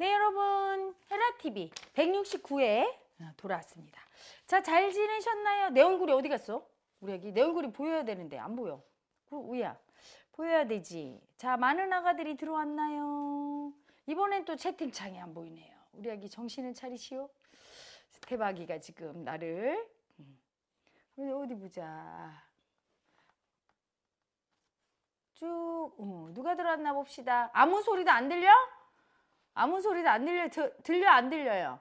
네 여러분 헤라TV 169회 돌아왔습니다 자 잘 지내셨나요? 내 얼굴이 어디 갔어? 우리 애기 내 얼굴이 보여야 되는데 안 보여 그 우야 보여야 되지 자 많은 아가들이 들어왔나요? 이번엔 또 채팅창이 안 보이네요 우리 애기 정신을 차리시오 스테바기가 지금 나를 음. 어디 보자 쭉 어, 누가 들어왔나 봅시다 아무 소리도 안 들려? 아무 소리도 안 들려 드, 들려 안 들려요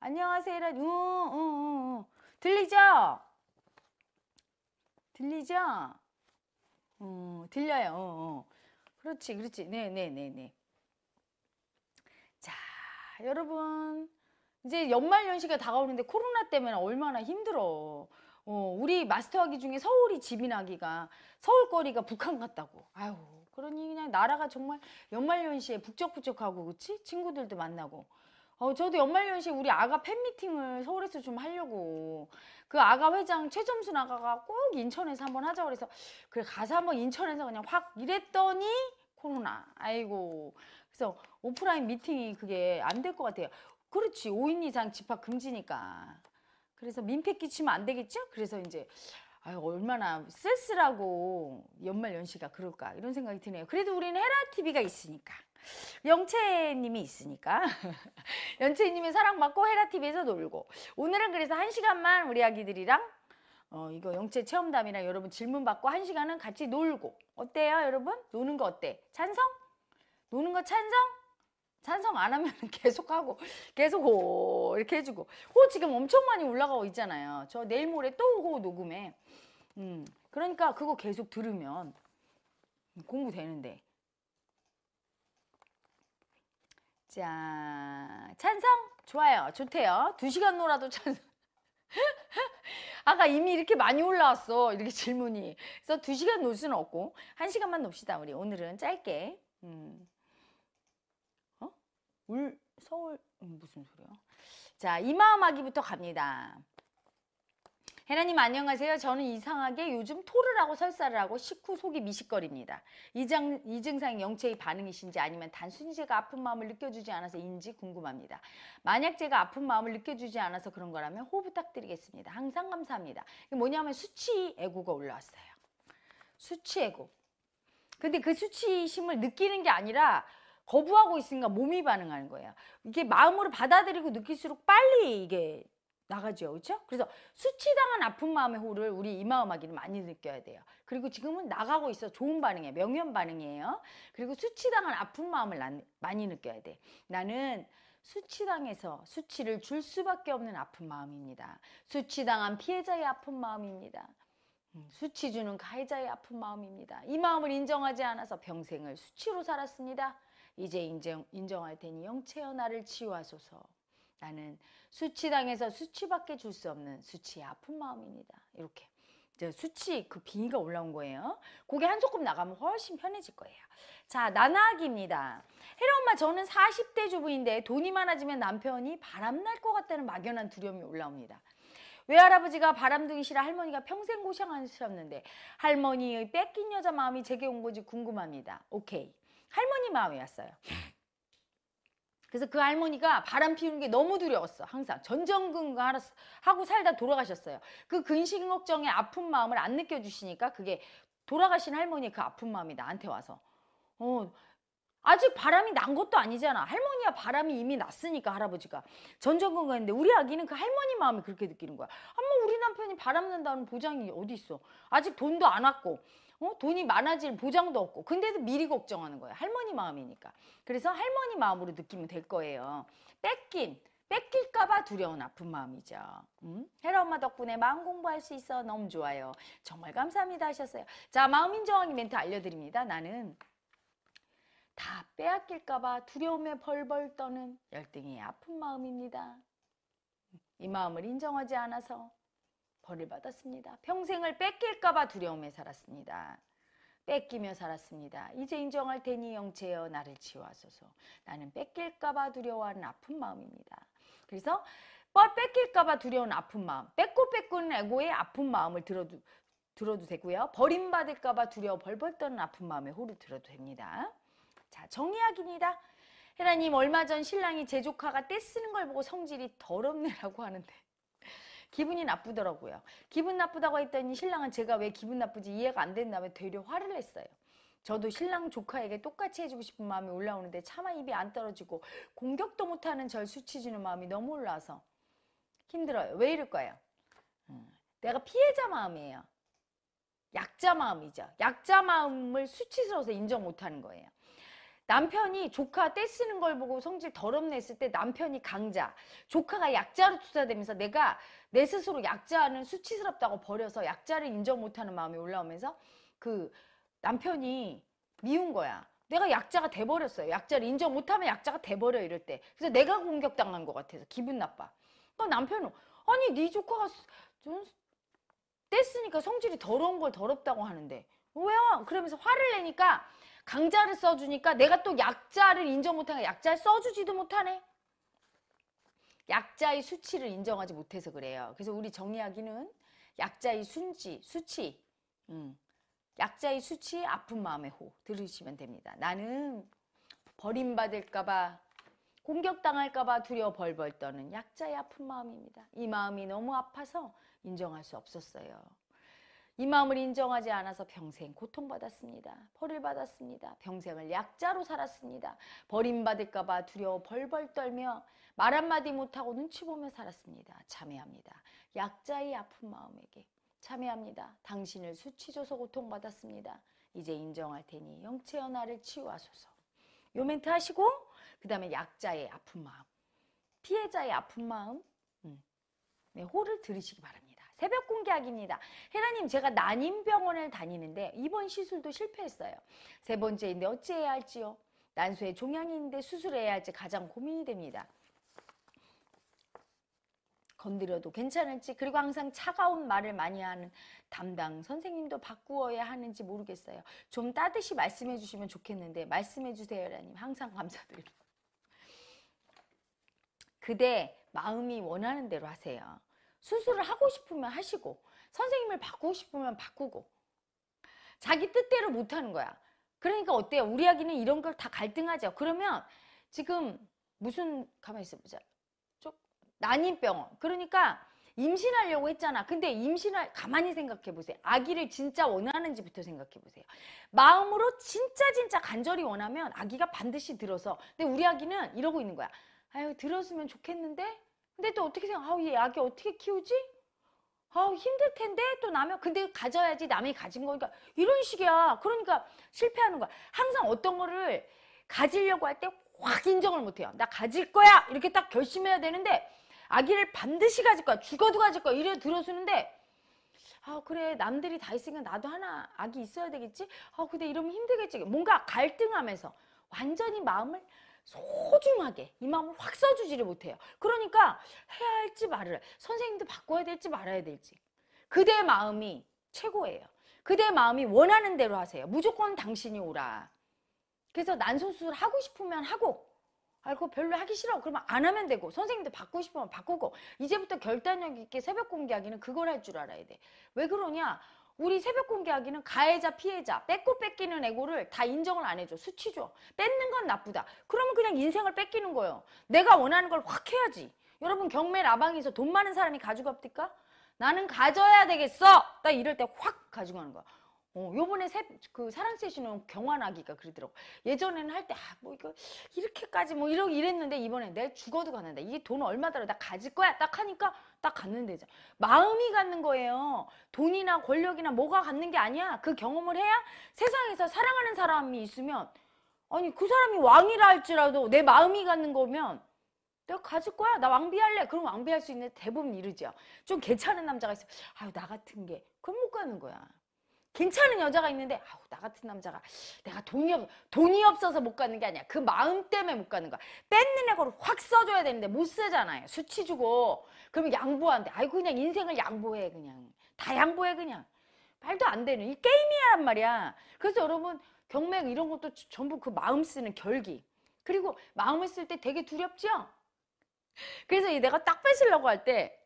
안녕하세요 이런 우, 우, 우. 들리죠 들리죠 어, 들려요 어, 어. 그렇지 그렇지 네네네네 네, 네, 네. 자 여러분 이제 연말 연시가 다가오는데 코로나 때문에 얼마나 힘들어 어, 우리 마스터하기 중에 서울이 집이나기가 서울거리가 북한 같다고 아유 그러니 그냥 나라가 정말 연말연시에 북적북적하고 그치? 친구들도 만나고 어, 저도 연말연시에 우리 아가 팬미팅을 서울에서 좀 하려고 그 아가 회장 최점순 아가가 꼭 인천에서 한번 하자 고 그래서 그래 가서 한번 인천에서 그냥 확 이랬더니 코로나 아이고 그래서 오프라인 미팅이 그게 안 될 것 같아요 그렇지 5인 이상 집합 금지니까 그래서 민폐 끼치면 안 되겠죠 그래서 이제 아유, 얼마나 쓸쓸하고 연말 연시가 그럴까 이런 생각이 드네요. 그래도 우리는 헤라 TV가 있으니까 영채님이 있으니까 영채님의 사랑받고 헤라 TV에서 놀고 오늘은 그래서 한 시간만 우리 아기들이랑 어, 이거 영채 체험담이랑 여러분 질문 받고 한 시간은 같이 놀고 어때요 여러분 노는 거 어때 찬성 노는 거 찬성 찬성 안 하면 계속 하고 계속 호 이렇게 해주고 호 지금 엄청 많이 올라가고 있잖아요. 저 내일 모레 또호 녹음해. 음 그러니까 그거 계속 들으면 공부 되는데. 자 찬성 좋아요 좋대요. 두 시간 놀아도 찬성. 아까 이미 이렇게 많이 올라왔어 이렇게 질문이. 그래서 두 시간 놀 수는 없고 한 시간만 놉시다 우리 오늘은 짧게. 음. 울 서울 음, 무슨 소리야자 이마음하기부터 갑니다. 해나님 안녕하세요. 저는 이상하게 요즘 토를 하고 설사를 하고 식후 속이 미식거립니다. 이장, 이증상 영체의 반응이신지 아니면 단순히 제가 아픈 마음을 느껴주지 않아서인지 궁금합니다. 만약 제가 아픈 마음을 느껴주지 않아서 그런 거라면 호 부탁드리겠습니다. 항상 감사합니다. 뭐냐면 수치 애고가 올라왔어요. 수치 애고. 근데 그 수치심을 느끼는 게 아니라 거부하고 있으니까 몸이 반응하는 거예요. 이게 마음으로 받아들이고 느낄수록 빨리 이게 나가죠. 그렇죠? 그래서 수치당한 아픈 마음의 호를 우리 이마음하기는 많이 느껴야 돼요. 그리고 지금은 나가고 있어 좋은 반응이에요. 명현 반응이에요. 그리고 수치당한 아픈 마음을 난, 많이 느껴야 돼. 나는 수치당해서 수치를 줄 수밖에 없는 아픈 마음입니다. 수치당한 피해자의 아픈 마음입니다. 음, 수치 주는 가해자의 아픈 마음입니다. 이 마음을 인정하지 않아서 평생을 수치로 살았습니다. 이제 인정, 인정할 테니 영체여 나를 치유하소서. 나는 수치당해서 수치밖에 줄 수 없는 수치의 아픈 마음입니다. 이렇게. 수치 그 비위가 올라온 거예요. 고개 한 조금 나가면 훨씬 편해질 거예요. 자, 나나기입니다. 헤라 엄마 저는 40대 주부인데 돈이 많아지면 남편이 바람날 것 같다는 막연한 두려움이 올라옵니다. 외할아버지가 바람둥이시라 할머니가 평생 고생하셨는데 할머니의 뺏긴 여자 마음이 제게 온 건지 궁금합니다. 오케이. 할머니 마음이왔어요 그래서 그 할머니가 바람 피우는 게 너무 두려웠어. 항상 전전긍긍 하고 살다 돌아가셨어요. 그 근심 걱정의 아픈 마음을 안 느껴주시니까 그게 돌아가신 할머니 그 아픈 마음이 나한테 와서 어, 아직 바람이 난 것도 아니잖아. 할머니야 바람이 이미 났으니까 할아버지가 전전긍긍했는데 우리 아기는 그 할머니 마음을 그렇게 느끼는 거야. 엄마 우리 남편이 바람 난다는 보장이 어디 있어? 아직 돈도 안 왔고 어? 돈이 많아질 보장도 없고 근데도 미리 걱정하는 거예요. 할머니 마음이니까. 그래서 할머니 마음으로 느끼면 될 거예요. 뺏긴 뺏길까봐 두려운 아픈 마음이죠. 음? 헤라 엄마 덕분에 마음 공부할 수 있어 너무 좋아요. 정말 감사합니다 하셨어요. 자 마음 인정하기 멘트 알려드립니다. 나는 다 빼앗길까봐 두려움에 벌벌 떠는 열등이 아픈 마음입니다. 이 마음을 인정하지 않아서 벌을 받았습니다. 평생을 뺏길까봐 두려움에 살았습니다. 뺏기며 살았습니다. 이제 인정할 테니 영체여 나를 지워하소서. 나는 뺏길까봐 두려워하는 아픈 마음입니다. 그래서 뺏길까봐 두려운 아픈 마음, 뺏고 뺏고는 에고의 아픈 마음을 들어도, 들어도 되고요. 버림받을까봐 두려워 벌벌 떠는 아픈 마음에 호를 들어도 됩니다. 자, 정의학입니다. 헤라님 얼마 전 신랑이 제 조카가 떼쓰는 걸 보고 성질이 더럽네라고 하는데 기분이 나쁘더라고요. 기분 나쁘다고 했더니 신랑은 제가 왜 기분 나쁘지 이해가 안 된다며 되려 화를 냈어요. 저도 신랑 조카에게 똑같이 해주고 싶은 마음이 올라오는데 차마 입이 안 떨어지고 공격도 못하는 절 수치지는 마음이 너무 올라와서 힘들어요. 왜 이럴까요? 음, 내가 피해자 마음이에요. 약자 마음이죠. 약자 마음을 수치스러워서 인정 못하는 거예요. 남편이 조카 떼쓰는 걸 보고 성질 더럽냈을 때 남편이 강자, 조카가 약자로 투자되면서 내가 내 스스로 약자는 수치스럽다고 버려서 약자를 인정 못하는 마음이 올라오면서 그 남편이 미운 거야. 내가 약자가 돼버렸어요. 약자를 인정 못하면 약자가 돼버려 이럴 때. 그래서 내가 공격당한 것 같아서 기분 나빠. 그러니까 남편은 아니 네 조카가 좀 뗐으니까 성질이 더러운 걸 더럽다고 하는데 왜요? 그러면서 화를 내니까 강자를 써주니까 내가 또 약자를 인정 못하니까 약자를 써주지도 못하네. 약자의 수치를 인정하지 못해서 그래요. 그래서 우리 정의하기는 약자의 순지, 수치, 음. 약자의 수치, 아픈 마음의 호 들으시면 됩니다. 나는 버림받을까봐 공격당할까봐 두려워 벌벌 떠는 약자의 아픈 마음입니다. 이 마음이 너무 아파서 인정할 수 없었어요. 이 마음을 인정하지 않아서 평생 고통받았습니다. 벌을 받았습니다. 평생을 약자로 살았습니다. 버림받을까봐 두려워 벌벌 떨며 말 한마디 못하고 눈치 보며 살았습니다. 참회합니다. 약자의 아픈 마음에게 참회합니다. 당신을 수치줘서 고통받았습니다. 이제 인정할 테니 영체여 나를 치유하소서. 요 멘트 하시고 그 다음에 약자의 아픈 마음 피해자의 아픈 마음 음, 네, 호를 들으시기 바랍니다. 새벽 공개학입니다. 헤라님 제가 난임병원을 다니는데 이번 시술도 실패했어요. 세 번째인데 어찌해야 할지요? 난소에 종양이 데 수술해야 할지 가장 고민이 됩니다. 건드려도 괜찮을지 그리고 항상 차가운 말을 많이 하는 담당 선생님도 바꾸어야 하는지 모르겠어요. 좀 따뜻히 말씀해 주시면 좋겠는데 말씀해 주세요 라님 항상 감사드립니다. 그대 마음이 원하는 대로 하세요. 수술을 하고 싶으면 하시고 선생님을 바꾸고 싶으면 바꾸고 자기 뜻대로 못하는 거야. 그러니까 어때요? 우리 아기는 이런 걸 다 갈등하죠. 그러면 지금 무슨 가만히 있어보자. 쪽 난임병원. 그러니까 임신하려고 했잖아. 근데 임신을 가만히 생각해 보세요. 아기를 진짜 원하는지부터 생각해 보세요. 마음으로 진짜 진짜 간절히 원하면 아기가 반드시 들어서. 근데 우리 아기는 이러고 있는 거야. 아유 들었으면 좋겠는데 근데 또 어떻게 생각, 아우, 얘 아기 어떻게 키우지? 아우, 힘들 텐데? 또 나면, 근데 가져야지 남이 가진 거니까. 이런 식이야. 그러니까 실패하는 거야. 항상 어떤 거를 가지려고 할 때 확 인정을 못 해요. 나 가질 거야! 이렇게 딱 결심해야 되는데, 아기를 반드시 가질 거야. 죽어도 가질 거야. 이래 들어주는데, 아, 그래. 남들이 다 있으니까 나도 하나 아기 있어야 되겠지? 아, 근데 이러면 힘들겠지. 뭔가 갈등하면서 완전히 마음을 소중하게 이 마음을 확 써주지를 못해요. 그러니까 해야 할지 말을 해. 선생님도 바꿔야 될지 말아야 될지 그대 의 마음이 최고예요. 그대 의 마음이 원하는 대로 하세요. 무조건 당신이 오라. 그래서 난소 수술 하고 싶으면 하고 알고 아, 별로 하기 싫어 그러면 안 하면 되고 선생님도 바꾸고 싶으면 바꾸고 이제부터 결단력 있게 새벽 공개하기는 그걸 할 줄 알아야 돼. 왜 그러냐? 우리 새벽 공개하기는 가해자 피해자 뺏고 뺏기는 에고를 다 인정을 안 해줘 수치죠 뺏는 건 나쁘다 그러면 그냥 인생을 뺏기는 거예요 내가 원하는 걸 확 해야지 여러분 경매 라방에서 돈 많은 사람이 가져갑니까? 나는 가져야 되겠어 나 이럴 때 확 가져가는 거야 어, 요번에 새, 그 사랑 세시는 경환하기가 그러더라고. 예전에는 할 때, 아, 뭐 이거, 이렇게까지 뭐 이러, 고 이랬는데 이번에 내 죽어도 가는데 이게 돈 얼마 들어? 나 가질 거야? 딱 하니까 딱 갔는데 이제 마음이 갖는 거예요. 돈이나 권력이나 뭐가 갖는 게 아니야. 그 경험을 해야 세상에서 사랑하는 사람이 있으면 아니 그 사람이 왕이라 할지라도 내 마음이 갖는 거면 내가 가질 거야. 나 왕비할래. 그럼 왕비할 수 있는 대부분 이르죠좀 괜찮은 남자가 있어. 아유 나 같은 게 그럼 못 가는 거야. 괜찮은 여자가 있는데 아우 나 같은 남자가 내가 돈이 없 돈이 없어서 못 가는 게 아니야 그 마음 때문에 못 가는 거야 뺏는 애거확 써줘야 되는데 못 쓰잖아요 수치 주고 그러면 양보한대 아이고 그냥 인생을 양보해 그냥 다 양보해 그냥 말도 안 되는 이 게임이란 말이야 그래서 여러분 경매 이런 것도 전부 그 마음 쓰는 결기 그리고 마음을 쓸 때 되게 두렵죠 그래서 내가 딱 뺏으려고 할때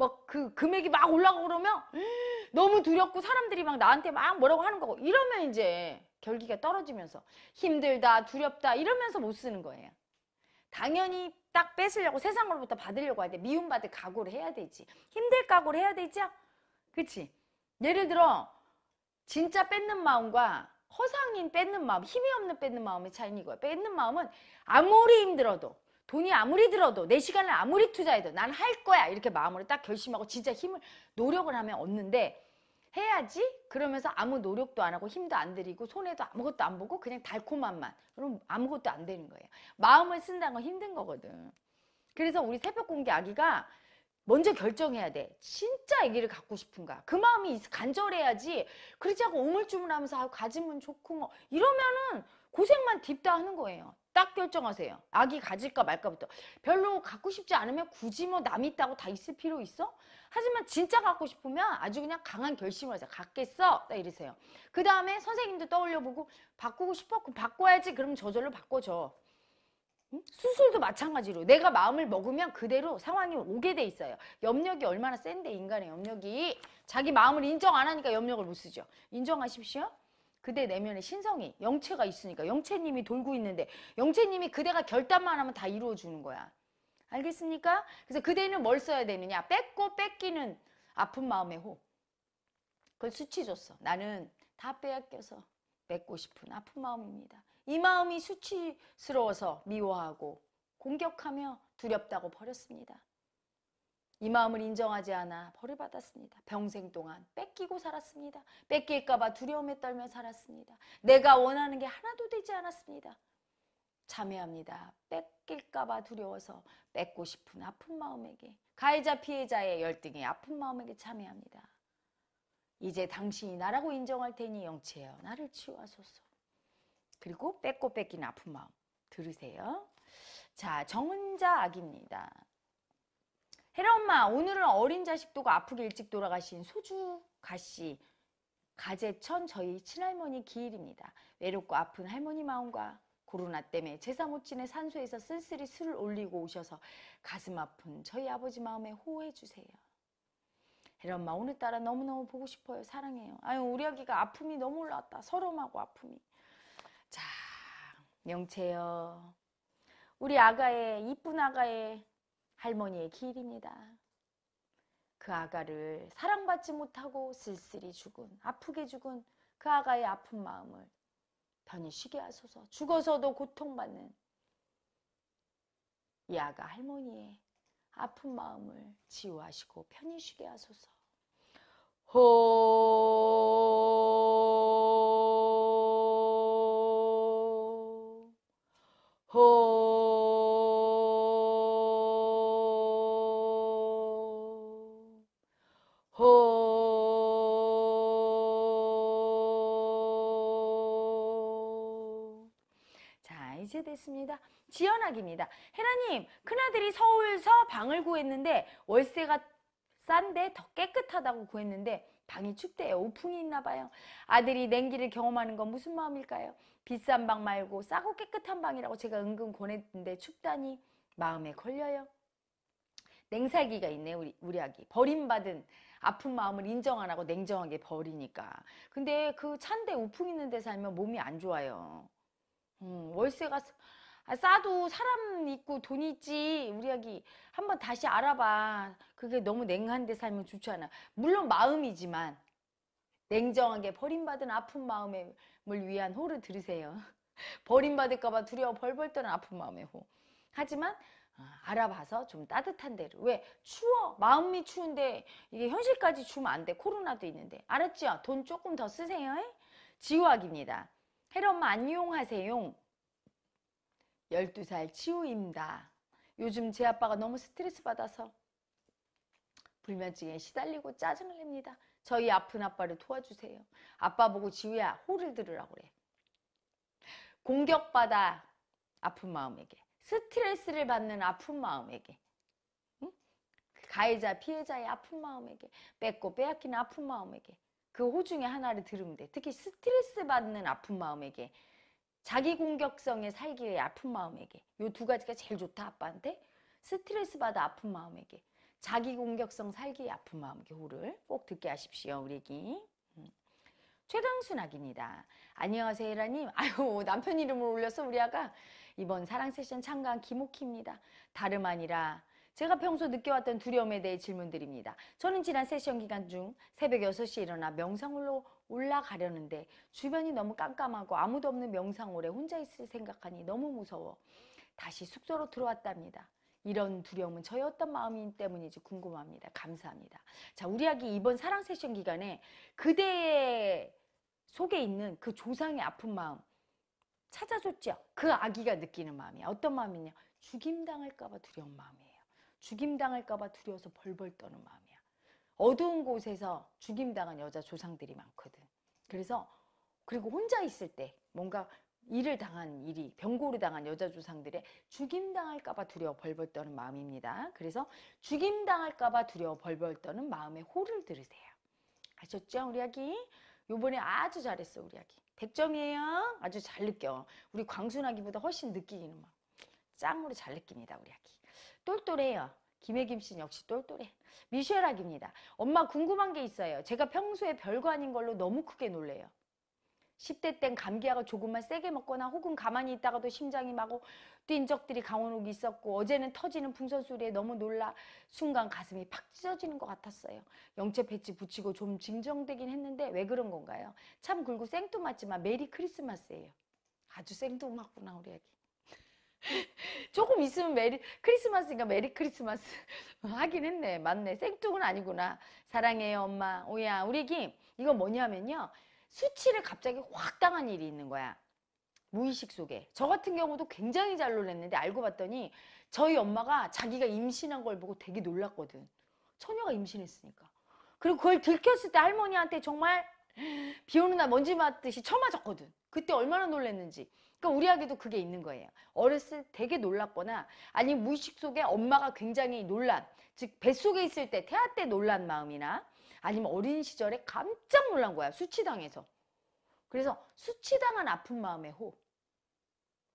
막그 금액이 막 올라가고 그러면 음, 너무 두렵고 사람들이 막 나한테 막 뭐라고 하는 거고 이러면 이제 결기가 떨어지면서 힘들다 두렵다 이러면서 못 쓰는 거예요. 당연히 딱 뺏으려고 세상으로부터 받으려고 해야 미움받을 각오를 해야 되지. 힘들 각오를 해야 되죠. 그치? 예를 들어 진짜 뺏는 마음과 허상인 뺏는 마음, 힘이 없는 뺏는 마음의 차이는 이거야. 뺏는 마음은 아무리 힘들어도 돈이 아무리 들어도 내 시간을 아무리 투자해도 난 할 거야 이렇게 마음으로 딱 결심하고 진짜 힘을 노력을 하면 얻는데 해야지 그러면서 아무 노력도 안 하고 힘도 안 들이고 손에도 아무것도 안 보고 그냥 달콤한만 그럼 아무것도 안 되는 거예요 마음을 쓴다는 건 힘든 거거든 그래서 우리 새벽 공개 아기가 먼저 결정해야 돼 진짜 아기를 갖고 싶은가 그 마음이 간절해야지 그렇지 않고 우물쭈물하면서 가지면 좋고 뭐 이러면은 고생만 딥다 하는 거예요 딱 결정하세요. 아기 가질까 말까부터. 별로 갖고 싶지 않으면 굳이 뭐 남 있다고 다 있을 필요 있어? 하지만 진짜 갖고 싶으면 아주 그냥 강한 결심을 하세요. 갖겠어. 딱 이러세요. 그 다음에 선생님도 떠올려보고 바꾸고 싶어? 그럼 바꿔야지. 그럼 저절로 바꿔줘. 수술도 마찬가지로 내가 마음을 먹으면 그대로 상황이 오게 돼 있어요. 염력이 얼마나 센데 인간의 염력이 자기 마음을 인정 안 하니까 염력을 못 쓰죠. 인정하십시오. 그대 내면에 신성이 영체가 있으니까 영체님이 돌고 있는데 영체님이 그대가 결단만 하면 다 이루어주는 거야. 알겠습니까? 그래서 그대는 뭘 써야 되느냐? 뺏고 뺏기는 아픈 마음의 호. 그걸 수치 줬어. 나는 다 빼앗겨서 뺏고 싶은 아픈 마음입니다. 이 마음이 수치스러워서 미워하고 공격하며 두렵다고 버렸습니다. 이 마음을 인정하지 않아 벌을 받았습니다. 평생 동안 뺏기고 살았습니다. 뺏길까봐 두려움에 떨며 살았습니다. 내가 원하는 게 하나도 되지 않았습니다. 참회합니다. 뺏길까봐 두려워서 뺏고 싶은 아픈 마음에게 가해자 피해자의 열등의 아픈 마음에게 참회합니다. 이제 당신이 나라고 인정할 테니 영체여 나를 치유하소서. 그리고 뺏고 뺏긴 아픈 마음 들으세요. 자 정은자 악입니다. 헤라 엄마 오늘은 어린 자식도가 아프게 일찍 돌아가신 소주 가씨 가재천 저희 친할머니 기일입니다. 외롭고 아픈 할머니 마음과 코로나 때문에 제사 못 지내 산소에서 쓸쓸히 술을 올리고 오셔서 가슴 아픈 저희 아버지 마음에 호호해 주세요. 헤라 엄마 오늘따라 너무너무 보고 싶어요. 사랑해요. 아유 우리 아기가 아픔이 너무 올라왔다. 서름하고 아픔이. 자 명채요. 우리 아가의 이쁜 아가의 할머니의 길입니다. 그 아가를 사랑받지 못하고 쓸쓸히 죽은 아프게 죽은 그 아가의 아픈 마음을 편히 쉬게 하소서 죽어서도 고통받는 이 아가 할머니의 아픈 마음을 치유하시고 편히 쉬게 하소서 호 됐습니다 지연학입니다. 혜라님, 큰아들이 서울서 방을 구했는데 월세가 싼데 더 깨끗하다고 구했는데 방이 춥대요. 우풍이 있나 봐요. 아들이 냉기를 경험하는 건 무슨 마음일까요? 비싼 방 말고 싸고 깨끗한 방이라고 제가 은근 권했는데 춥다니 마음에 걸려요. 냉살기가 있네 우리 우리 아기 버림받은 아픈 마음을 인정 안 하고 냉정하게 버리니까 근데 그 찬데 우풍 있는 데 살면 몸이 안 좋아요 음, 어, 월세가 아, 싸도 사람 있고 돈 있지. 우리 아기 한번 다시 알아봐. 그게 너무 냉한데 살면 좋지 않아. 물론 마음이지만 냉정하게 버림받은 아픈 마음을 위한 호를 들으세요. 버림받을까봐 두려워 벌벌 떠는 아픈 마음의 호. 하지만 어, 알아봐서 좀 따뜻한 데로 왜 추워 마음이 추운데 이게 현실까지 주면 안 돼 코로나도 있는데 알았죠 돈 조금 더 쓰세요 지우학입니다 헤엄마 안녕하세요. 12살 치우입니다. 요즘 제 아빠가 너무 스트레스 받아서 불면증에 시달리고 짜증을 냅니다. 저희 아픈 아빠를 도와주세요. 아빠 보고 지우야 호를 들으라고 그래. 공격받아 아픈 마음에게 스트레스를 받는 아픈 마음에게 응? 가해자 피해자의 아픈 마음에게 뺏고 빼앗기 아픈 마음에게 그호 중에 하나를 들으면 돼. 특히 스트레스 받는 아픈 마음에게 자기 공격성에 살기 위 아픈 마음에게 요 두 가지가 제일 좋다 아빠한테 스트레스 받아 아픈 마음에게 자기 공격성 살기 위 아픈 마음에게 호를 꼭 듣게 하십시오 우리 애기 음. 최강순 아기입니다. 안녕하세요 에라님. 아유 남편 이름을 올려서 우리 아가 이번 사랑 세션 참가한 김옥희입니다. 다름 아니라 제가 평소 느껴왔던 두려움에 대해 질문드립니다. 저는 지난 세션 기간 중 새벽 6시에 일어나 명상홀로 올라가려는데 주변이 너무 깜깜하고 아무도 없는 명상홀에 혼자 있을 생각하니 너무 무서워 다시 숙소로 들어왔답니다. 이런 두려움은 저의 어떤 마음 이 때문인지 궁금합니다. 감사합니다. 자, 우리 아기 이번 사랑 세션 기간에 그대의 속에 있는 그 조상의 아픈 마음 찾아줬죠. 그 아기가 느끼는 마음이야. 어떤 마음이냐? 죽임당할까봐 두려운 마음이에요. 죽임당할까봐 두려워서 벌벌 떠는 마음이야. 어두운 곳에서 죽임당한 여자 조상들이 많거든. 그래서 그리고 혼자 있을 때 뭔가 일을 당한 일이 병고를 당한 여자 조상들의 죽임당할까봐 두려워 벌벌 떠는 마음입니다. 그래서 죽임당할까봐 두려워 벌벌 떠는 마음의 호를 들으세요. 아셨죠 우리 아기? 요번에 아주 잘했어 우리 아기. 100점이에요. 아주 잘 느껴. 우리 광순아기보다 훨씬 느끼기는 막 짱으로 잘 느낍니다 우리 아기. 똘똘해요. 김혜김 씨는 역시 똘똘해. 미쉐락입니다. 엄마 궁금한 게 있어요. 제가 평소에 별거 아닌 걸로 너무 크게 놀래요. 10대 땐 감기약을 조금만 세게 먹거나 혹은 가만히 있다가도 심장이 마고 뛴 적들이 강원옥이 있었고 어제는 터지는 풍선 소리에 너무 놀라 순간 가슴이 팍 찢어지는 것 같았어요. 영체 패치 붙이고 좀 진정되긴 했는데 왜 그런 건가요? 참 굵고 생뚱맞지만 메리 크리스마스예요. 아주 생뚱맞구나 우리 아기. 조금 있으면 메리 크리스마스니까 메리 크리스마스 하긴 했네. 맞네. 생뚱은 아니구나. 사랑해요, 엄마. 오야, 우리 김. 이거 뭐냐면요. 수치를 갑자기 확 당한 일이 있는 거야. 무의식 속에. 저 같은 경우도 굉장히 잘 놀랐는데 알고 봤더니 저희 엄마가 자기가 임신한 걸 보고 되게 놀랐거든. 처녀가 임신했으니까. 그리고 그걸 들켰을 때 할머니한테 정말 비 오는 날 먼지 맞듯이 처맞았거든 그때 얼마나 놀랐는지. 그러니까 우리아기도 그게 있는 거예요. 어렸을 때 되게 놀랐거나 아니 무의식 속에 엄마가 굉장히 놀란 즉 뱃속에 있을 때 태아 때 놀란 마음이나 아니면 어린 시절에 깜짝 놀란 거야. 수치당해서. 그래서 수치당한 아픈 마음의 호.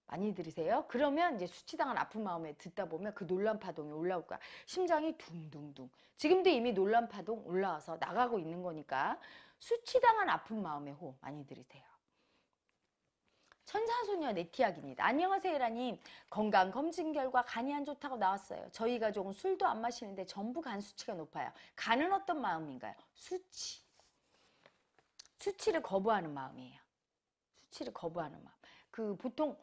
많이 들으세요? 그러면 이제 수치당한 아픈 마음에 듣다 보면 그 놀란 파동이 올라올 거야. 심장이 둥둥둥. 지금도 이미 놀란 파동 올라와서 나가고 있는 거니까 수치당한 아픈 마음의 호 많이 들으세요. 천사소녀 네티약입니다 안녕하세요, 에라님. 건강 검진 결과 간이 안 좋다고 나왔어요. 저희 가족은 술도 안 마시는데 전부 간 수치가 높아요. 간은 어떤 마음인가요? 수치. 수치를 거부하는 마음이에요. 수치를 거부하는 마음. 그 보통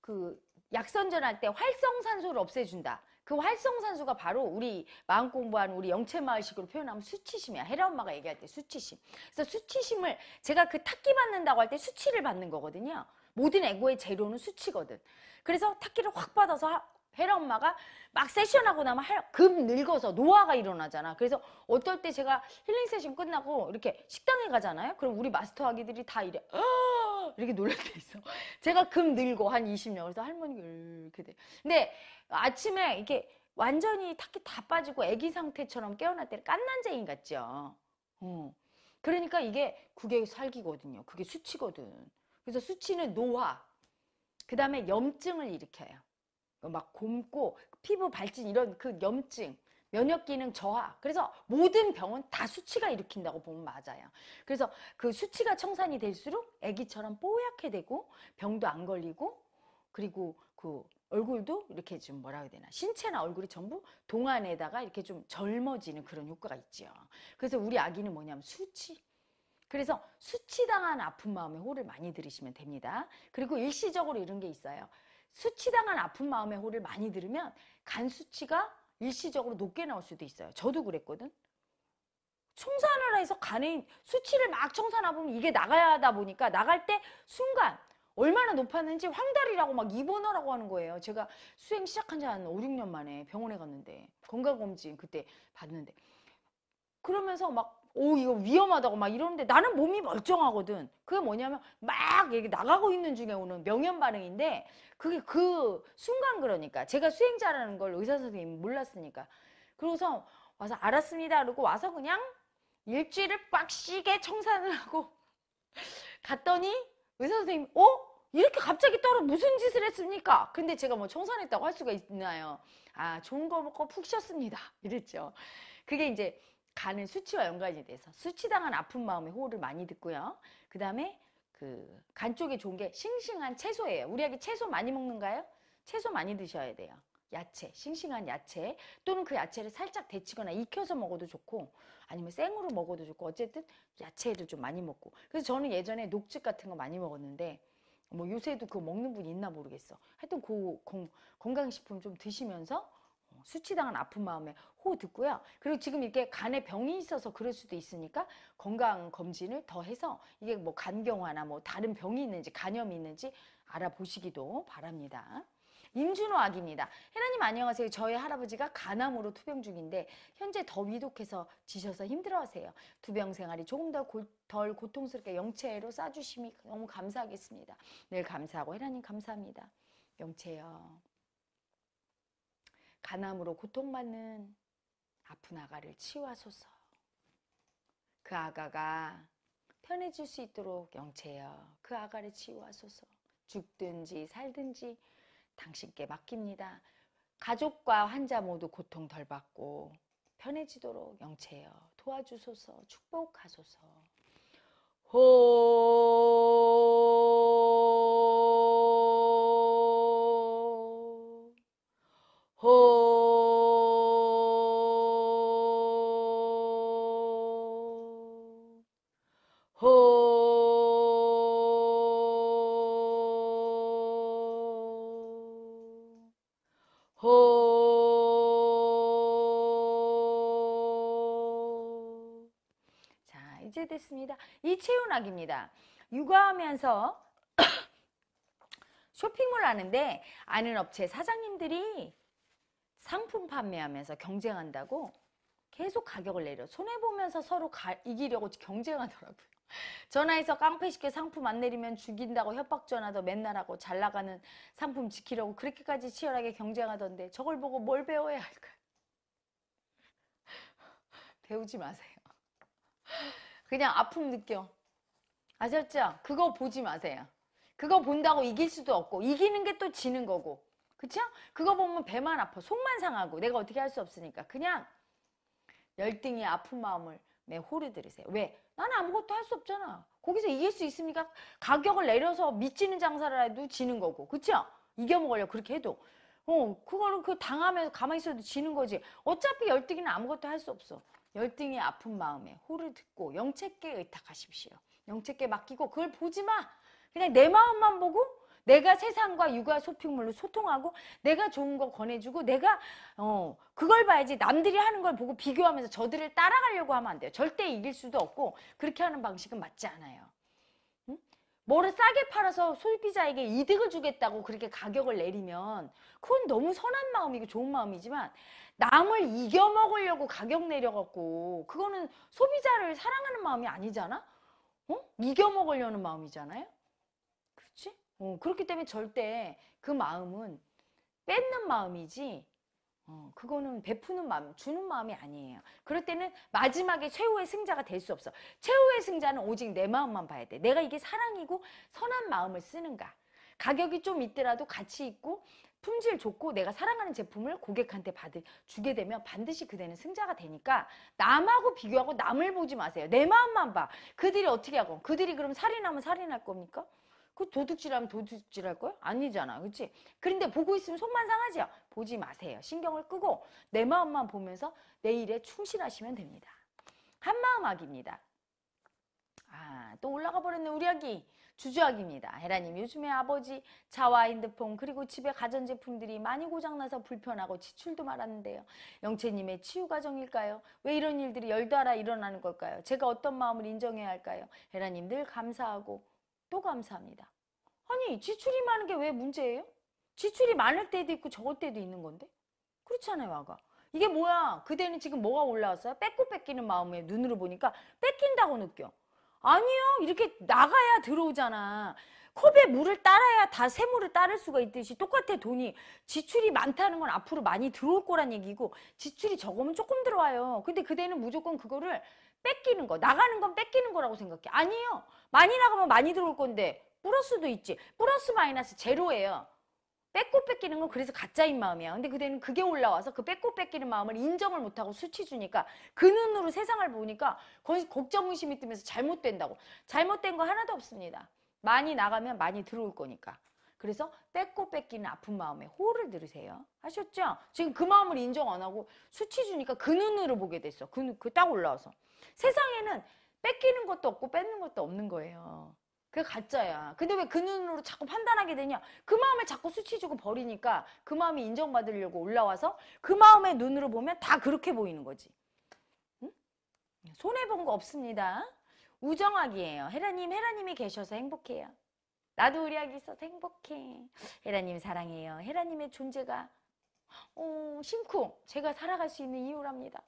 그 약선전할 때 활성산소를 없애준다. 그 활성산소가 바로 우리 마음 공부하는 우리 영체마을식으로 표현하면 수치심이야. 헤라 엄마가 얘기할 때 수치심. 그래서 수치심을 제가 그 탁기 받는다고 할 때 수치를 받는 거거든요. 모든 에고의 재료는 수치거든. 그래서 탁기를 확 받아서 헤라 엄마가 막 세션하고 나면 금 늙어서 노화가 일어나잖아. 그래서 어떨 때 제가 힐링 세션 끝나고 이렇게 식당에 가잖아요. 그럼 우리 마스터 아기들이 다 이래. 어! 이렇게 놀랄 때 있어. 제가 금 늙고 한 20년. 그래서 할머니가 이렇게 돼. 근데 아침에 이게 완전히 탁기 다 빠지고 아기 상태처럼 깨어날 때는 깐난쟁이 같죠. 어. 그러니까 이게 그게 살기거든요. 그게 수치거든. 그래서 수치는 노화, 그 다음에 염증을 일으켜요. 뭐 막 곰고 피부 발진 이런 그 염증, 면역 기능 저하. 그래서 모든 병은 다 수치가 일으킨다고 보면 맞아요. 그래서 그 수치가 청산이 될수록 아기처럼 뽀얗게 되고 병도 안 걸리고 그리고 그 얼굴도 이렇게 좀 뭐라 해야 되나 신체나 얼굴이 전부 동안에다가 이렇게 좀 젊어지는 그런 효과가 있지요. 그래서 우리 아기는 뭐냐면 수치 그래서 수치당한 아픈 마음에 호를 많이 들이시면 됩니다. 그리고 일시적으로 이런 게 있어요. 수치당한 아픈 마음에 호를 많이 들으면 간 수치가 일시적으로 높게 나올 수도 있어요. 저도 그랬거든. 청산을 해서 간에 수치를 막 청산하 보면 이게 나가야 하다 보니까 나갈 때 순간 얼마나 높았는지 황달이라고 막 입원하라고 하는 거예요. 제가 수행 시작한 지 한 5, 6년 만에 병원에 갔는데 건강검진 그때 받는데 그러면서 막오 이거 위험하다고 막 이러는데 나는 몸이 멀쩡하거든. 그게 뭐냐면 막 이렇게 나가고 있는 중에 오는 명현 반응인데 그게 그 순간 그러니까 제가 수행자라는 걸 의사 선생님 몰랐으니까. 그러고서 와서 알았습니다. 그러고 와서 그냥 일주일을 빡시게 청산을 하고 갔더니 의사 선생님 어? 이렇게 갑자기 따로 무슨 짓을 했습니까? 근데 제가 뭐 청산했다고 할 수가 있나요? 아, 좋은 거 먹고 푹 쉬었습니다. 이랬죠. 그게 이제 간은 수치와 연관이 돼서 수치당한 아픈 마음의 호흡을 많이 듣고요. 그 다음에 그간 쪽에 좋은 게 싱싱한 채소예요. 우리 아기 채소 많이 먹는가요? 채소 많이 드셔야 돼요. 야채, 싱싱한 야채 또는 그 야채를 살짝 데치거나 익혀서 먹어도 좋고 아니면 생으로 먹어도 좋고 어쨌든 야채를 좀 많이 먹고 그래서 저는 예전에 녹즙 같은 거 많이 먹었는데 뭐 요새도 그거 먹는 분 있나 모르겠어 하여튼 그 건강식품 좀 드시면서 수치당한 아픈 마음에 호 듣고요. 그리고 지금 이렇게 간에 병이 있어서 그럴 수도 있으니까 건강 검진을 더 해서 이게 뭐 간경화나 뭐 다른 병이 있는지 간염이 있는지 알아보시기도 바랍니다. 임준호 악입니다. 혜라님 안녕하세요. 저희 할아버지가 간암으로 투병 중인데 현재 더 위독해서 지셔서 힘들어하세요. 투병 생활이 조금 더 골, 덜 고통스럽게 영체로 싸주심이 너무 감사하겠습니다. 늘 감사하고 혜라님 감사합니다. 영체요. 가남으로 고통받는 아픈 아가를 치유하소서. 그 아가가 편해질 수 있도록 영체여 그 아가를 치유하소서. 죽든지 살든지 당신께 맡깁니다. 가족과 환자 모두 고통 덜 받고 편해지도록 영체여 도와주소서 축복하소서. 호 하겠습니다. 이채윤학입니다. 육아하면서 쇼핑몰 하는데 아는 업체 사장님들이 상품 판매하면서 경쟁한다고 계속 가격을 내려 손해보면서 서로 가, 이기려고 경쟁하더라고요. 전화해서 깡패시켜 상품 안 내리면 죽인다고 협박 전화도 맨날 하고 잘 나가는 상품 지키려고 그렇게까지 치열하게 경쟁하던데 저걸 보고 뭘 배워야 할까요? 배우지 마세요. 그냥 아픔 느껴. 아셨죠? 그거 보지 마세요. 그거 본다고 이길 수도 없고 이기는 게 또 지는 거고. 그쵸? 그거 보면 배만 아파. 속만 상하고 내가 어떻게 할 수 없으니까 그냥 열등이 아픈 마음을 내 호르 들으세요. 왜? 나는 아무것도 할 수 없잖아. 거기서 이길 수 있습니까? 가격을 내려서 미치는 장사를 해도 지는 거고. 그쵸? 이겨먹으려 고 그렇게 해도. 어, 그거는 그 당하면서 가만히 있어도 지는 거지. 어차피 열등이는 아무것도 할 수 없어. 열등이 아픈 마음에 호를 듣고 영책께 의탁하십시오. 영책께 맡기고 그걸 보지 마. 그냥 내 마음만 보고 내가 세상과 육아 쇼핑몰로 소통하고 내가 좋은 거 권해주고 내가 어 그걸 봐야지 남들이 하는 걸 보고 비교하면서 저들을 따라가려고 하면 안 돼요. 절대 이길 수도 없고 그렇게 하는 방식은 맞지 않아요. 뭐를 싸게 팔아서 소비자에게 이득을 주겠다고 그렇게 가격을 내리면 그건 너무 선한 마음이고 좋은 마음이지만 남을 이겨 먹으려고 가격 내려갖고 그거는 소비자를 사랑하는 마음이 아니잖아. 어? 이겨 먹으려는 마음이잖아요. 그렇지? 어, 그렇기 때문에 절대 그 마음은 뺏는 마음이지 어, 그거는 베푸는 마음, 주는 마음이 아니에요. 그럴 때는 마지막에 최후의 승자가 될 수 없어. 최후의 승자는 오직 내 마음만 봐야 돼. 내가 이게 사랑이고 선한 마음을 쓰는가. 가격이 좀 있더라도 가치 있고 품질 좋고 내가 사랑하는 제품을 고객한테 받을 주게 되면 반드시 그대는 승자가 되니까 남하고 비교하고 남을 보지 마세요. 내 마음만 봐. 그들이 어떻게 하고 그들이 그럼 살인하면 살인할 겁니까? 그 도둑질하면 도둑질할 거예요 아니잖아, 그렇지? 그런데 보고 있으면 속만 상하지요 보지 마세요. 신경을 끄고 내 마음만 보면서 내 일에 충실하시면 됩니다. 한마음 악입니다. 아, 또 올라가 버렸네 우리 아기 주주악입니다 헤라님 요즘에 아버지 차와 핸드폰 그리고 집에 가전제품들이 많이 고장나서 불편하고 지출도 많았는데요. 영채님의 치유 과정일까요? 왜 이런 일들이 열달아 일어나는 걸까요? 제가 어떤 마음을 인정해야 할까요? 헤라님 늘 감사하고 또 감사합니다. 아니 지출이 많은 게 왜 문제예요? 지출이 많을 때도 있고 적을 때도 있는 건데? 그렇잖아요, 아가. 이게 뭐야? 그대는 지금 뭐가 올라왔어요? 뺏고 뺏기는 마음에 눈으로 보니까 뺏긴다고 느껴. 아니요. 이렇게 나가야 들어오잖아. 컵에 물을 따라야 다 세물을 따를 수가 있듯이 똑같아 돈이 지출이 많다는 건 앞으로 많이 들어올 거란 얘기고 지출이 적으면 조금 들어와요. 근데 그대는 무조건 그거를 뺏기는 거 나가는 건 뺏기는 거라고 생각해. 아니요. 많이 나가면 많이 들어올 건데 플러스도 있지. 플러스 마이너스 제로예요. 뺏고 뺏기는 건 그래서 가짜인 마음이야. 근데 그대는 그게 올라와서 그 뺏고 뺏기는 마음을 인정을 못하고 수치 주니까 그 눈으로 세상을 보니까 거기서 걱정 의심이 뜨면서 잘못된다고. 잘못된 거 하나도 없습니다. 많이 나가면 많이 들어올 거니까. 그래서 뺏고 뺏기는 아픈 마음에 호를 들으세요. 하셨죠? 지금 그 마음을 인정 안 하고 수치 주니까 그 눈으로 보게 됐어. 그, 그딱 올라와서. 세상에는 뺏기는 것도 없고 뺏는 것도 없는 거예요. 그게 가짜야. 근데 왜 그 눈으로 자꾸 판단하게 되냐? 그 마음을 자꾸 수치주고 버리니까 그 마음이 인정받으려고 올라와서 그 마음의 눈으로 보면 다 그렇게 보이는 거지. 응? 손해본 거 없습니다. 우정학이에요. 헤라님, 헤라님이 계셔서 행복해요. 나도 우리 아기 있어서 행복해. 헤라님 사랑해요. 헤라님의 존재가 어, 심쿵 제가 살아갈 수 있는 이유랍니다.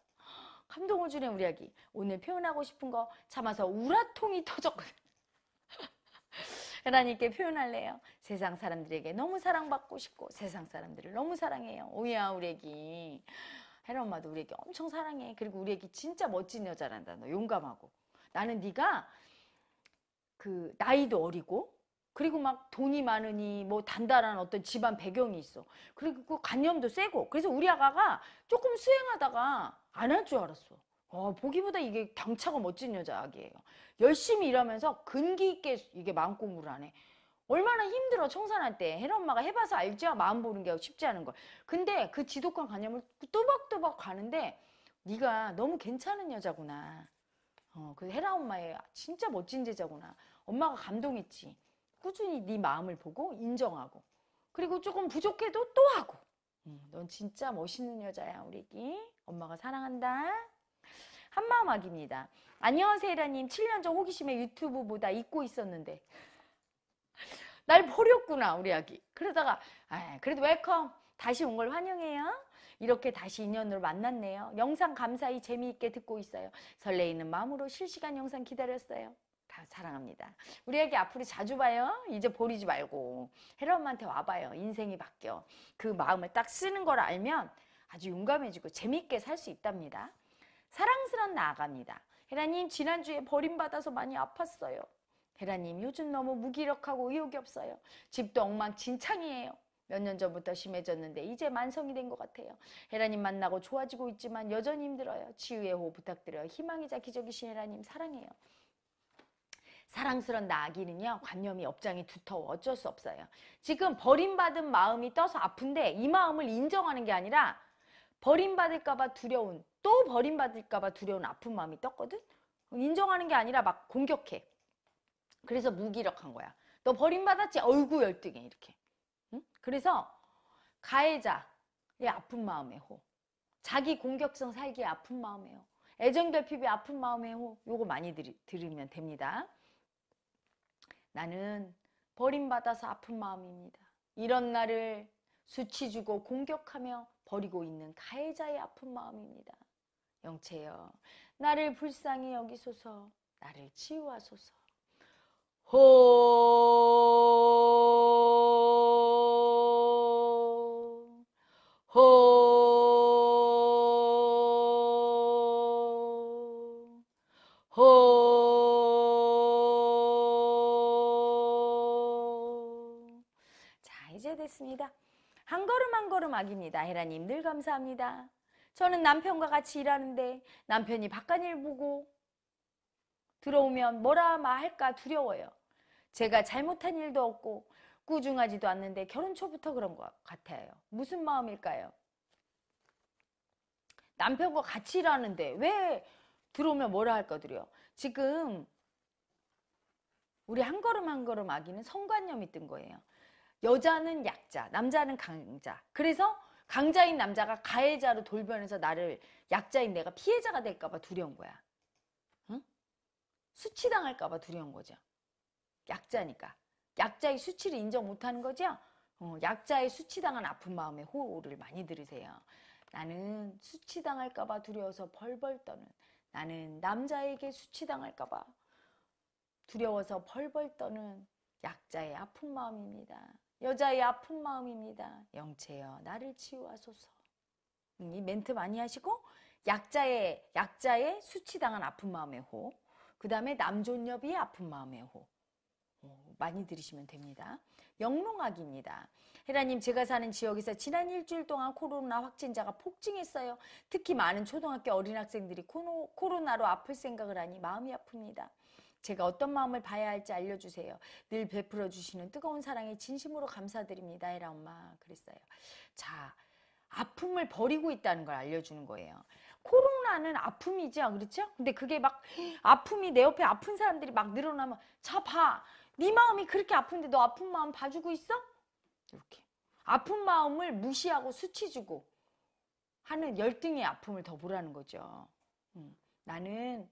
감동을 주네 우리 아기. 오늘 표현하고 싶은 거 참아서 우라통이 터졌거든. 하나님께 표현할래요. 세상 사람들에게 너무 사랑받고 싶고 세상 사람들을 너무 사랑해요. 오야 우리 애기. 헤라 엄마도 우리 에게 엄청 사랑해. 그리고 우리 에게 진짜 멋진 여자란다. 너 용감하고. 나는 네가 그 나이도 어리고 그리고 막 돈이 많으니 뭐 단단한 어떤 집안 배경이 있어. 그리고 그 관념도 세고. 그래서 우리 아가가 조금 수행하다가 안 할 줄 알았어. 어, 보기보다 이게 경차가 멋진 여자 아기예요. 열심히 일하면서 근기 있게 이게 마음 공부를 하네. 얼마나 힘들어 청산할 때 헤라 엄마가 해봐서 알지 마음 보는 게 쉽지 않은 걸. 근데 그 지독한 관념을 또박또박 가는데 네가 너무 괜찮은 여자구나. 어, 그 헤라 엄마의 진짜 멋진 제자구나. 엄마가 감동했지. 꾸준히 네 마음을 보고 인정하고 그리고 조금 부족해도 또 하고. 음, 넌 진짜 멋있는 여자야 우리 애기. 엄마가 사랑한다. 한마음학입니다. 안녕하세요, 이라님. 7년 전 호기심에 유튜브보다 잊고 있었는데. 날 버렸구나, 우리 아기. 그러다가, 아, 그래도 웰컴. 다시 온 걸 환영해요. 이렇게 다시 인연으로 만났네요. 영상 감사히 재미있게 듣고 있어요. 설레이는 마음으로 실시간 영상 기다렸어요. 다 사랑합니다. 우리 아기 앞으로 자주 봐요. 이제 버리지 말고. 헤라 엄마한테 와봐요. 인생이 바뀌어. 그 마음을 딱 쓰는 걸 알면 아주 용감해지고 재미있게 살 수 있답니다. 사랑스런 나아갑니다. 헤라님 지난주에 버림받아서 많이 아팠어요. 헤라님 요즘 너무 무기력하고 의욕이 없어요. 집도 엉망진창이에요. 몇 년 전부터 심해졌는데 이제 만성이 된 것 같아요. 헤라님 만나고 좋아지고 있지만 여전히 힘들어요. 치유의 호 부탁드려요. 희망이자 기적이신 헤라님 사랑해요. 사랑스런 나아기는요 관념이 업장이 두터워 어쩔 수 없어요 지금 버림받은 마음이 떠서 아픈데 이 마음을 인정하는 게 아니라 버림받을까봐 두려운 또 버림받을까봐 두려운 아픈 마음이 떴거든? 인정하는 게 아니라 막 공격해. 그래서 무기력한 거야. 너 버림받았지? 얼굴 열등해, 이렇게. 응? 그래서 가해자의 아픈 마음에 호. 자기 공격성 살기에 아픈 마음에 호. 애정 결핍이 아픈 마음에 호. 요거 많이 들, 들으면 됩니다. 나는 버림받아서 아픈 마음입니다. 이런 나를 수치 주고 공격하며 버리고 있는 가해자의 아픈 마음입니다. 영체여 나를 불쌍히 여기소서 나를 치유하소서 호 됐습니다. 한 걸음 한 걸음 악입니다. 헤라님 늘 감사합니다. 저는 남편과 같이 일하는데 남편이 바깥일 보고 들어오면 뭐라 말할까 두려워요. 제가 잘못한 일도 없고 꾸중하지도 않는데 결혼 초부터 그런 것 같아요. 무슨 마음일까요? 남편과 같이 일하는데 왜 들어오면 뭐라 할까 두려 지금 우리 한 걸음 한 걸음 아기는 성관념이 뜬 거예요. 여자는 약자, 남자는 강자. 그래서 강자인 남자가 가해자로 돌변해서 나를 약자인 내가 피해자가 될까봐 두려운 거야. 응? 수치당할까봐 두려운 거죠. 약자니까. 약자의 수치를 인정 못하는 거죠. 어, 약자의 수치당한 아픈 마음에 호를 많이 들으세요. 나는 수치당할까봐 두려워서 벌벌 떠는 나는 남자에게 수치당할까봐 두려워서 벌벌 떠는 약자의 아픈 마음입니다. 여자의 아픈 마음입니다. 영체여 나를 치유하소서. 음, 이 멘트 많이 하시고 약자의 약자의 수치당한 아픈 마음의 호. 그 다음에 남존녀비의 아픈 마음의 호. 어, 많이 들으시면 됩니다. 영롱학입니다. 헤라님 제가 사는 지역에서 지난 일주일 동안 코로나 확진자가 폭증했어요. 특히 많은 초등학교 어린 학생들이 코로나로 아플 생각을 하니 마음이 아픕니다. 제가 어떤 마음을 봐야 할지 알려주세요. 늘 베풀어 주시는 뜨거운 사랑에 진심으로 감사드립니다. 에라 엄마 그랬어요. 자 아픔을 버리고 있다는 걸 알려주는 거예요. 코로나는 아픔이죠, 아, 그렇죠? 근데 그게 막 아픔이 내 옆에 아픈 사람들이 막 늘어나면 자 봐, 네 마음이 그렇게 아픈데 너 아픈 마음 봐주고 있어? 이렇게 아픈 마음을 무시하고 수치주고 하는 열등의 아픔을 더 보라는 거죠. 음, 나는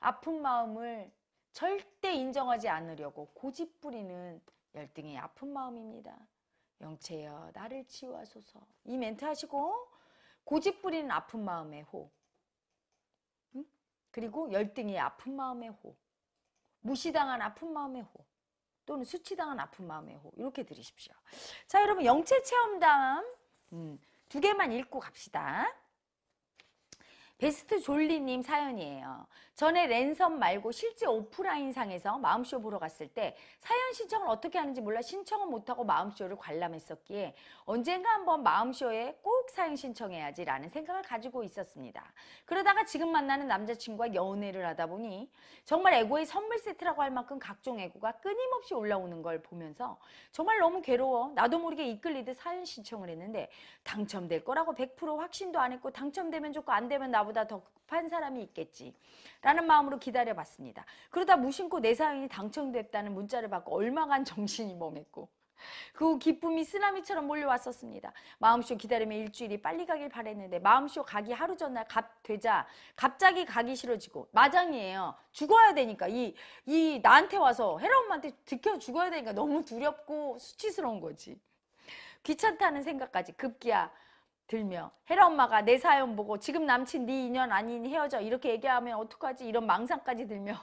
아픈 마음을 절대 인정하지 않으려고 고집부리는 열등의 아픈 마음입니다. 영채여 나를 치유하소서 이 멘트 하시고 어? 고집부리는 아픈 마음의 호 그리고 열등의 아픈 마음의 호 무시당한 아픈 마음의 호 또는 수치당한 아픈 마음의 호 이렇게 들으십시오. 자 여러분 영체 체험담 음, 두 개만 읽고 갑시다. 베스트 졸리님 사연이에요. 전에 랜선 말고 실제 오프라인상에서 마음쇼 보러 갔을 때 사연 신청을 어떻게 하는지 몰라 신청을 못하고 마음쇼를 관람했었기에 언젠가 한번 마음쇼에 꼭 사연 신청해야지 라는 생각을 가지고 있었습니다. 그러다가 지금 만나는 남자친구와 연애를 하다 보니 정말 에고의 선물 세트라고 할 만큼 각종 에고가 끊임없이 올라오는 걸 보면서 정말 너무 괴로워 나도 모르게 이끌리듯 사연 신청을 했는데 당첨될 거라고 100% 확신도 안 했고 당첨되면 좋고 안 되면 나보다 더 급한 사람이 있겠지 라는 마음으로 기다려봤습니다. 그러다 무심코 내 사연이 당첨됐다는 문자를 받고 얼마간 정신이 멍했고 그 기쁨이 쓰나미처럼 몰려왔었습니다. 마음쇼 기다림에 일주일이 빨리 가길 바랬는데 마음쇼 가기 하루 전날 갑 되자 갑자기 가기 싫어지고 마장이에요. 죽어야 되니까 이 이 나한테 와서 헤라 엄마한테 들켜 죽어야 되니까 너무 두렵고 수치스러운 거지. 귀찮다는 생각까지 급기야 들며 헤라 엄마가 내 사연 보고 지금 남친 네 인연 아닌 헤어져 이렇게 얘기하면 어떡하지 이런 망상까지 들며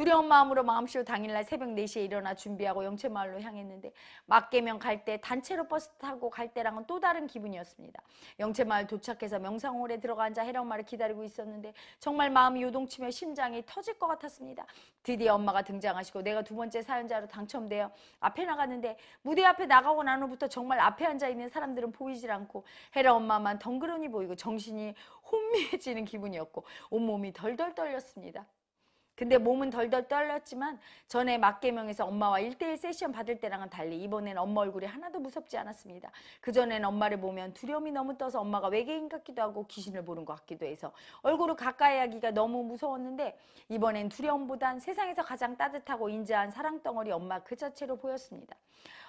두려운 마음으로 마음씨로 당일날 새벽 4시에 일어나 준비하고 영채마을로 향했는데 막계면 갈 때 단체로 버스 타고 갈 때랑은 또 다른 기분이었습니다. 영채마을 도착해서 명상홀에 들어가 앉아 헤라 엄마를 기다리고 있었는데 정말 마음이 요동치며 심장이 터질 것 같았습니다. 드디어 엄마가 등장하시고 내가 두 번째 사연자로 당첨되어 앞에 나갔는데 무대 앞에 나가고 난 후부터 정말 앞에 앉아있는 사람들은 보이질 않고 헤라 엄마만 덩그러니 보이고 정신이 혼미해지는 기분이었고 온몸이 덜덜 떨렸습니다. 근데 몸은 덜덜 떨렸지만 전에 막계명에서 엄마와 일대일 세션 받을 때랑은 달리 이번엔 엄마 얼굴이 하나도 무섭지 않았습니다. 그전엔 엄마를 보면 두려움이 너무 떠서 엄마가 외계인 같기도 하고 귀신을 보는 것 같기도 해서 얼굴을 가까이 하기가 너무 무서웠는데 이번엔 두려움보단 세상에서 가장 따뜻하고 인자한 사랑덩어리 엄마 그 자체로 보였습니다.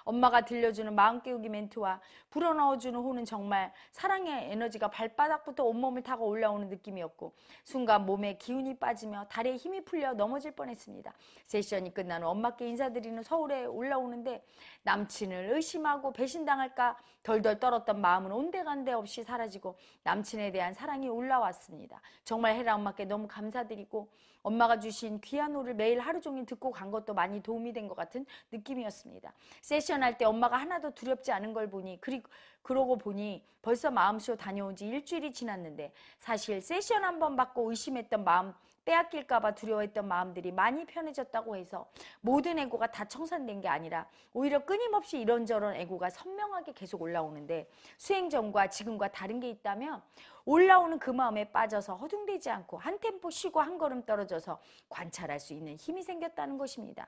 엄마가 들려주는 마음 깨우기 멘트와 불어넣어주는 호는 정말 사랑의 에너지가 발바닥부터 온몸을 타고 올라오는 느낌이었고 순간 몸에 기운이 빠지며 다리에 힘이 풀려 넘어질 뻔했습니다. 세션이 끝난 후 엄마께 인사드리는 서울에 올라오는데 남친을 의심하고 배신당할까 덜덜 떨었던 마음은 온데간데 없이 사라지고 남친에 대한 사랑이 올라왔습니다. 정말 해라 엄마께 너무 감사드리고 엄마가 주신 귀한 호를 매일 하루 종일 듣고 간 것도 많이 도움이 된 것 같은 느낌이었습니다. 세션 할 때 엄마가 하나도 두렵지 않은 걸 보니 그리 그러고 보니 벌써 마음쇼 다녀온 지 일주일이 지났는데 사실 세션 한 번 받고 의심했던 마음 빼앗길까봐 두려워했던 마음들이 많이 편해졌다고 해서 모든 애고가 다 청산된 게 아니라 오히려 끊임없이 이런저런 애고가 선명하게 계속 올라오는데 수행 전과 지금과 다른 게 있다면 올라오는 그 마음에 빠져서 허둥대지 않고 한 템포 쉬고 한 걸음 떨어져서 관찰할 수 있는 힘이 생겼다는 것입니다.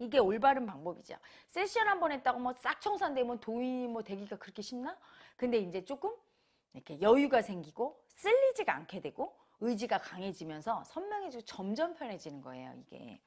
이게 올바른 방법이죠. 세션 한 번 했다고 뭐 싹 청산되면 도인이 뭐 되기가 그렇게 쉽나? 근데 이제 조금 이렇게 여유가 생기고 쓸리지가 않게 되고 의지가 강해지면서 선명해지고 점점 편해지는 거예요, 이게.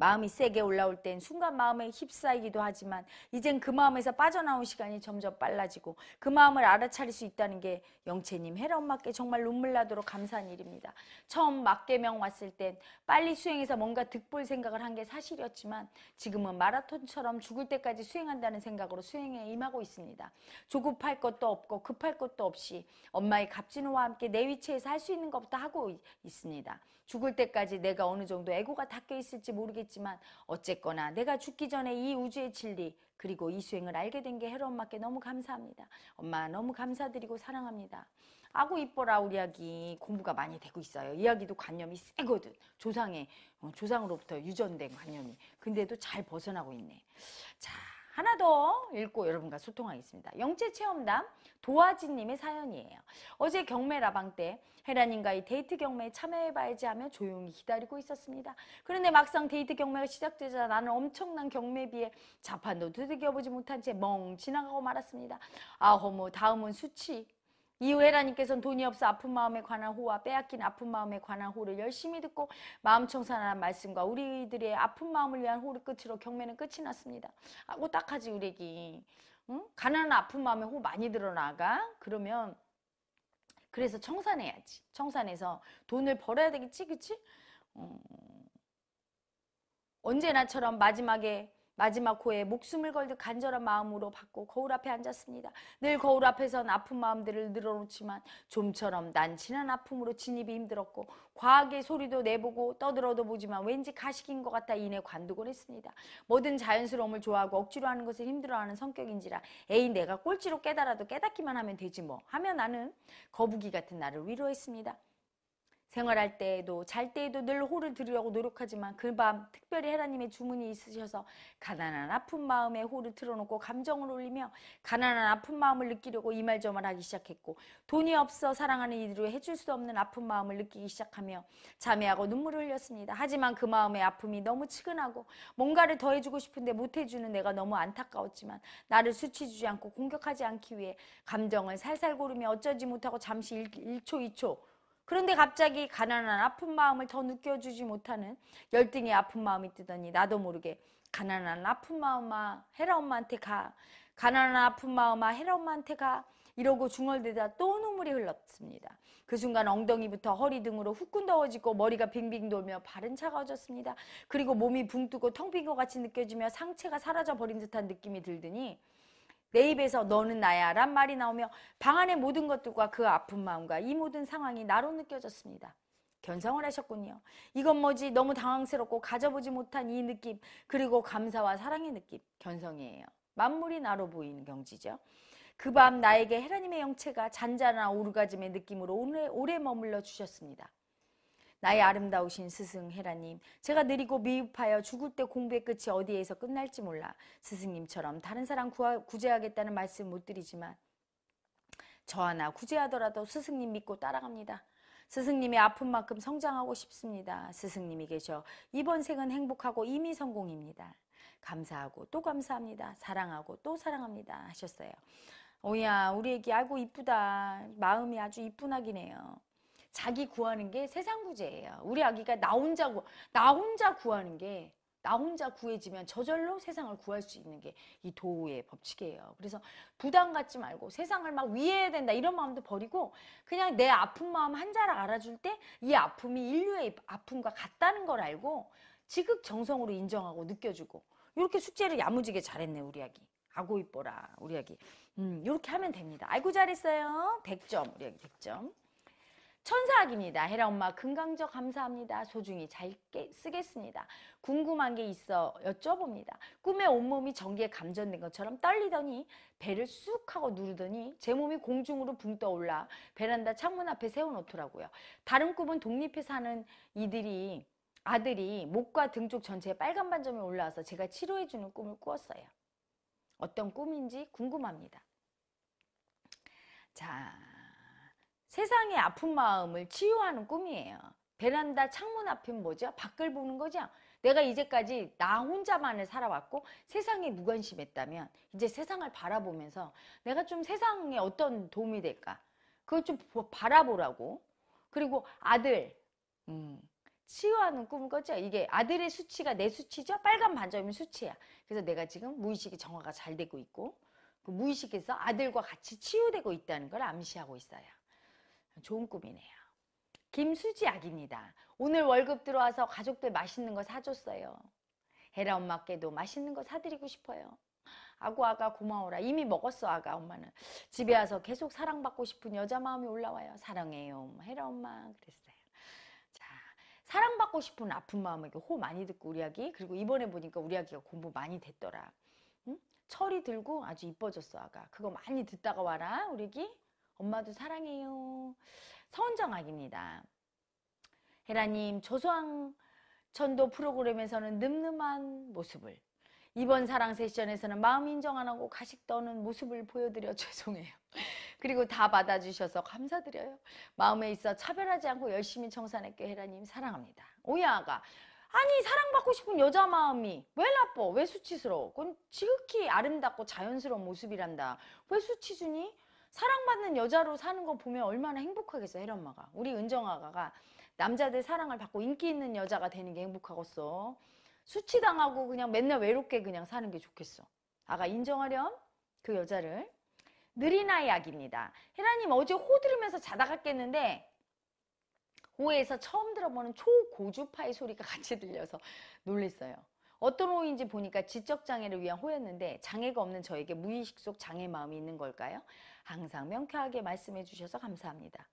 마음이 세게 올라올 땐 순간 마음에 휩싸이기도 하지만 이젠 그 마음에서 빠져나온 시간이 점점 빨라지고 그 마음을 알아차릴 수 있다는 게 영채님 헤라 엄마께 정말 눈물 나도록 감사한 일입니다. 처음 막개명 왔을 땐 빨리 수행해서 뭔가 득볼 생각을 한 게 사실이었지만 지금은 마라톤처럼 죽을 때까지 수행한다는 생각으로 수행에 임하고 있습니다. 조급할 것도 없고 급할 것도 없이 엄마의 갑진호와 함께 내 위치에서 할 수 있는 것부터 하고 있습니다. 죽을 때까지 내가 어느 정도 애고가 닦여 있을지 모르겠지만 어쨌거나 내가 죽기 전에 이 우주의 진리 그리고 이 수행을 알게 된게 헤로 엄마께 너무 감사합니다. 엄마 너무 감사드리고 사랑합니다. 아고 이뻐라 우리 아기 공부가 많이 되고 있어요. 이 아기도 관념이 세거든. 조상의 어, 조상으로부터 유전된 관념이. 근데도 잘 벗어나고 있네. 자 하나 더 읽고 여러분과 소통하겠습니다. 영체체험담 도화지님의 사연이에요. 어제 경매 라방 때 헤라님과의 데이트 경매에 참여해봐야지 하며 조용히 기다리고 있었습니다. 그런데 막상 데이트 경매가 시작되자 나는 엄청난 경매비에 자판도 두들겨보지 못한 채 멍 지나가고 말았습니다. 아 호모 뭐 다음은 수치 이회라님께서는 후 돈이 없어 아픈 마음에 관한 호와 빼앗긴 아픈 마음에 관한 호를 열심히 듣고 마음 청산하는 말씀과 우리들의 아픈 마음을 위한 호를 끝으로 경매는 끝이 났습니다. 하고 딱하지 우리기. 응? 가난한 아픈 마음에 호 많이 들어나가? 그러면 그래서 청산해야지. 청산해서 돈을 벌어야 되겠지, 그치? 어... 언제나처럼 마지막에 마지막 고에 목숨을 걸듯 간절한 마음으로 받고 거울 앞에 앉았습니다. 늘 거울 앞에선 아픈 마음들을 늘어놓지만 좀처럼 난치한 아픔으로 진입이 힘들었고 과하게 소리도 내보고 떠들어도 보지만 왠지 가식인 것 같아 이내 관두곤 했습니다. 뭐든 자연스러움을 좋아하고 억지로 하는 것을 힘들어하는 성격인지라 에이 내가 꼴찌로 깨달아도 깨닫기만 하면 되지 뭐 하며 나는 거북이 같은 나를 위로했습니다. 생활할 때에도 잘 때에도 늘 호를 들으려고 노력하지만 그 밤 특별히 하나님의 주문이 있으셔서 가난한 아픈 마음에 호를 틀어놓고 감정을 올리며 가난한 아픈 마음을 느끼려고 이말 저말 하기 시작했고 돈이 없어 사랑하는 이들로 해줄 수 없는 아픈 마음을 느끼기 시작하며 자매하고 눈물을 흘렸습니다. 하지만 그 마음의 아픔이 너무 치근하고 뭔가를 더해주고 싶은데 못해주는 내가 너무 안타까웠지만 나를 수치주지 않고 공격하지 않기 위해 감정을 살살 고르며 어쩌지 못하고 잠시 1, 1초 2초 그런데 갑자기 가난한 아픈 마음을 더 느껴주지 못하는 열등의 아픈 마음이 뜨더니 나도 모르게 가난한 아픈 마음아 헤라 엄마한테 가 가난한 아픈 마음아 헤라 엄마한테 가 이러고 중얼대다 또 눈물이 흘렀습니다. 그 순간 엉덩이부터 허리 등으로 후끈더워지고 머리가 빙빙 돌며 발은 차가워졌습니다. 그리고 몸이 붕 뜨고 텅 빈 것 같이 느껴지며 상체가 사라져 버린 듯한 느낌이 들더니 내 입에서 너는 나야 란 말이 나오며 방 안의 모든 것들과 그 아픈 마음과 이 모든 상황이 나로 느껴졌습니다. 견성을 하셨군요. 이건 뭐지? 너무 당황스럽고 가져보지 못한 이 느낌, 그리고 감사와 사랑의 느낌, 견성이에요. 만물이 나로 보이는 경지죠. 그 밤 나에게 헤라님의 영체가 잔잔한 오르가즘의 느낌으로 오래, 오래 머물러 주셨습니다. 나의 아름다우신 스승 헤라님, 제가 느리고 미흡하여 죽을 때 공부의 끝이 어디에서 끝날지 몰라 스승님처럼 다른 사람 구하, 구제하겠다는 말씀 못 드리지만 저 하나 구제하더라도 스승님 믿고 따라갑니다. 스승님이 아픈 만큼 성장하고 싶습니다. 스승님이 계셔 이번 생은 행복하고 이미 성공입니다. 감사하고 또 감사합니다. 사랑하고 또 사랑합니다. 하셨어요. 오야 우리 애기 알고 이쁘다. 마음이 아주 이쁜 아기네요. 자기 구하는 게 세상 구제예요. 우리 아기가 나 혼자 구, 나 혼자 구하는 게 나 혼자 구해지면 저절로 세상을 구할 수 있는 게 이 도우의 법칙이에요. 그래서 부담 갖지 말고 세상을 막 위해야 된다 이런 마음도 버리고 그냥 내 아픈 마음 한 자락 알아줄 때 이 아픔이 인류의 아픔과 같다는 걸 알고 지극정성으로 인정하고 느껴주고 이렇게 숙제를 야무지게 잘했네 우리 아기. 아고 이뻐라 우리 아기. 음, 이렇게 하면 됩니다. 아이고 잘했어요. 100점 우리 아기 100점. 천사학입니다. 헤라 엄마 금강적 감사합니다. 소중히 잘 쓰겠습니다. 궁금한 게 있어 여쭤봅니다. 꿈에 온몸이 전기에 감전된 것처럼 떨리더니 배를 쑥 하고 누르더니 제 몸이 공중으로 붕 떠올라 베란다 창문 앞에 세워놓더라고요. 다른 꿈은 독립해 사는 이들이 아들이 목과 등쪽 전체에 빨간 반점이 올라와서 제가 치료해주는 꿈을 꾸었어요. 어떤 꿈인지 궁금합니다. 자, 세상의 아픈 마음을 치유하는 꿈이에요. 베란다 창문 앞엔 뭐죠? 밖을 보는 거죠? 내가 이제까지 나 혼자만을 살아왔고 세상에 무관심했다면 이제 세상을 바라보면서 내가 좀 세상에 어떤 도움이 될까? 그걸 좀 바라보라고. 그리고 아들, 음, 치유하는 꿈 거죠? 이게 아들의 수치가 내 수치죠? 빨간 반점이 수치야. 그래서 내가 지금 무의식의 정화가 잘 되고 있고 그 무의식에서 아들과 같이 치유되고 있다는 걸 암시하고 있어요. 좋은 꿈이네요. 김수지 약입니다. 오늘 월급 들어와서 가족들 맛있는 거 사줬어요. 헤라 엄마께도 맛있는 거 사드리고 싶어요. 아구 아가 고마워라. 이미 먹었어 아가 엄마는. 집에 와서 계속 사랑받고 싶은 여자 마음이 올라와요. 사랑해요. 헤라 엄마 그랬어요. 자 사랑받고 싶은 아픈 마음에게 호 많이 듣고 우리 아기 그리고 이번에 보니까 우리 아기가 공부 많이 됐더라. 응? 철이 들고 아주 이뻐졌어 아가. 그거 많이 듣다가 와라 우리 아기. 엄마도 사랑해요. 서은정 아입니다 기 헤라님 조소왕 전도 프로그램에서는 늠름한 모습을 이번 사랑 세션에서는 마음 인정 안 하고 가식 떠는 모습을 보여드려 죄송해요. 그리고 다 받아주셔서 감사드려요. 마음에 있어 차별하지 않고 열심히 청산했게 헤라님 사랑합니다. 오야가 아니 사랑받고 싶은 여자 마음이 왜 나빠 왜 수치스러워 그건 지극히 아름답고 자연스러운 모습이란다 왜 수치주니 사랑받는 여자로 사는 거 보면 얼마나 행복하겠어 혜리 엄마가 우리 은정아가 가 남자들 사랑을 받고 인기 있는 여자가 되는 게 행복하겠어 수치당하고 그냥 맨날 외롭게 그냥 사는 게 좋겠어 아가 인정하렴 그 여자를 느리나이 약입니다 혜라님 어제 호 들으면서 자다가 깼는데 호에서 처음 들어보는 초고주파의 소리가 같이 들려서 놀랬어요 어떤 호인지 보니까 지적 장애를 위한 호였는데 장애가 없는 저에게 무의식 속 장애 마음이 있는 걸까요? 항상 명쾌하게 말씀해 주셔서 감사합니다.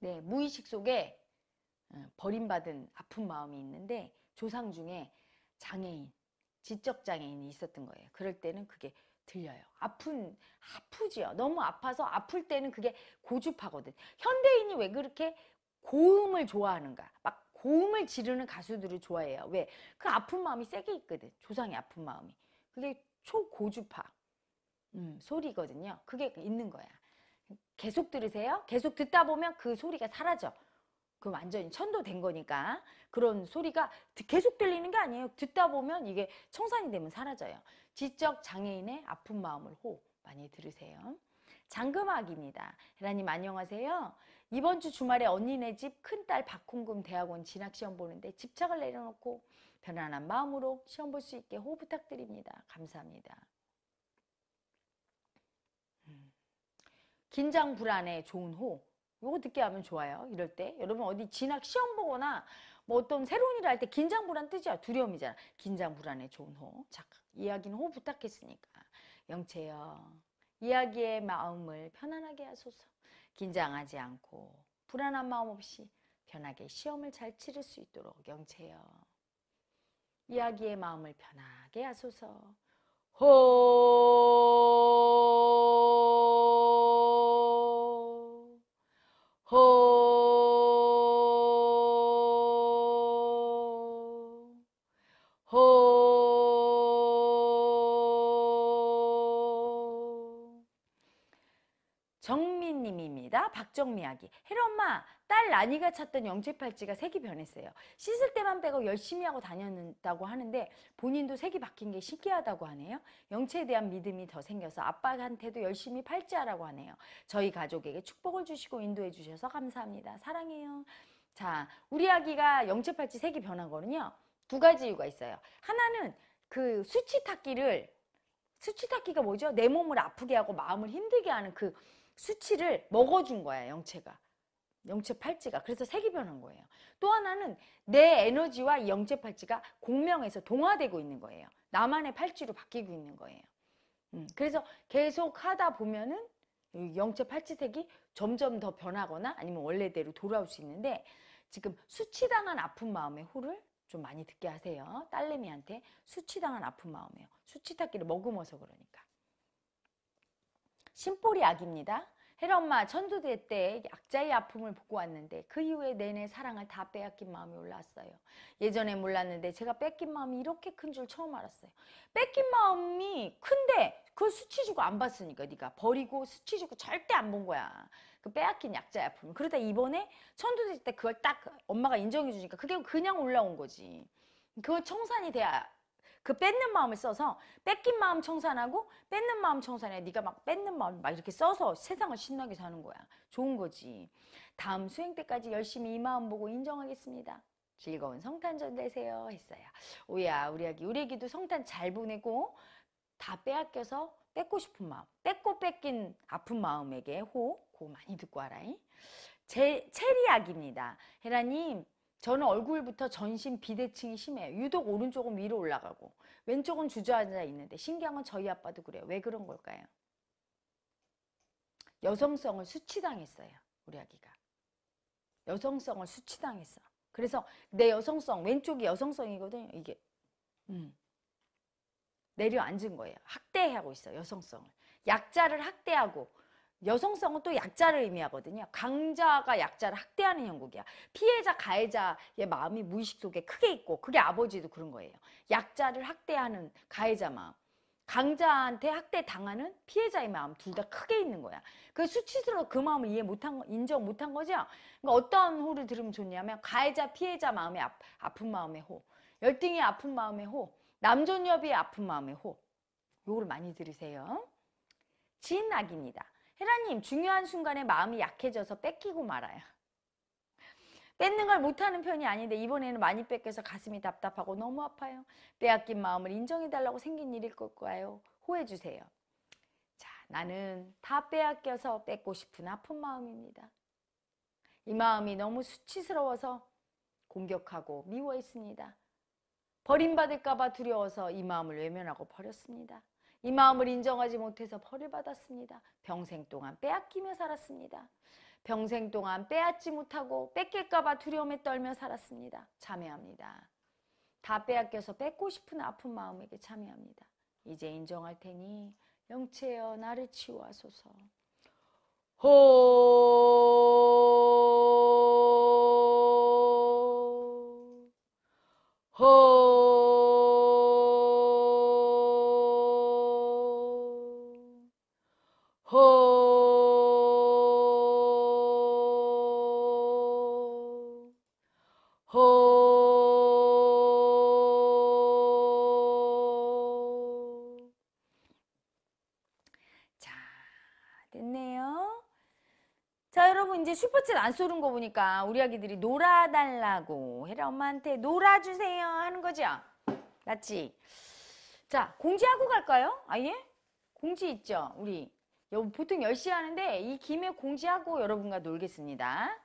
네, 무의식 속에 어, 버림받은 아픈 마음이 있는데 조상 중에 장애인, 지적 장애인이 있었던 거예요. 그럴 때는 그게 들려요. 아픈 아프지요. 너무 아파서 아플 때는 그게 고주파거든. 현대인이 왜 그렇게 고음을 좋아하는가? 막 고음을 지르는 가수들을 좋아해요. 왜? 그 아픈 마음이 세게 있거든. 조상의 아픈 마음이. 그게 초고주파 음, 소리거든요. 그게 있는 거야. 계속 들으세요. 계속 듣다 보면 그 소리가 사라져. 그 완전히 천도된 거니까 그런 소리가 계속 들리는 게 아니에요. 듣다 보면 이게 청산이 되면 사라져요. 지적 장애인의 아픈 마음을 호 많이 들으세요. 장금악입니다. 헤라님 안녕하세요. 이번 주 주말에 언니네 집 큰딸 박홍금 대학원 진학시험 보는데 집착을 내려놓고 편안한 마음으로 시험 볼 수 있게 호 부탁드립니다. 감사합니다. 음. 긴장 불안에 좋은 호 요거 듣게 하면 좋아요. 이럴 때 여러분 어디 진학 시험 보거나 뭐 어떤 새로운 일을 할 때 긴장 불안 뜨죠. 두려움이잖아. 긴장 불안에 좋은 호. 자, 이야기는 호 부탁했으니까. 영채여. 이야기의 마음을 편안하게 하소서. 긴장하지 않고 불안한 마음 없이 편하게 시험을 잘 치를 수 있도록 영채여 이야기의 마음을 편하게 하소서 호 호. 박정미 아기. 혜리 엄마, 딸 라니가 찾던 영채팔찌가 색이 변했어요. 씻을 때만 빼고 열심히 하고 다녔다고 하는데 본인도 색이 바뀐 게 신기하다고 하네요. 영채에 대한 믿음이 더 생겨서 아빠한테도 열심히 팔찌하라고 하네요. 저희 가족에게 축복을 주시고 인도해 주셔서 감사합니다. 사랑해요. 자, 우리 아기가 영채팔찌 색이 변한 거는요. 두 가지 이유가 있어요. 하나는 그 수치 탁기를 수치 탁기가 뭐죠? 내 몸을 아프게 하고 마음을 힘들게 하는 그 수치를 먹어준 거야 영체가 영체 팔찌가 그래서 색이 변한 거예요 또 하나는 내 에너지와 영체 팔찌가 공명해서 동화되고 있는 거예요 나만의 팔찌로 바뀌고 있는 거예요 음, 그래서 계속 하다 보면은 영체 팔찌색이 점점 더 변하거나 아니면 원래대로 돌아올 수 있는데 지금 수치당한 아픈 마음의 호를 좀 많이 듣게 하세요 딸내미한테 수치당한 아픈 마음이에요 수치타기를 머금어서 그러니까 심보리 약입니다. 헤 엄마 천두대 때 약자의 아픔을 보고 왔는데 그 이후에 내내 사랑을 다 빼앗긴 마음이 올라왔어요. 예전에 몰랐는데 제가 뺏긴 마음이 이렇게 큰 줄 처음 알았어요. 뺏긴 마음이 큰데 그걸 수치주고 안 봤으니까 네가 버리고 수치주고 절대 안 본 거야. 그 빼앗긴 약자의 아픔. 그러다 이번에 천두대 때 그걸 딱 엄마가 인정해 주니까 그게 그냥 올라온 거지. 그걸 청산이 돼야 그 뺏는 마음을 써서 뺏긴 마음 청산하고 뺏는 마음 청산해. 네가 막 뺏는 마음 막 이렇게 써서 세상을 신나게 사는 거야. 좋은 거지. 다음 수행 때까지 열심히 이 마음 보고 인정하겠습니다. 즐거운 성탄절 되세요 했어요. 오야 우리 아기 우리 아기도 성탄 잘 보내고 다 빼앗겨서 뺏고 싶은 마음 뺏고 뺏긴 아픈 마음에게 호 고 많이 듣고 와라잉. 제 체리 아기입니다. 헤라님 저는 얼굴부터 전신 비대칭이 심해요. 유독 오른쪽은 위로 올라가고 왼쪽은 주저앉아 있는데 신경은 저희 아빠도 그래요. 왜 그런 걸까요? 여성성을 수치당했어요. 우리 아기가. 여성성을 수치당했어. 그래서 내 여성성, 왼쪽이 여성성이거든요. 이게 음. 내려앉은 거예요. 학대하고 있어 여성성을. 약자를 학대하고 여성성은 또 약자를 의미하거든요. 강자가 약자를 학대하는 형국이야. 피해자, 가해자의 마음이 무의식 속에 크게 있고 그게 아버지도 그런 거예요. 약자를 학대하는 가해자 마음. 강자한테 학대 당하는 피해자의 마음 둘 다 크게 있는 거야. 그 수치스러워 그 마음을 이해 못한 거, 인정 못한 거죠. 그러니까 어떤 호를 들으면 좋냐면 가해자 피해자 마음의 아, 아픈 마음의 호, 열등이 아픈 마음의 호, 남존여비의 아픈 마음의 호. 요걸 많이 들으세요. 진악입니다. 헤라님 중요한 순간에 마음이 약해져서 뺏기고 말아요. 뺏는 걸 못하는 편이 아닌데 이번에는 많이 뺏겨서 가슴이 답답하고 너무 아파요. 빼앗긴 마음을 인정해달라고 생긴 일일 걸까요? 호해주세요. 자, 나는 다 빼앗겨서 뺏고 싶은 아픈 마음입니다. 이 마음이 너무 수치스러워서 공격하고 미워했습니다. 버림받을까봐 두려워서 이 마음을 외면하고 버렸습니다. 이 마음을 인정하지 못해서 벌을 받았습니다. 평생 동안 빼앗기며 살았습니다. 평생 동안 빼앗지 못하고 뺏길까봐 두려움에 떨며 살았습니다. 참여합니다. 다 빼앗겨서 뺏고 싶은 아픈 마음에게 참여합니다. 이제 인정할 테니 영체여 나를 치유하소서. 호. 호. 이제 슈퍼챗 안 쏘는 거 보니까 우리 아기들이 놀아달라고 해라 엄마한테 놀아주세요 하는 거죠. 맞지? 자, 공지하고 갈까요? 아예? 공지 있죠, 우리. 보통 10시 하는데 이 김에 공지하고 여러분과 놀겠습니다.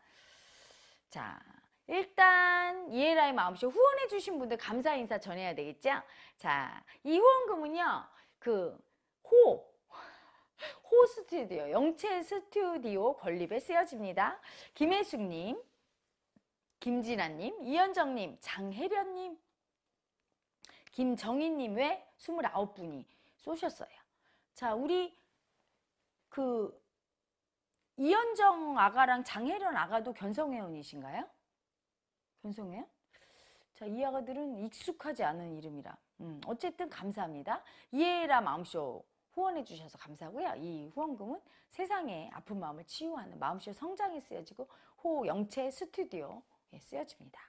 자, 일단 이해라의 마음씨 후원해 주신 분들 감사 인사 전해야 되겠죠? 자, 이 후원금은요. 그 호, 호스튜디오 영첸 스튜디오 건립에 쓰여집니다. 김혜숙님, 김진아님, 이현정님, 장혜련님, 김정희님 외 29분이 쏘셨어요. 자, 우리 그 이현정 아가랑 장혜련 아가도 견성회원이신가요? 견성회원? 자, 이 아가들은 익숙하지 않은 이름이라. 음, 어쨌든 감사합니다. 이해라 마음쇼 후원해 주셔서 감사하고요. 이 후원금은 세상에 아픈 마음을 치유하는 마음씨 성장에 쓰여지고 호 영체 스튜디오에 쓰여집니다.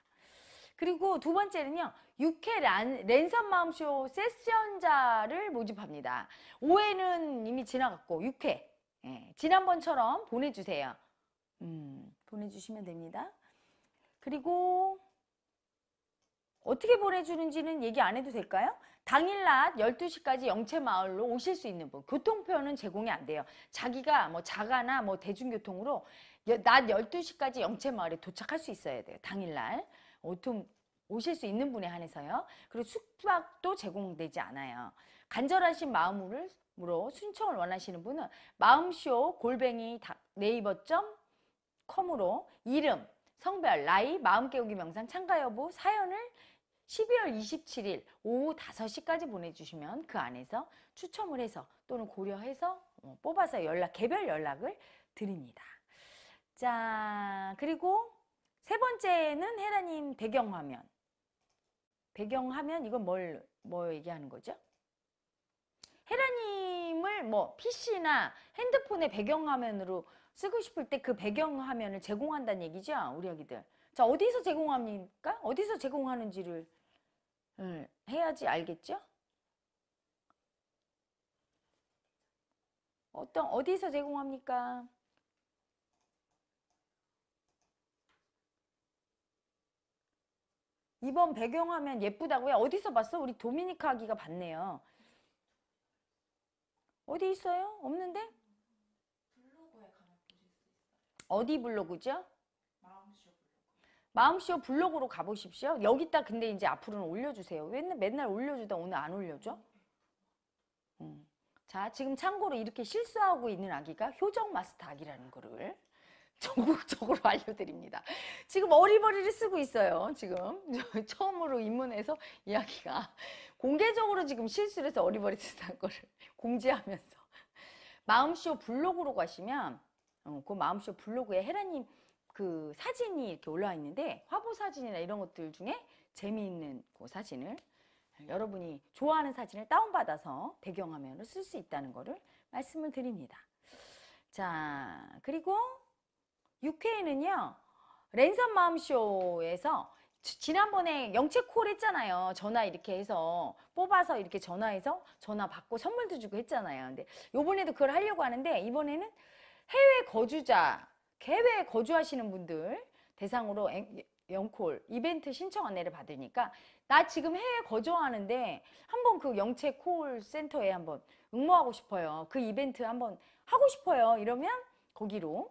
그리고 두 번째는요. 육회 란, 랜선 마음쇼 세션자를 모집합니다. 5회는 이미 지나갔고 6회 예, 지난번처럼 보내주세요. 음, 보내주시면 됩니다. 그리고 어떻게 보내주는지는 얘기 안 해도 될까요? 당일 낮 12시까지 영채마을로 오실 수 있는 분교통표는 제공이 안 돼요. 자기가 뭐 자가나 뭐 대중교통으로 낮 12시까지 영채마을에 도착할 수 있어야 돼요. 당일 날. 오통 오실 수 있는 분에 한해서요. 그리고 숙박도 제공되지 않아요. 간절하신 마음으로 순청을 원하시는 분은 마음쇼 골뱅이 네이버점 컴으로 이름, 성별, 나이, 마음깨우기 명상 참가 여부, 사연을 12월 27일 오후 5시까지 보내주시면 그 안에서 추첨을 해서 또는 고려해서 어, 뽑아서 연락, 개별 연락을 드립니다. 자, 그리고 세 번째는 헤라님 배경화면. 배경화면, 이건 뭘, 뭐 얘기하는 거죠? 헤라님을 뭐 PC나 핸드폰의 배경화면으로 쓰고 싶을 때 그 배경화면을 제공한다는 얘기죠? 우리 아기들. 자, 어디서 제공합니까? 어디서 제공하는지를 해야지 알겠죠? 어떤 어디서 제공합니까? 이번 배경화면 예쁘다고요? 어디서 봤어? 우리 도미니카 아기가 봤네요. 어디 있어요? 없는데? 블로그에 가면 보실 수 있어요. 어디 블로그죠? 마음쇼 블로그로 가보십시오. 여기다 근데 이제 앞으로는 올려주세요. 맨 맨날 올려주다 오늘 안 올려줘? 음. 자, 지금 참고로 이렇게 실수하고 있는 아기가 효정 마스터 아기라는 거를 전국적으로 알려드립니다. 지금 어리버리를 쓰고 있어요. 지금 처음으로 입문해서 이야기가 공개적으로 지금 실수를 해서 어리버리 쓰는 거를 공지하면서 마음쇼 블로그로 가시면 어, 그 마음쇼 블로그에 헤라님 그 사진이 이렇게 올라와 있는데 화보 사진이나 이런 것들 중에 재미있는 그 사진을 여러분이 좋아하는 사진을 다운받아서 배경화면으로 쓸 수 있다는 것을 말씀을 드립니다. 자, 그리고 6회에는요. 랜선 마음쇼에서 지난번에 영채콜 했잖아요. 전화 이렇게 해서 뽑아서 이렇게 전화해서 전화 받고 선물도 주고 했잖아요. 근데 요번에도 그걸 하려고 하는데 이번에는 해외 거주자 해외에 거주하시는 분들 대상으로 앵, 영콜 이벤트 신청 안내를 받으니까 나 지금 해외 거주하는데 한번 그 영채 콜 센터에 한번 응모하고 싶어요. 그 이벤트 한번 하고 싶어요. 이러면 거기로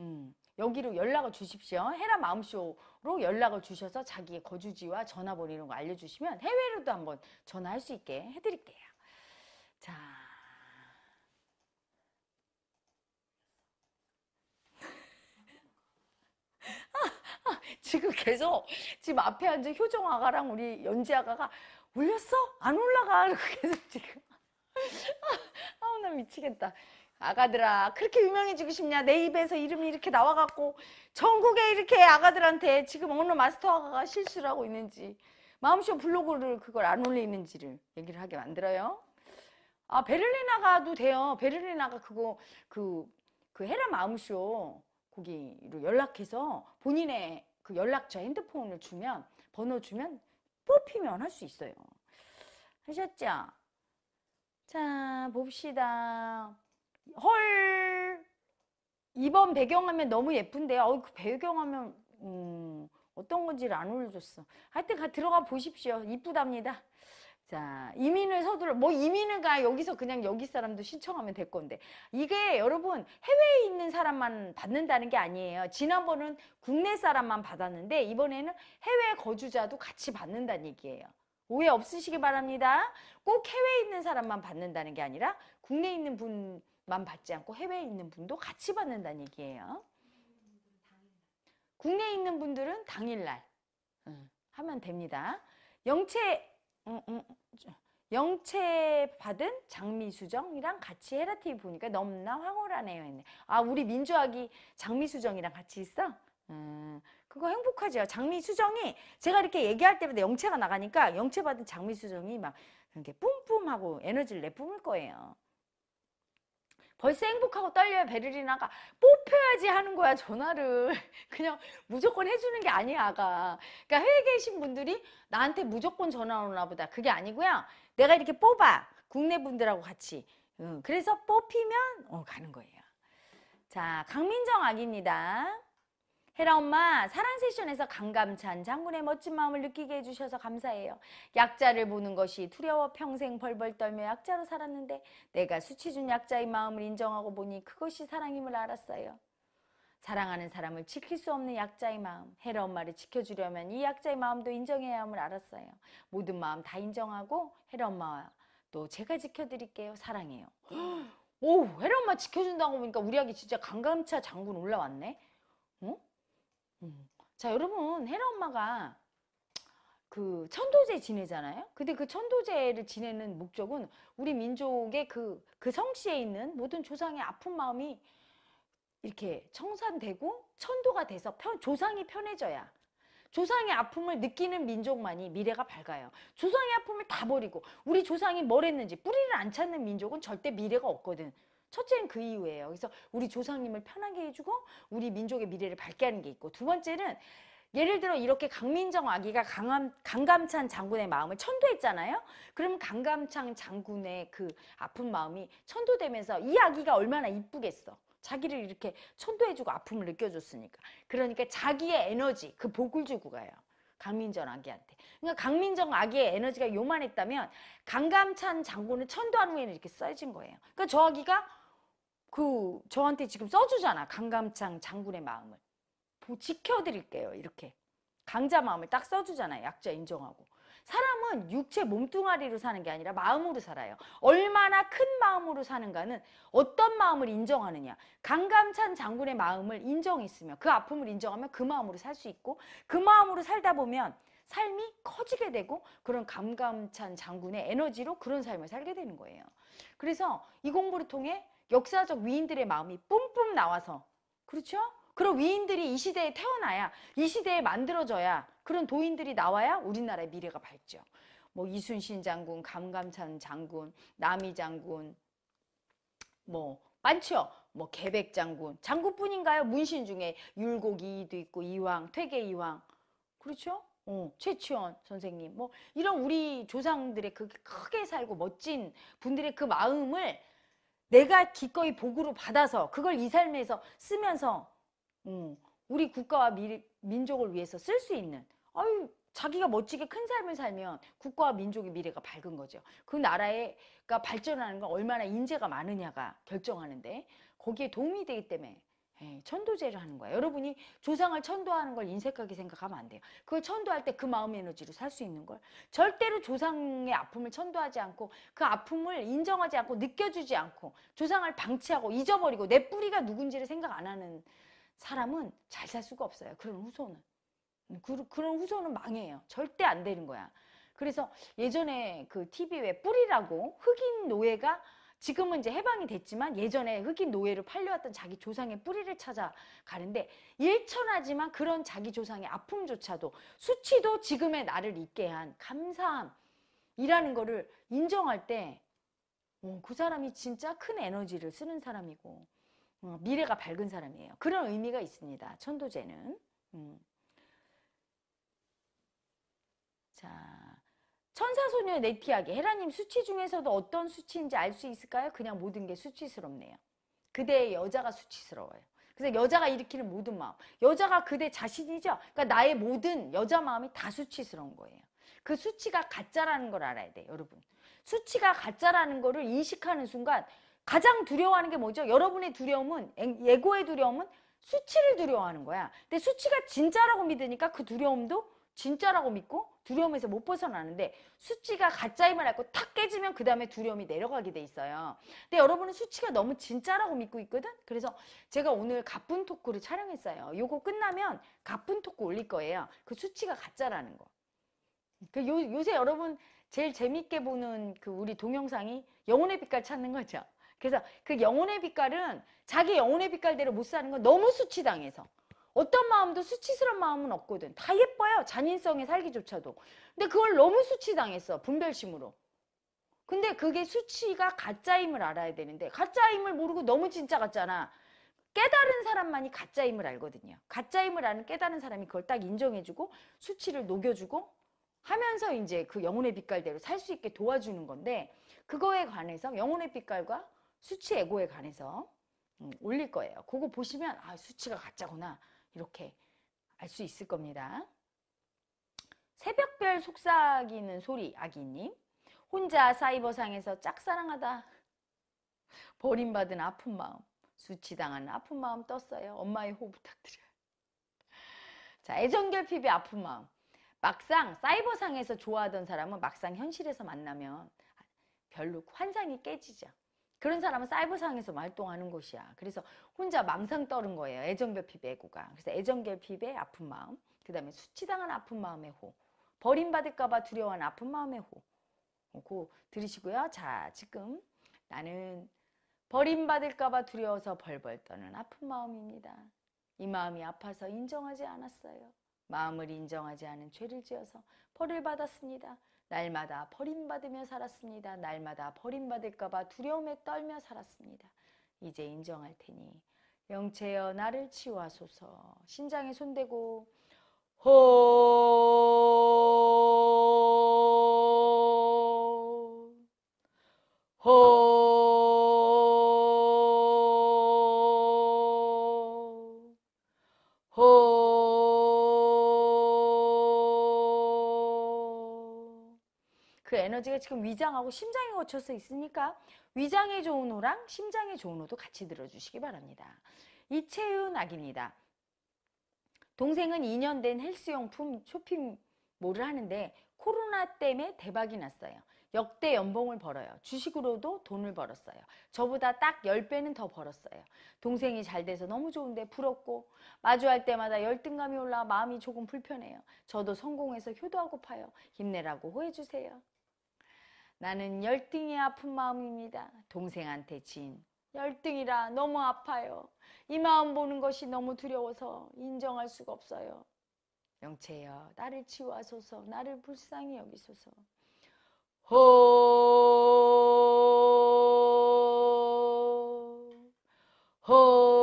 음, 여기로 연락을 주십시오. 헤라 마음쇼로 연락을 주셔서 자기의 거주지와 전화번호 이런 거 알려주시면 해외로도 한번 전화할 수 있게 해드릴게요. 자. 지금 계속 지금 앞에 앉은 효정 아가랑 우리 연지 아가가 올렸어? 안 올라가. 계속 지금. 아우, 나 미치겠다. 아가들아, 그렇게 유명해지고 싶냐? 내 입에서 이름이 이렇게 나와갖고, 전국에 이렇게 아가들한테 지금 어느 마스터 아가가 실수를 하고 있는지, 마음쇼 블로그를 그걸 안 올리는지를 얘기를 하게 만들어요. 아, 베를린아가도 돼요. 베를린아가 그거, 그, 그 헤라 마음쇼 거기로 연락해서 본인의 그 연락처 핸드폰을 주면 번호 주면 뽑히면 할 수 있어요. 하셨죠? 자, 봅시다. 헐. 2번 배경화면 너무 예쁜데요. 어, 그 배경화면 음, 어떤 건지를 안 올려줬어. 하여튼 가 들어가 보십시오. 이쁘답니다. 자, 이민을 서둘러, 뭐 이민을 가 여기서 그냥 여기 사람도 신청하면 될 건데. 이게 여러분 해외에 있는 사람만 받는다는 게 아니에요. 지난번은 국내 사람만 받았는데 이번에는 해외 거주자도 같이 받는다는 얘기예요. 오해 없으시기 바랍니다. 꼭 해외에 있는 사람만 받는다는 게 아니라 국내에 있는 분만 받지 않고 해외에 있는 분도 같이 받는다는 얘기예요. 국내에 있는 분들은 당일날 하면 됩니다. 영채 음, 음, 영채 받은 장미수정이랑 같이 헤라 TV 보니까 너무나 황홀하네요. 아, 우리 민주학이 장미수정이랑 같이 있어? 음, 그거 행복하죠. 장미수정이 제가 이렇게 얘기할 때마다 영채가 나가니까 영채 받은 장미수정이 막 이렇게 뿜뿜하고 에너지를 내뿜을 거예요. 벌써 행복하고 떨려요 베를린아가 뽑혀야지 하는 거야 전화를 그냥 무조건 해주는 게 아니야 아가 그러니까 해외에 계신 분들이 나한테 무조건 전화 오나 보다 그게 아니고요 내가 이렇게 뽑아 국내 분들하고 같이 응. 그래서 뽑히면 어, 가는 거예요 자 강민정 아기입니다 헤라 엄마 사랑 세션에서 강감찬 장군의 멋진 마음을 느끼게 해주셔서 감사해요. 약자를 보는 것이 두려워 평생 벌벌 떨며 약자로 살았는데 내가 수치준 약자의 마음을 인정하고 보니 그것이 사랑임을 알았어요. 사랑하는 사람을 지킬 수 없는 약자의 마음, 헤라 엄마를 지켜주려면 이 약자의 마음도 인정해야 함을 알았어요. 모든 마음 다 인정하고 헤라 엄마와 또 제가 지켜드릴게요. 사랑해요. 오, 헤라 엄마 지켜준다고 보니까 우리 아기 진짜 강감차 장군 올라왔네. 음. 자, 여러분, 헤라 엄마가 그 천도제 지내잖아요. 근데 그 천도제를 지내는 목적은 우리 민족의 그, 그 성씨에 있는 모든 조상의 아픈 마음이 이렇게 청산되고 천도가 돼서 편, 조상이 편해져야 조상의 아픔을 느끼는 민족만이 미래가 밝아요. 조상의 아픔을 다 버리고 우리 조상이 뭘 했는지 뿌리를 안 찾는 민족은 절대 미래가 없거든. 첫째는 그 이유예요. 그래서 우리 조상님을 편하게 해주고 우리 민족의 미래를 밝게 하는 게 있고 두 번째는 예를 들어 이렇게 강민정 아기가 강함, 강감찬 장군의 마음을 천도했잖아요. 그럼 강감찬 장군의 그 아픈 마음이 천도되면서 이 아기가 얼마나 이쁘겠어. 자기를 이렇게 천도해주고 아픔을 느껴줬으니까. 그러니까 자기의 에너지, 그 복을 주고 가요. 강민정 아기한테. 그러니까 강민정 아기의 에너지가 요만했다면 강감찬 장군을 천도한 후에는 이렇게 써진 거예요. 그러니까 저 아기가 그 저한테 지금 써주잖아 강감창 장군의 마음을 지켜드릴게요 이렇게 강자 마음을 딱 써주잖아 약자 인정하고 사람은 육체 몸뚱아리로 사는 게 아니라 마음으로 살아요 얼마나 큰 마음으로 사는가는 어떤 마음을 인정하느냐 강감찬 장군의 마음을 인정했으면 그 아픔을 인정하면 그 마음으로 살 수 있고 그 마음으로 살다 보면 삶이 커지게 되고 그런 감감찬 장군의 에너지로 그런 삶을 살게 되는 거예요 그래서 이 공부를 통해 역사적 위인들의 마음이 뿜뿜 나와서 그렇죠? 그런 위인들이 이 시대에 태어나야 이 시대에 만들어져야 그런 도인들이 나와야 우리나라의 미래가 밝죠. 뭐 이순신 장군, 감감찬 장군, 남이 장군, 뭐 많죠. 뭐 개백 장군, 장군뿐인가요? 문신 중에 율곡이도 있고 이왕, 퇴계 이왕, 그렇죠? 어, 최치원 선생님, 뭐 이런 우리 조상들의 그 크게 살고 멋진 분들의 그 마음을 내가 기꺼이 복으로 받아서 그걸 이 삶에서 쓰면서 음, 우리 국가와 민족을 위해서 쓸 수 있는 아유, 자기가 멋지게 큰 삶을 살면 국가와 민족의 미래가 밝은 거죠. 그 나라가 발전하는 건 얼마나 인재가 많으냐가 결정하는데 거기에 도움이 되기 때문에 예, 천도제를 하는 거야 여러분이 조상을 천도하는 걸 인색하게 생각하면 안 돼요. 그걸 천도할 때 그 마음의 에너지로 살 수 있는 걸 절대로 조상의 아픔을 천도하지 않고 그 아픔을 인정하지 않고 느껴주지 않고 조상을 방치하고 잊어버리고 내 뿌리가 누군지를 생각 안 하는 사람은 잘 살 수가 없어요. 그런 후손은 그, 그런 후손은 망해요. 절대 안 되는 거야. 그래서 예전에 그 TV 왜 뿌리라고 흑인 노예가 지금은 이제 해방이 됐지만 예전에 흑인 노예로 팔려왔던 자기 조상의 뿌리를 찾아 가는데 일천하지만 그런 자기 조상의 아픔조차도 수치도 지금의 나를 있게 한 감사함이라는 거를 인정할 때그 어, 사람이 진짜 큰 에너지를 쓰는 사람이고 어, 미래가 밝은 사람이에요. 그런 의미가 있습니다. 천도제는. 음. 자. 천사소녀 의 네티아기 헤라님 수치 중에서도 어떤 수치인지 알 수 있을까요? 그냥 모든 게 수치스럽네요. 그대의 여자가 수치스러워요. 그래서 여자가 일으키는 모든 마음, 여자가 그대 자신이죠. 그러니까 나의 모든 여자 마음이 다 수치스러운 거예요. 그 수치가 가짜라는 걸 알아야 돼, 여러분. 수치가 가짜라는 거를 인식하는 순간 가장 두려워하는 게 뭐죠? 여러분의 두려움은 예고의 두려움은 수치를 두려워하는 거야. 근데 수치가 진짜라고 믿으니까 그 두려움도 진짜라고 믿고 두려움에서 못 벗어나는데 수치가 가짜임을 알고 탁 깨지면 그 다음에 두려움이 내려가게 돼 있어요. 근데 여러분은 수치가 너무 진짜라고 믿고 있거든? 그래서 제가 오늘 가쁜 토크를 촬영했어요. 요거 끝나면 가쁜 토크 올릴 거예요. 그 수치가 가짜라는 거. 그 요, 요새 여러분 제일 재밌게 보는 그 우리 동영상이 영혼의 빛깔 찾는 거죠. 그래서 그 영혼의 빛깔은 자기 영혼의 빛깔대로 못 사는 건 너무 수치당해서. 어떤 마음도 수치스러운 마음은 없거든. 다 예뻐요. 잔인성에 살기조차도. 근데 그걸 너무 수치당했어. 분별심으로. 근데 그게 수치가 가짜임을 알아야 되는데 가짜임을 모르고 너무 진짜 같잖아. 깨달은 사람만이 가짜임을 알거든요. 가짜임을 아는 깨달은 사람이 그걸 딱 인정해주고 수치를 녹여주고 하면서 이제 그 영혼의 빛깔대로 살 수 있게 도와주는 건데 그거에 관해서 영혼의 빛깔과 수치 에고에 관해서 음, 올릴 거예요. 그거 보시면 아 수치가 가짜구나. 이렇게 알 수 있을 겁니다. 새벽별 속삭이는 소리 아기님 혼자 사이버상에서 짝사랑하다 버림받은 아픈 마음 수치당한 아픈 마음 떴어요. 엄마의 호흡 부탁드려요. 자, 애정결핍의 아픈 마음. 막상 사이버상에서 좋아하던 사람은 막상 현실에서 만나면 별로 환상이 깨지죠. 그런 사람은 사이버상에서 활동하는 것이야. 그래서 혼자 망상 떠는 거예요. 애정결핍 애고가. 그래서 애정결핍의 아픈 마음, 그 다음에 수치당한 아픈 마음의 호, 버림받을까봐 두려워한 아픈 마음의 호. 고 들으시고요. 자, 지금 나는 버림받을까봐 두려워서 벌벌 떠는 아픈 마음입니다. 이 마음이 아파서 인정하지 않았어요. 마음을 인정하지 않은 죄를 지어서 벌을 받았습니다. 날마다 버림받으며 살았습니다. 날마다 버림받을까봐 두려움에 떨며 살았습니다. 이제 인정할 테니 영체여 나를 치유하소서 신장에 손대고 호 호. 에너지가 지금 위장하고 심장에 거쳐서 있으니까 위장에 좋은 호랑 심장에 좋은 호도 같이 들어주시기 바랍니다. 이채윤 악입니다. 동생은 2년 된 헬스용품 쇼핑몰을 하는데 코로나 때문에 대박이 났어요. 역대 연봉을 벌어요. 주식으로도 돈을 벌었어요. 저보다 딱 10배는 더 벌었어요. 동생이 잘 돼서 너무 좋은데 부럽고 마주할 때마다 열등감이 올라 마음이 조금 불편해요. 저도 성공해서 효도하고파요. 힘내라고 호해주세요. 나는 열등이 아픈 마음입니다. 동생한테 진. 열등이라 너무 아파요. 이 마음 보는 것이 너무 두려워서 인정할 수가 없어요. 영채여, 나를 치유하소서, 나를 불쌍히 여기소서. 호, 호.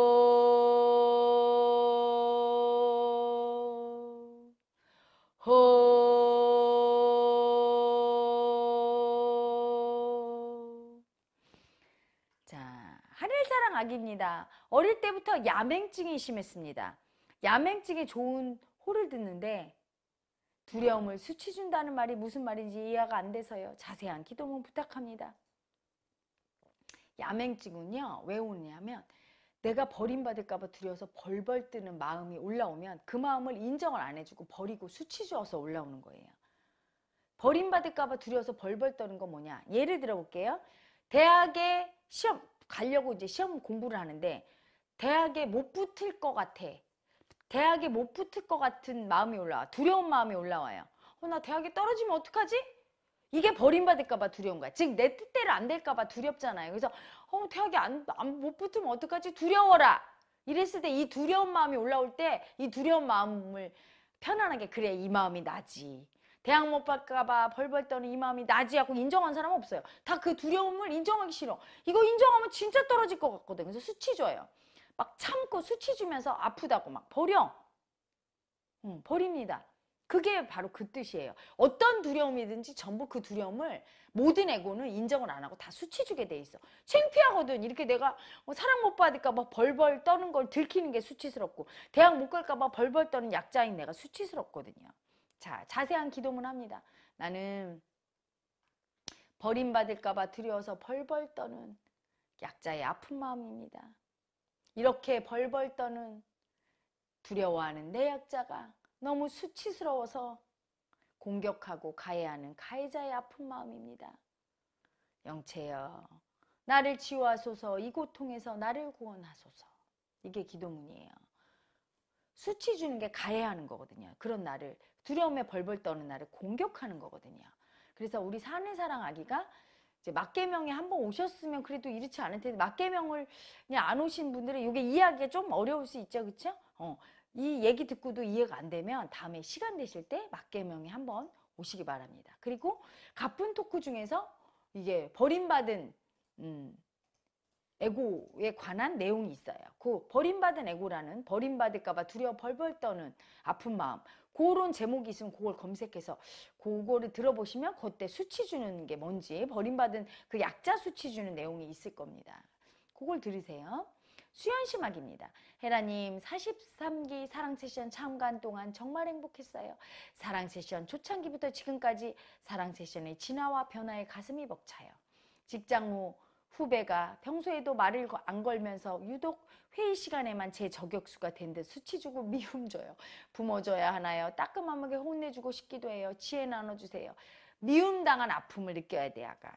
악입니다. 어릴 때부터 야맹증이 심했습니다. 야맹증에 좋은 호를 듣는데 두려움을 수치준다는 말이 무슨 말인지 이해가 안 돼서요. 자세한 기도문 부탁합니다. 야맹증은요. 왜 오냐면 느 내가 버림받을까봐 두려워서 벌벌 뜨는 마음이 올라오면 그 마음을 인정을 안 해주고 버리고 수치주어서 올라오는 거예요. 버림받을까봐 두려워서 벌벌 떠는 건 뭐냐? 예를 들어 볼게요. 대학에 시험 가려고 이제 시험 공부를 하는데 대학에 못 붙을 것 같아. 대학에 못 붙을 것 같은 마음이 올라와. 두려운 마음이 올라와요. 어, 나 대학에 떨어지면 어떡하지? 이게 버림받을까봐 두려운 거야. 즉, 내 뜻대로 안 될까봐 두렵잖아요. 그래서, 어, 대학에 안, 안, 못 붙으면 어떡하지? 두려워라! 이랬을 때 이 두려운 마음이 올라올 때 이 두려운 마음을 편안하게, 그래, 이 마음이 나지. 대학 못 갈까봐 벌벌 떠는 이 마음이 나지 않고 인정한 사람 없어요. 다 그 두려움을 인정하기 싫어. 이거 인정하면 진짜 떨어질 것 같거든. 그래서 수치줘요. 막 참고 수치주면서 아프다고 막 버려. 응, 버립니다. 그게 바로 그 뜻이에요. 어떤 두려움이든지 전부 그 두려움을 모든 애고는 인정을 안 하고 다 수치주게 돼 있어. 창피하거든. 이렇게 내가 뭐 사랑 못 받을까 봐 뭐 벌벌 떠는 걸 들키는 게 수치스럽고 대학 못 갈까 봐 벌벌 떠는 약자인 내가 수치스럽거든요. 자, 자세한 기도문 합니다. 나는 버림받을까봐 두려워서 벌벌 떠는 약자의 아픈 마음입니다. 이렇게 벌벌 떠는 두려워하는 내 약자가 너무 수치스러워서 공격하고 가해하는 가해자의 아픈 마음입니다. 영채여 나를 치유하소서, 이 고통에서 나를 구원하소서. 이게 기도문이에요. 수치 주는 게 가해하는 거거든요. 그런 나를 두려움에 벌벌 떠는 나를 공격하는 거거든요. 그래서 우리 사는 사랑 아기가 이제 막개명에 한번 오셨으면 그래도 이렇지 않을 텐데 막개명을 그냥 안 오신 분들은 이게 이해하기가 좀 어려울 수 있죠, 그렇죠? 어, 이 얘기 듣고도 이해가 안 되면 다음에 시간 되실 때 막개명에 한번 오시기 바랍니다. 그리고 가쁜 토크 중에서 이게 버림받은 음, 에고에 관한 내용이 있어요. 그 버림받은 에고라는 버림받을까봐 두려워 벌벌 떠는 아픈 마음 그런 제목이 있으면 그걸 검색해서 그거를 들어보시면 그때 수치 주는 게 뭔지 버림받은 그 약자 수치 주는 내용이 있을 겁니다. 그걸 들으세요. 수연심학입니다. 헤라님 43기 사랑 세션 참관 동안 정말 행복했어요. 사랑 세션 초창기부터 지금까지 사랑 세션의 진화와 변화에 가슴이 벅차요. 직장 후 후배가 평소에도 말을 안 걸면서 유독 회의 시간에만 제 저격수가 된 듯 수치 주고 미움 줘요. 부모 줘야 하나요? 따끔하게 혼내주고 싶기도 해요. 지혜 나눠주세요. 미움당한 아픔을 느껴야 돼, 아가.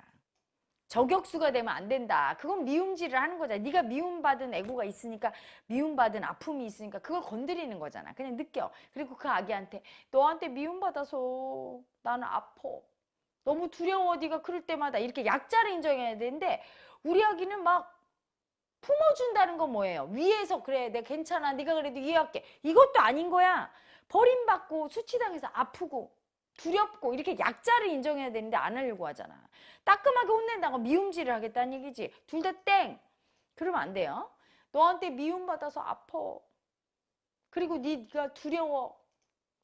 저격수가 되면 안 된다. 그건 미움질을 하는 거잖아. 네가 미움받은 애고가 있으니까 미움받은 아픔이 있으니까 그걸 건드리는 거잖아. 그냥 느껴. 그리고 그 아기한테 너한테 미움받아서 나는 아퍼 너무 두려워 네가 그럴 때마다 이렇게 약자를 인정해야 되는데 우리 아기는 막 품어준다는 건 뭐예요? 위에서 그래 내가 괜찮아 네가 그래도 이해할게 이것도 아닌 거야 버림받고 수치당해서 아프고 두렵고 이렇게 약자를 인정해야 되는데 안 하려고 하잖아 따끔하게 혼낸다고 미움질을 하겠다는 얘기지 둘 다 땡 그러면 안 돼요 너한테 미움받아서 아퍼 그리고 네가 두려워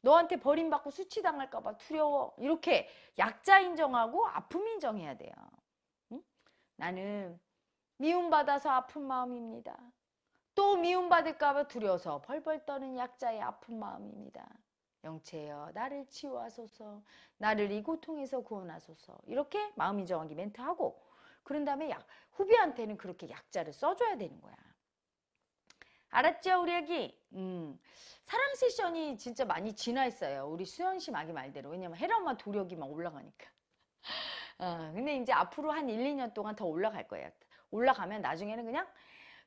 너한테 버림받고 수치당할까봐 두려워. 이렇게 약자 인정하고 아픔 인정해야 돼요. 응? 나는 미움받아서 아픈 마음입니다. 또 미움받을까봐 두려워서 벌벌 떠는 약자의 아픈 마음입니다. 영체여 나를 치유하소서 나를 이 고통에서 구원하소서 이렇게 마음 인정하기 멘트하고 그런 다음에 후배한테는 그렇게 약자를 써줘야 되는 거야. 알았죠 우리 아기 음. 사랑 세션이 진짜 많이 진화했어요. 우리 수현 씨 마기 말대로. 왜냐면 헤라 엄마 도력이 막 올라가니까. 어, 근데 이제 앞으로 한 1, 2년 동안 더 올라갈 거예요. 올라가면 나중에는 그냥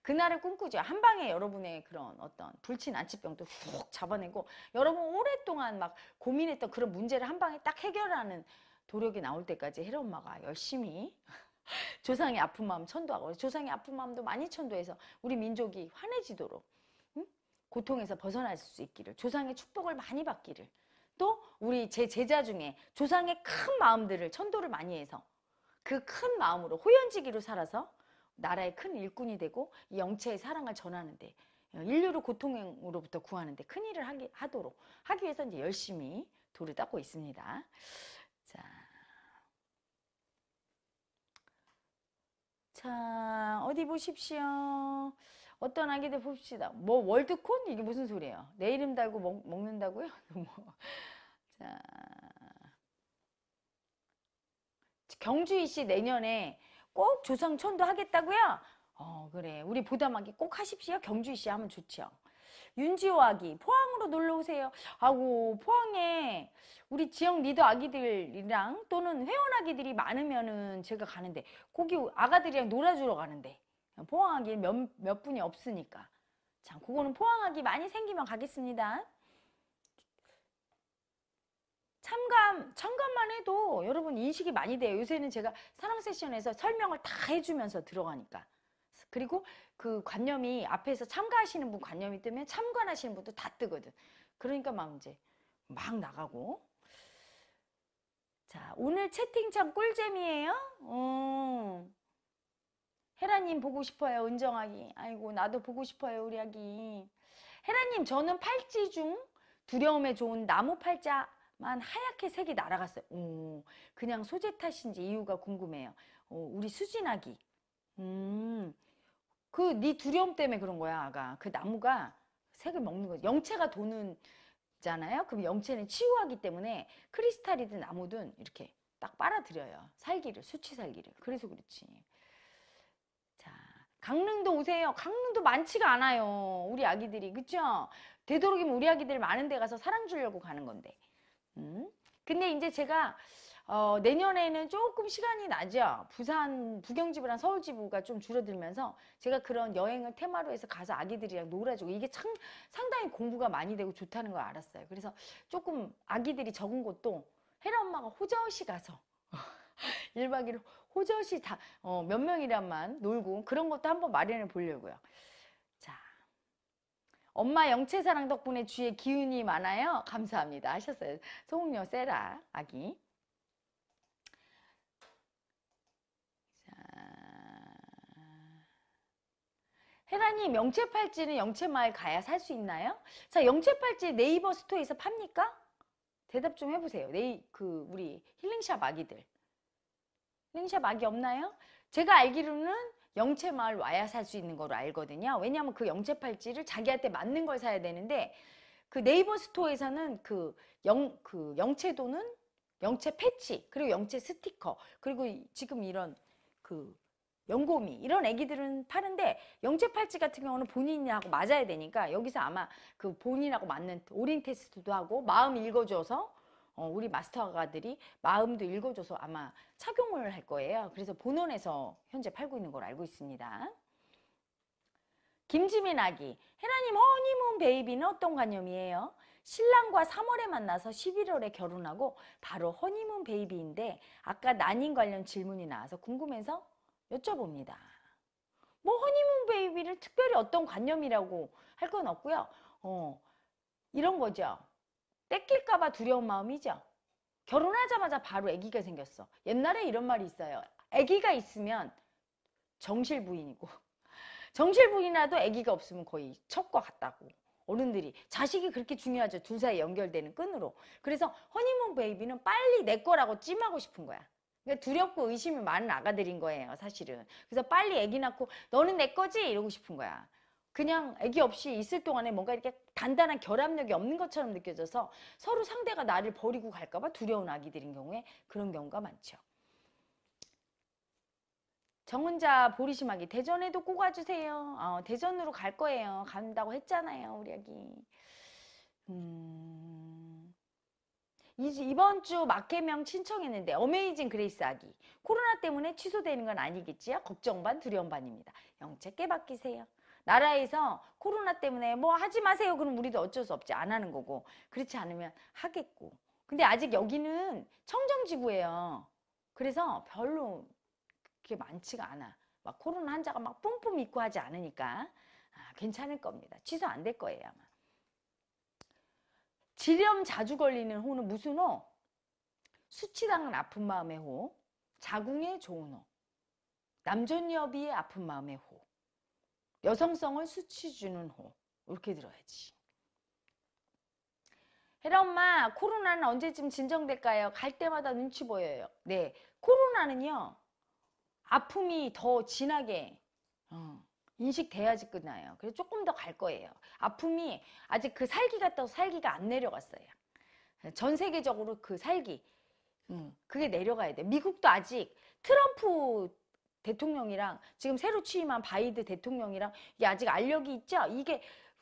그날을 꿈꾸죠. 한 방에 여러분의 그런 어떤 불친 안치병도 훅 잡아내고 여러분 오랫동안 막 고민했던 그런 문제를 한 방에 딱 해결하는 도력이 나올 때까지 헤라 엄마가 열심히 조상의 아픈 마음 천도하고 조상의 아픈 마음도 많이 천도해서 우리 민족이 환해지도록 고통에서 벗어날 수 있기를 조상의 축복을 많이 받기를 또 우리 제 제자 중에 조상의 큰 마음들을 천도를 많이 해서 그 큰 마음으로 호연지기로 살아서 나라의 큰 일꾼이 되고 영체의 사랑을 전하는데 인류를 고통으로부터 구하는데 큰 일을 하기, 하도록 하기 위해서 이제 열심히 도를 닦고 있습니다. 자. 자, 어디 보십시오. 어떤 아기들 봅시다. 뭐, 월드콘? 이게 무슨 소리예요? 내 이름 달고 먹, 먹는다고요? 뭐. 자. 경주이 씨 내년에 꼭 조상천도 하겠다고요? 어, 그래. 우리 보담하기 꼭 하십시오. 경주이 씨 하면 좋죠. 윤지호 아기 포항으로 놀러 오세요. 아고 포항에 우리 지역 리더 아기들이랑 또는 회원 아기들이 많으면은 제가 가는데 거기 아가들이랑 놀아주러 가는데 포항 아기 몇, 몇 분이 없으니까 참 그거는 포항 아기 많이 생기면 가겠습니다. 참감, 참감만 해도 여러분 인식이 많이 돼요. 요새는 제가 사랑 세션에서 설명을 다 해주면서 들어가니까. 그리고 그 관념이 앞에서 참가하시는 분 관념이 뜨면 참관하시는 분도 다 뜨거든. 그러니까 막 이제 막 나가고. 자, 오늘 채팅창 꿀잼이에요? 어. 헤라님 보고 싶어요, 은정아기. 아이고, 나도 보고 싶어요, 우리 아기. 헤라님, 저는 팔찌 중 두려움에 좋은 나무 팔자만 하얗게 색이 날아갔어요. 오, 그냥 소재 탓인지 이유가 궁금해요. 오, 우리 수진아기. 음, 그네 두려움 때문에 그런 거야, 아가. 그 나무가 색을 먹는 거지. 영체가 도는 잖아요. 그럼 영체는 치유하기 때문에 크리스탈이든 나무든 이렇게 딱 빨아들여요. 살기를, 수치 살기를. 그래서 그렇지. 자, 강릉도 오세요. 강릉도 많지가 않아요. 우리 아기들이. 그쵸? 되도록이면 우리 아기들 많은 데 가서 사랑 주려고 가는 건데. 음? 근데 이제 제가 어, 내년에는 조금 시간이 나죠. 부산 부경지부랑 서울지부가 좀 줄어들면서 제가 그런 여행을 테마로 해서 가서 아기들이랑 놀아주고 이게 참, 상당히 공부가 많이 되고 좋다는 걸 알았어요. 그래서 조금 아기들이 적은 곳도 헤라 엄마가 호저시 가서 1박 2일 호저시 다, 어, 몇 명이란만 놀고 그런 것도 한번 마련해 보려고요. 자. 엄마 영채사랑 덕분에 주위에 기운이 많아요. 감사합니다. 하셨어요. 소홍녀 세라, 아기. 헤라님 영채 팔찌는 영채 마을 가야 살 수 있나요? 자 영채 팔찌 네이버 스토어에서 팝니까? 대답 좀 해보세요. 네이 그 우리 힐링샵 아기들 힐링샵 아기 없나요? 제가 알기로는 영채 마을 와야 살 수 있는 걸로 알거든요. 왜냐하면 그 영채 팔찌를 자기한테 맞는 걸 사야 되는데 그 네이버 스토어에서는 그 영 그 영채도는 영채 패치 그리고 영채 스티커 그리고 지금 이런 그 연고미 이런 애기들은 파는데 영재팔찌 같은 경우는 본인하고 맞아야 되니까 여기서 아마 그 본인하고 맞는 오린 테스트도 하고 마음 읽어줘서 어, 우리 마스터 아가들이 마음도 읽어줘서 아마 착용을 할 거예요. 그래서 본원에서 현재 팔고 있는 걸 알고 있습니다. 김지민 아기 헤라님 허니문 베이비는 어떤 관념이에요? 신랑과 3월에 만나서 11월에 결혼하고 바로 허니문 베이비인데 아까 난임 관련 질문이 나와서 궁금해서 여쭤봅니다. 뭐 허니문 베이비를 특별히 어떤 관념이라고 할 건 없고요. 어, 이런 거죠. 뺏길까봐 두려운 마음이죠. 결혼하자마자 바로 아기가 생겼어. 옛날에 이런 말이 있어요. 아기가 있으면 정실 부인이고 정실 부인이라도 아기가 없으면 거의 첩과 같다고. 어른들이 자식이 그렇게 중요하죠. 둘 사이 연결되는 끈으로. 그래서 허니문 베이비는 빨리 내 거라고 찜하고 싶은 거야. 그러니까 두렵고 의심이 많은 아가들인 거예요, 사실은. 그래서 빨리 아기 낳고 너는 내 거지 이러고 싶은 거야. 그냥 아기 없이 있을 동안에 뭔가 이렇게 단단한 결합력이 없는 것처럼 느껴져서 서로 상대가 나를 버리고 갈까봐 두려운 아기들인 경우에 그런 경우가 많죠. 정은자 보리심하기 대전에도 꼭 와주세요. 어, 대전으로 갈 거예요. 간다고 했잖아요, 우리 아기. 음... 이번 주 마켓명 신청했는데 어메이징 그레이스 아기 코로나 때문에 취소되는 건 아니겠지요? 걱정 반 두려움 반입니다. 영책 깨바뀌세요. 나라에서 코로나 때문에 뭐 하지 마세요. 그럼 우리도 어쩔 수 없지 안 하는 거고 그렇지 않으면 하겠고 근데 아직 여기는 청정지구예요. 그래서 별로 그게 많지가 않아. 막 코로나 환자가 막 뿜뿜 있고 하지 않으니까 아, 괜찮을 겁니다. 취소 안 될 거예요 아마. 질염 자주 걸리는 호는 무슨 호? 수치당한 아픈 마음의 호, 자궁의 좋은 호, 남존여비의 아픈 마음의 호, 여성성을 수치 주는 호 이렇게 들어야지. 헤라 엄마 코로나는 언제쯤 진정될까요? 갈 때마다 눈치 보여요. 네, 코로나는요 아픔이 더 진하게 어, 인식돼야지 끝나요. 그래서 조금 더 갈 거예요. 아픔이 아직 그 살기 가다 살기가 안 내려갔어요. 전 세계적으로 그 살기, 음, 그게 내려가야 돼. 미국도 아직 트럼프 대통령이랑 지금 새로 취임한 바이드 대통령이랑 이게 아직 알력이 있죠? 이게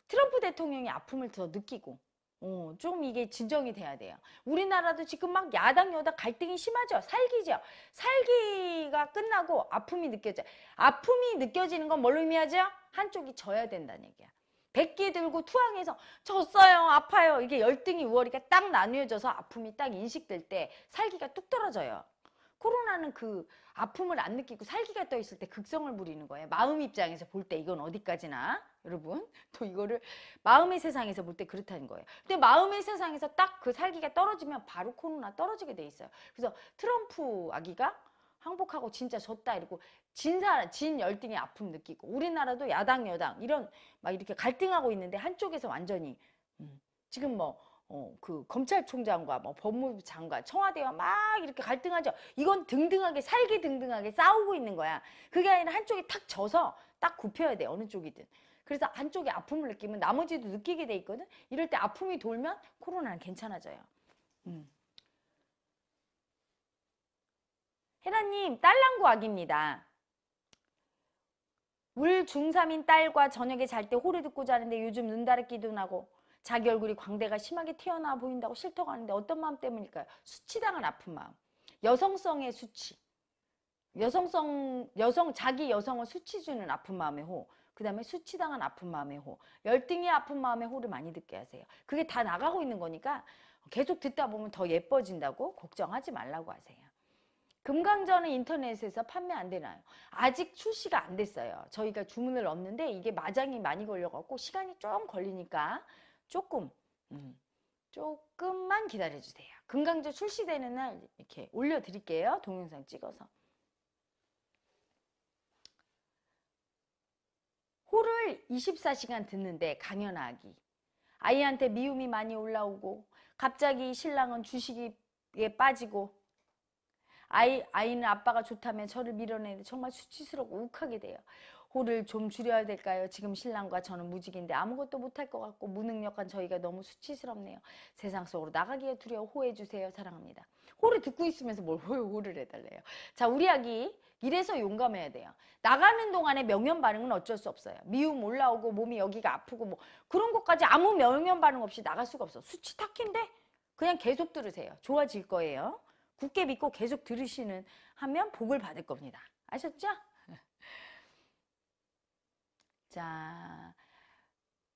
트럼프 대통령이 아픔을 더 느끼고 어, 좀 이게 진정이 돼야 돼요. 우리나라도 지금 막 야당 여당 갈등이 심하죠. 살기죠. 살기가 끝나고 아픔이 느껴져. 아픔이 느껴지는 건 뭘 의미하죠? 한쪽이 져야 된다는 얘기야. 백기 들고 투항해서 졌어요, 아파요. 이게 열등이 우월이가 딱 나뉘어져서 아픔이 딱 인식될 때 살기가 뚝 떨어져요. 코로나는 그 아픔을 안 느끼고 살기가 떠 있을 때 극성을 부리는 거예요. 마음 입장에서 볼 때 이건 어디까지나. 여러분. 또 이거를 마음의 세상에서 볼 때 그렇다는 거예요. 근데 마음의 세상에서 딱 그 살기가 떨어지면 바로 코로나 떨어지게 돼 있어요. 그래서 트럼프 아기가 항복하고 진짜 졌다 이러고 진사 진 열등의 아픔 느끼고 우리나라도 야당 여당 이런 막 이렇게 갈등하고 있는데 한쪽에서 완전히 음, 지금 뭐 어, 그 검찰총장과 뭐 법무부 장관, 청와대와 막 이렇게 갈등하죠. 이건 등등하게 살기 등등하게 싸우고 있는 거야. 그게 아니라 한쪽이 탁 져서 딱 굽혀야 돼. 어느 쪽이든. 그래서 안쪽에 아픔을 느끼면 나머지도 느끼게 돼 있거든. 이럴 때 아픔이 돌면 코로나는 괜찮아져요. 음. 라님 딸랑구 악입니다. 울 중3인 딸과 저녁에 잘 때 호를 듣고 자는데 요즘 눈다래끼도 나고 자기 얼굴이 광대가 심하게 튀어나와 보인다고 싫다고 하는데 어떤 마음 때문일까요? 수치당한 아픈 마음. 여성성의 수치. 여성성, 여성, 자기 여성을 수치주는 아픈 마음의 호. 그 다음에 수치당한 아픈 마음의 호, 열등이 아픈 마음의 호를 많이 듣게 하세요. 그게 다 나가고 있는 거니까 계속 듣다 보면 더 예뻐진다고 걱정하지 말라고 하세요. 금강전은 인터넷에서 판매 안 되나요? 아직 출시가 안 됐어요. 저희가 주문을 없는데 이게 마장이 많이 걸려갖고 시간이 좀 걸리니까 조금, 음, 조금만 기다려주세요. 금강전 출시되는 날 이렇게 올려드릴게요. 동영상 찍어서. 호를 24시간 듣는데 강연하기. 아이한테 미움이 많이 올라오고 갑자기 신랑은 주식에 빠지고 아이, 아이는 아빠가 좋다면 저를 밀어내는데 정말 수치스럽고 욱하게 돼요. 호를 좀 줄여야 될까요? 지금 신랑과 저는 무직인데 아무것도 못할 것 같고 무능력한 저희가 너무 수치스럽네요. 세상 속으로 나가기에 두려워 호해 주세요. 사랑합니다. 호를 듣고 있으면서 뭘 호요 호를 해달래요. 자, 우리 아기 이래서 용감해야 돼요. 나가는 동안에 명연 반응은 어쩔 수 없어요. 미움 올라오고 몸이 여기가 아프고 뭐 그런 것까지 아무 명연 반응 없이 나갈 수가 없어. 수치 탁인데 그냥 계속 들으세요. 좋아질 거예요. 굳게 믿고 계속 들으시는 하면 복을 받을 겁니다. 아셨죠? 자,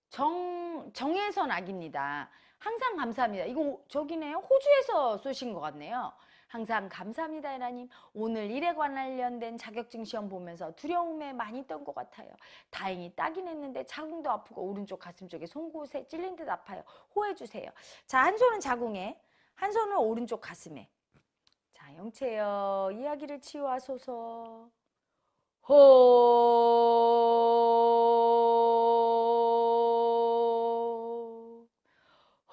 정, 정혜선 기입니다 항상 감사합니다. 이거 저기네요. 호주에서 쏘신 것 같네요. 항상 감사합니다, 하나님. 오늘 일에 관련된 자격증 시험 보면서 두려움에 많이 떤 것 같아요. 다행히 따긴 했는데 자궁도 아프고 오른쪽 가슴 쪽에 송곳에 찔린 듯 아파요. 호해 주세요. 자, 한 손은 자궁에, 한 손은 오른쪽 가슴에. 자, 영채여, 이야기를 치유하소서. 호.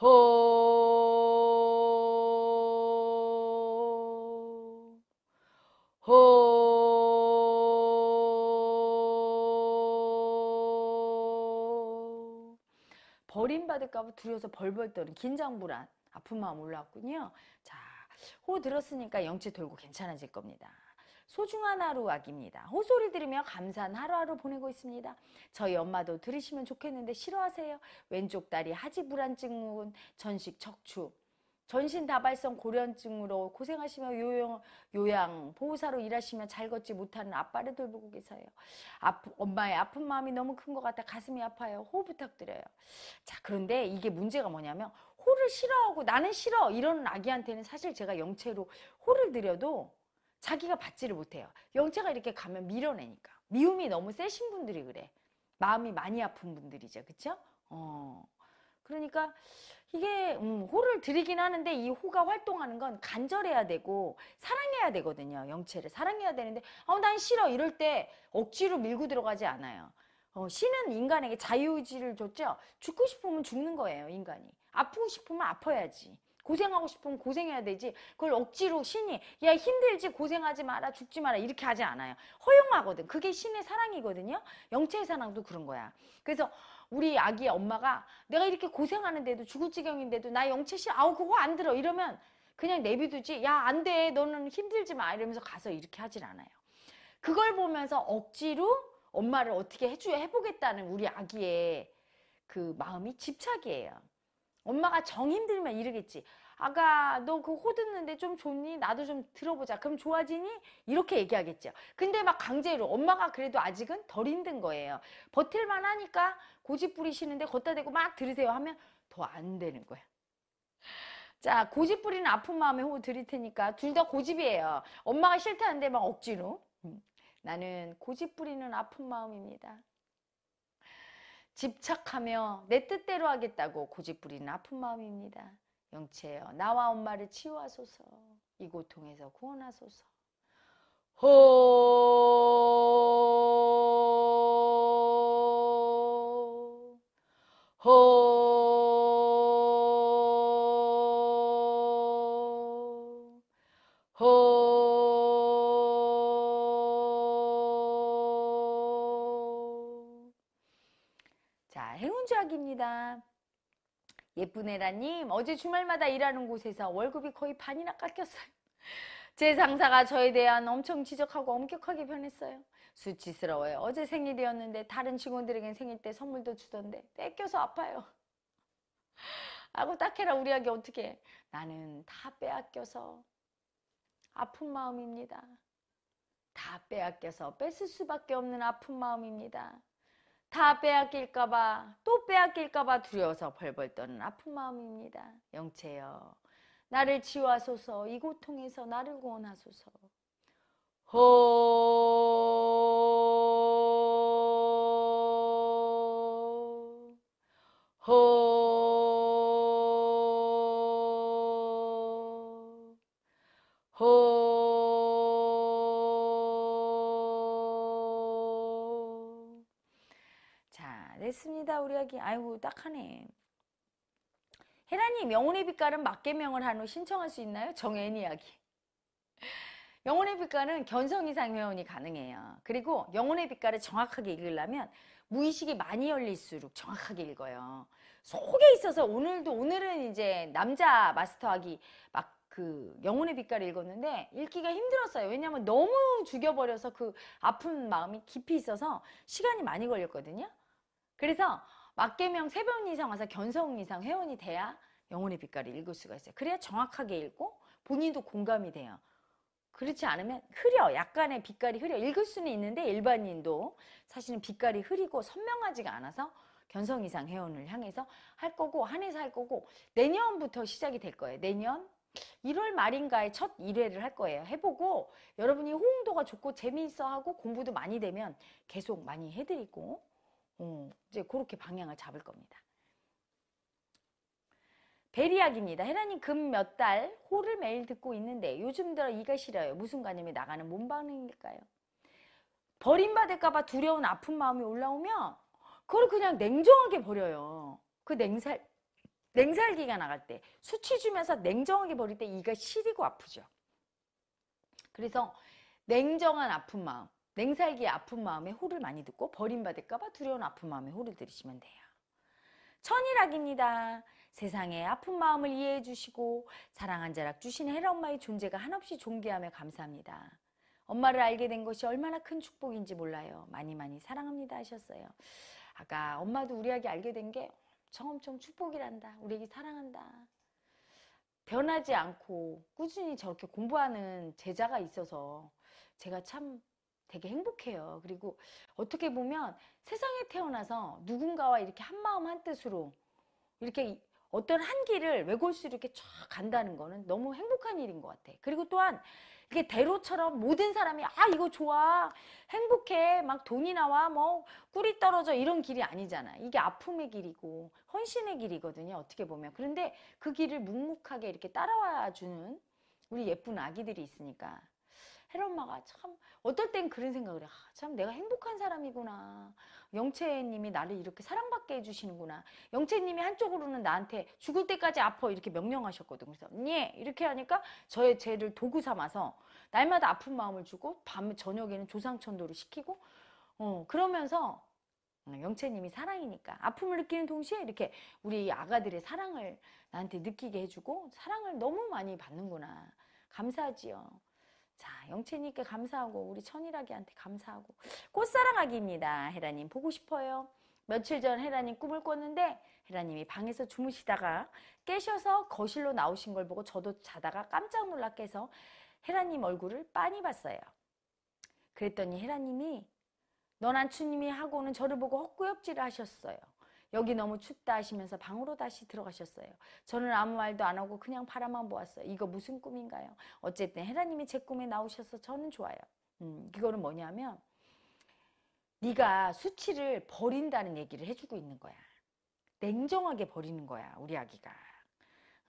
호, 호, 버림받을까봐 두려워서 벌벌 떠는 긴장불안, 아픈 마음 올라왔군요. 자, 호 들었으니까 영치 돌고 괜찮아질 겁니다. 소중한 하루 아기입니다호소리 들으며 감사한 하루하루 보내고 있습니다. 저희 엄마도 들으시면 좋겠는데 싫어하세요. 왼쪽 다리 하지 불안증후군 전식 척추. 전신 다발성 고련증으로 고생하시며 요양, 요양 보호사로 일하시며 잘 걷지 못하는 아빠를 돌보고 계세요. 아프, 엄마의 아픈 마음이 너무 큰 것 같아 가슴이 아파요. 호 부탁드려요. 자 그런데 이게 문제가 뭐냐면 호를 싫어하고 나는 싫어 이런 아기한테는 사실 제가 영체로 호를 드려도 자기가 받지를 못해요. 영체가 이렇게 가면 밀어내니까. 미움이 너무 세신 분들이 그래. 마음이 많이 아픈 분들이죠. 그쵸? 어. 그러니까 이게 음, 호를 들이긴 하는데 이 호가 활동하는 건 간절해야 되고 사랑해야 되거든요. 영체를 사랑해야 되는데 어, 난 싫어 이럴 때 억지로 밀고 들어가지 않아요. 어, 신은 인간에게 자유의지를 줬죠. 죽고 싶으면 죽는 거예요. 인간이. 아프고 싶으면 아파야지. 고생하고 싶으면 고생해야 되지 그걸 억지로 신이 야 힘들지 고생하지 마라 죽지 마라 이렇게 하지 않아요 허용하거든 그게 신의 사랑이거든요 영체의 사랑도 그런 거야 그래서 우리 아기 엄마가 내가 이렇게 고생하는데도 죽을 지경인데도 나영체씨 아우 그거 안 들어 이러면 그냥 내비두지 야 안 돼 너는 힘들지 마 이러면서 가서 이렇게 하질 않아요 그걸 보면서 억지로 엄마를 어떻게 해줘 야 해보겠다는 우리 아기의 그 마음이 집착이에요 엄마가 정 힘들면 이러겠지. 아가 너 그 호듣는데 좀 좋니? 나도 좀 들어보자. 그럼 좋아지니? 이렇게 얘기하겠죠. 근데 막 강제로 엄마가 그래도 아직은 덜 힘든 거예요. 버틸만 하니까 고집 부리시는데 걷다 대고 막 들으세요 하면 더 안 되는 거야. 자 고집 부리는 아픈 마음에 호 드릴 테니까 둘 다 고집이에요. 엄마가 싫다는데 막 억지로. 음, 나는 고집 부리는 아픈 마음입니다. 집착하며 내 뜻대로 하겠다고 고집부리는 아픈 마음입니다. 영체여 나와 엄마를 치유하소서 이 고통에서 구원하소서 호 호. 송주입니다 예쁜 애라님, 어제 주말마다 일하는 곳에서 월급이 거의 반이나 깎였어요. 제 상사가 저에 대한 엄청 지적하고 엄격하게 변했어요. 수치스러워요. 어제 생일이었는데 다른 직원들에겐 생일 때 선물도 주던데 뺏겨서 아파요. 아고 딱해라 우리 아기 어떻게 나는 다 빼앗겨서 아픈 마음입니다. 다 빼앗겨서 뺏을 수밖에 없는 아픈 마음입니다. 다 빼앗길까봐 또 빼앗길까봐 두려워서 벌벌 떠는 아픈 마음입니다. 영채여 나를 지워하소서 이 고통에서 나를 구원하소서 호 호. 잘했습니다. 우리 아기. 아이고 딱하네. 혜란님 영혼의 빛깔은 맞개명을 한 후 신청할 수 있나요? 정혜인 이야기. 영혼의 빛깔은 견성 이상 회원이 가능해요. 그리고 영혼의 빛깔을 정확하게 읽으려면 무의식이 많이 열릴수록 정확하게 읽어요. 속에 있어서 오늘도 오늘은 이제 남자 마스터하기 막 그 영혼의 빛깔을 읽었는데 읽기가 힘들었어요. 왜냐면 너무 죽여버려서 그 아픈 마음이 깊이 있어서 시간이 많이 걸렸거든요. 그래서 막개명 세배 이상 와서 견성 이상 회원이 돼야 영혼의 빛깔을 읽을 수가 있어요. 그래야 정확하게 읽고 본인도 공감이 돼요. 그렇지 않으면 흐려 약간의 빛깔이 흐려 읽을 수는 있는데 일반인도 사실은 빛깔이 흐리고 선명하지가 않아서 견성 이상 회원을 향해서 할 거고 한해서 할 거고 내년부터 시작이 될 거예요. 내년 1월 말인가에 첫 1회를 할 거예요. 해보고 여러분이 호응도가 좋고 재미있어 하고 공부도 많이 되면 계속 많이 해드리고 어, 이제 그렇게 방향을 잡을 겁니다. 베리학입니다. 헤라님 금 몇 달 호를 매일 듣고 있는데 요즘 들어 이가 싫어요. 무슨 관념이 나가는 몸 반응일까요? 버림받을까봐 두려운 아픈 마음이 올라오면 그걸 그냥 냉정하게 버려요. 그 냉살 냉살기가 나갈 때 수치 주면서 냉정하게 버릴 때 이가 시리고 아프죠. 그래서 냉정한 아픈 마음 냉살기의 아픈 마음에 호를 많이 듣고 버림받을까봐 두려운 아픈 마음에 호를 들이시면 돼요. 천일학입니다. 세상에 아픈 마음을 이해해 주시고 사랑한 자락 주신 헬 엄마의 존재가 한없이 존귀하며 감사합니다. 엄마를 알게 된 것이 얼마나 큰 축복인지 몰라요. 많이 많이 사랑합니다 하셨어요. 아까 엄마도 우리에게 알게 된 게 엄청 엄청 축복이란다. 우리에게 사랑한다. 변하지 않고 꾸준히 저렇게 공부하는 제자가 있어서 제가 참 되게 행복해요. 그리고 어떻게 보면 세상에 태어나서 누군가와 이렇게 한 마음 한 뜻으로 이렇게 어떤 한 길을 외골수로 이렇게 쫙 간다는 거는 너무 행복한 일인 것 같아. 그리고 또한 이게 대로처럼 모든 사람이 아 이거 좋아 행복해 막 돈이 나와 뭐 꿀이 떨어져 이런 길이 아니잖아. 이게 아픔의 길이고 헌신의 길이거든요. 어떻게 보면 그런데 그 길을 묵묵하게 이렇게 따라와 주는 우리 예쁜 아기들이 있으니까 헤엄마가 참 어떨 땐 그런 생각을 해. 아, 참 내가 행복한 사람이구나. 영채님이 나를 이렇게 사랑받게 해주시는구나. 영채님이 한쪽으로는 나한테 죽을 때까지 아퍼 이렇게 명령하셨거든. 그래서 예 이렇게 하니까 저의 죄를 도구 삼아서 날마다 아픈 마음을 주고 밤 저녁에는 조상천도를 시키고 어 그러면서 영채님이 사랑이니까 아픔을 느끼는 동시에 이렇게 우리 아가들의 사랑을 나한테 느끼게 해주고 사랑을 너무 많이 받는구나 감사하지요 자, 영채님께 감사하고 우리 천일아기한테 감사하고 꽃사랑아기입니다. 헤라님 보고 싶어요. 며칠 전 헤라님 꿈을 꿨는데 헤라님이 방에서 주무시다가 깨셔서 거실로 나오신 걸 보고 저도 자다가 깜짝 놀라 깨서 헤라님 얼굴을 빤히 봤어요. 그랬더니 헤라님이 너난추님이 하고는 저를 보고 헛구역질을 하셨어요. 여기 너무 춥다 하시면서 방으로 다시 들어가셨어요. 저는 아무 말도 안 하고 그냥 바라만 보았어요. 이거 무슨 꿈인가요? 어쨌든 헤라님이 제 꿈에 나오셔서 저는 좋아요. 음, 이거는 뭐냐면 네가 수치를 버린다는 얘기를 해주고 있는 거야. 냉정하게 버리는 거야 우리 아기가.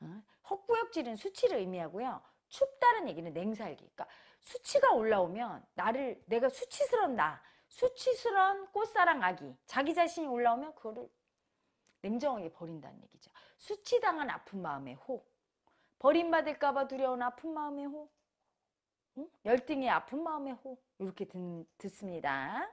어? 헛구역질은 수치를 의미하고요. 춥다는 얘기는 냉살기. 그러니까 수치가 올라오면 나를 내가 수치스러운 나, 수치스러운 꽃사랑 아기, 자기 자신이 올라오면 그거를 냉정하게 버린다는 얘기죠. 수치당한 아픈 마음의 호. 버림받을까봐 두려운 아픈 마음의 호. 응? 열등의 아픈 마음의 호. 이렇게 듣, 듣습니다.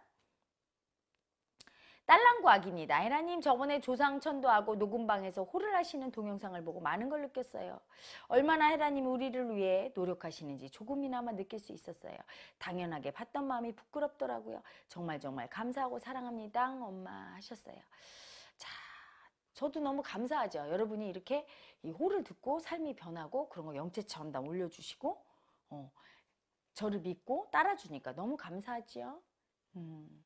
딸랑구 악입니다. 헤라님 저번에 조상천도하고 녹음방에서 호를 하시는 동영상을 보고 많은 걸 느꼈어요. 얼마나 헤라님 우리를 위해 노력하시는지 조금이나마 느낄 수 있었어요. 당연하게 봤던 마음이 부끄럽더라고요. 정말 정말 감사하고 사랑합니다. 엄마 하셨어요. 저도 너무 감사하죠. 여러분이 이렇게 이 호를 듣고 삶이 변하고 그런 거 영체 전담 올려주시고 어, 저를 믿고 따라주니까 너무 감사하죠 음.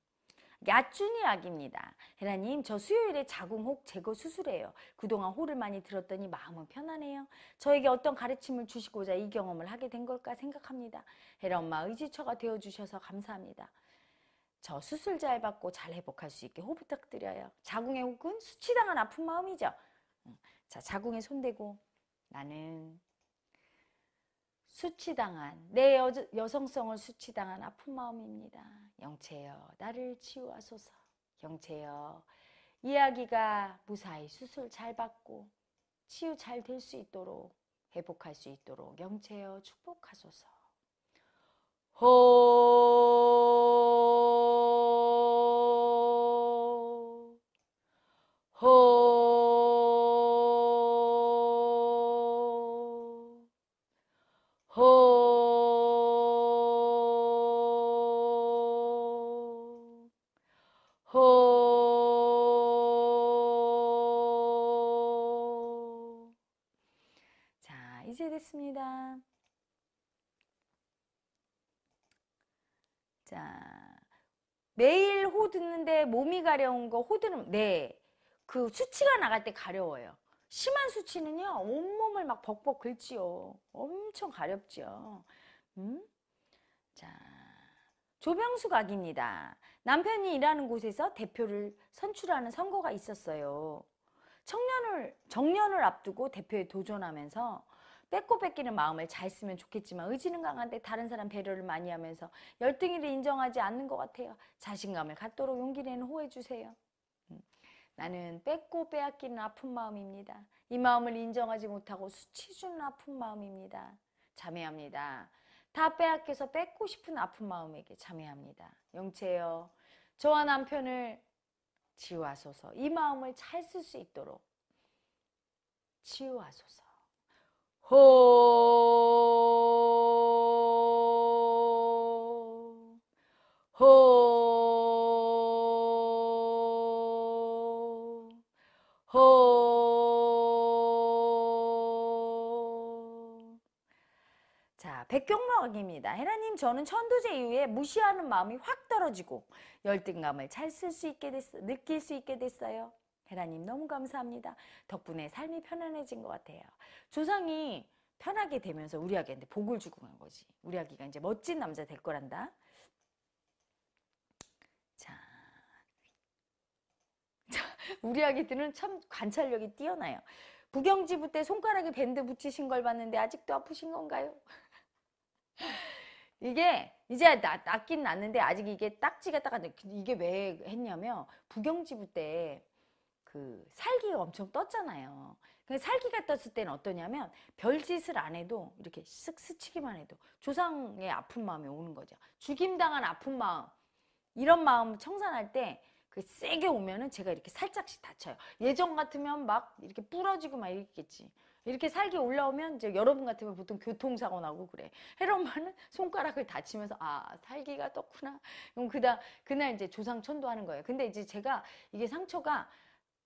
야춘이 약입니다. 헤라님, 저 수요일에 자궁혹 제거 수술해요. 그동안 호를 많이 들었더니 마음은 편하네요. 저에게 어떤 가르침을 주시고자 이 경험을 하게 된 걸까 생각합니다. 헤라 엄마 의지처가 되어주셔서 감사합니다. 저 수술 잘 받고 잘 회복할 수 있게 호 부탁드려요. 자궁의 혹은 수치당한 아픈 마음이죠. 자, 자궁에 손대고 나는 수치당한 내 여, 여성성을 수치당한 아픈 마음입니다. 영채여 나를 치유하소서. 영채여 이야기가 무사히 수술 잘 받고 치유 잘 될 수 있도록 회복할 수 있도록 영채여 축복하소서. 호 호, 호, 호. 자, 이제 됐습니다. 자, 매일 호 듣는데 몸이 가려운 거호 들으면, 네. 그 수치가 나갈 때 가려워요. 심한 수치는요, 온몸을 막 벅벅 긁지요. 엄청 가렵지요. 음? 자, 조병수 각입니다. 남편이 일하는 곳에서 대표를 선출하는 선거가 있었어요. 청년을, 정년을 앞두고 대표에 도전하면서 빼고 뺏기는 마음을 잘 쓰면 좋겠지만 의지는 강한데 다른 사람 배려를 많이 하면서 열등이를 인정하지 않는 것 같아요. 자신감을 갖도록 용기 내는 호해주세요. 나는 뺏고 빼앗기는 아픈 마음입니다. 이 마음을 인정하지 못하고 수치주는 아픈 마음입니다. 자매합니다. 다 빼앗겨서 뺏고 싶은 아픈 마음에게 자매합니다. 영체여 저와 남편을 치유하소서 이 마음을 잘 쓸 수 있도록 치유하소서 호 호. 백경락입니다. 헤라님 저는 천도제 이후에 무시하는 마음이 확 떨어지고 열등감을 잘 쓸 수 있게 됐, 느낄 수 있게 됐어요. 헤라님 너무 감사합니다. 덕분에 삶이 편안해진 것 같아요. 조상이 편하게 되면서 우리 아기한테 복을 주고 간 거지. 우리 아기가 이제 멋진 남자 될 거란다. 자, 자 우리 아기들은 참 관찰력이 뛰어나요. 부경지부 때 손가락에 밴드 붙이신 걸 봤는데 아직도 아프신 건가요? 이게 이제 나, 낫긴 났는데 아직 이게 딱지가 딱안 돼. 이게 왜 했냐면 부경지부 때 그 살기가 엄청 떴잖아요. 그 살기가 떴을 때는 어떠냐면 별짓을 안 해도 이렇게 쓱 스치기만 해도 조상의 아픈 마음이 오는 거죠. 죽임당한 아픈 마음 이런 마음 청산할 때 그 세게 오면은 제가 이렇게 살짝씩 다쳐요. 예전 같으면 막 이렇게 부러지고 막 이랬겠지. 이렇게 살기 올라오면 이제 여러분 같으면 보통 교통사고 나고 그래. 헤엄마는 손가락을 다치면서 아 살기가 떴구나. 그럼 그다 그날 이제 조상 천도하는 거예요. 근데 이제 제가 이게 상처가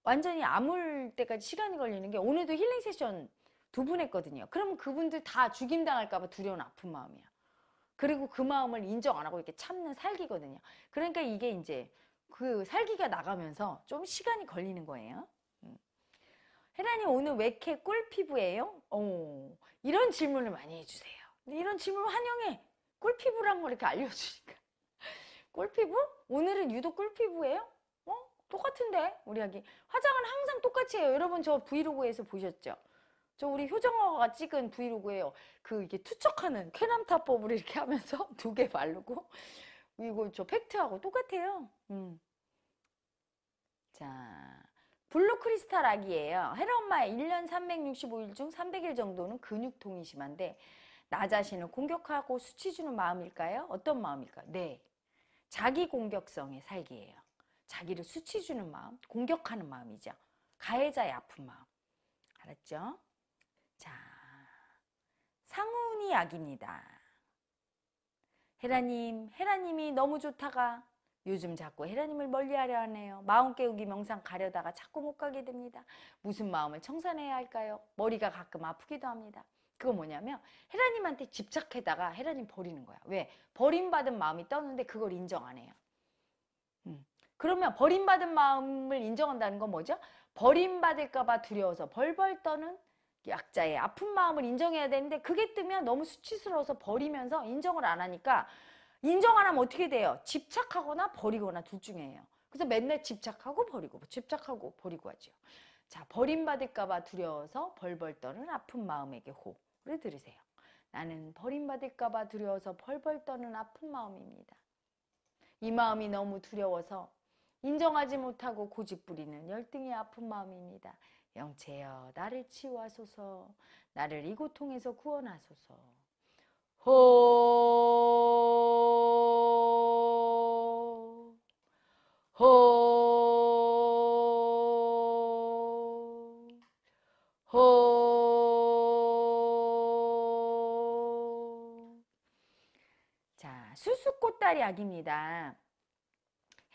완전히 아물 때까지 시간이 걸리는 게 오늘도 힐링 세션 두 분 했거든요. 그러면 그분들 다 죽임 당할까봐 두려운 아픈 마음이야. 그리고 그 마음을 인정 안 하고 이렇게 참는 살기거든요. 그러니까 이게 이제 그 살기가 나가면서 좀 시간이 걸리는 거예요. 헤라님 오늘 왜 이렇게 꿀 피부예요? 어, 이런 질문을 많이 해주세요. 이런 질문 환영해. 꿀 피부란 걸 이렇게 알려주니까. 꿀 피부? 오늘은 유독 꿀 피부예요? 어? 똑같은데 우리 아기 화장은 항상 똑같이 해요. 여러분 저 브이로그에서 보셨죠? 저 우리 효정아가 찍은 브이로그예요. 그 이게 투척하는 쾌남타법을 이렇게 하면서 두 개 바르고 이거 저 팩트하고 똑같아요. 음. 자. 블루 크리스탈 아기예요. 헤라 엄마의 1년 365일 중 300일 정도는 근육통이 심한데 나 자신을 공격하고 수치주는 마음일까요? 어떤 마음일까요? 네. 자기 공격성의 살기예요. 자기를 수치주는 마음, 공격하는 마음이죠. 가해자의 아픈 마음. 알았죠? 자, 상훈이 약입니다. 헤라님, 헤라님이 너무 좋다가 요즘 자꾸 하나님을 멀리하려 하네요. 마음 깨우기 명상 가려다가 자꾸 못 가게 됩니다. 무슨 마음을 청산해야 할까요? 머리가 가끔 아프기도 합니다. 그거 뭐냐면 헤라님한테 집착해다가 헤라님 버리는 거야. 왜? 버림받은 마음이 떠는데 그걸 인정 안 해요. 음. 그러면 버림받은 마음을 인정한다는 건 뭐죠? 버림받을까봐 두려워서 벌벌 떠는 약자의 아픈 마음을 인정해야 되는데 그게 뜨면 너무 수치스러워서 버리면서 인정을 안 하니까 인정 안 하면 어떻게 돼요? 집착하거나 버리거나 둘 중에요. 그래서 맨날 집착하고 버리고 집착하고 버리고 하죠. 자 버림받을까봐 두려워서 벌벌 떠는 아픈 마음에게 호를 들으세요. 나는 버림받을까봐 두려워서 벌벌 떠는 아픈 마음입니다. 이 마음이 너무 두려워서 인정하지 못하고 고집부리는 열등의 아픈 마음입니다. 영체여 나를 치유하소서 나를 이 고통에서 구원하소서 호, 호, 호. 자, 수수꽃다리 약입니다.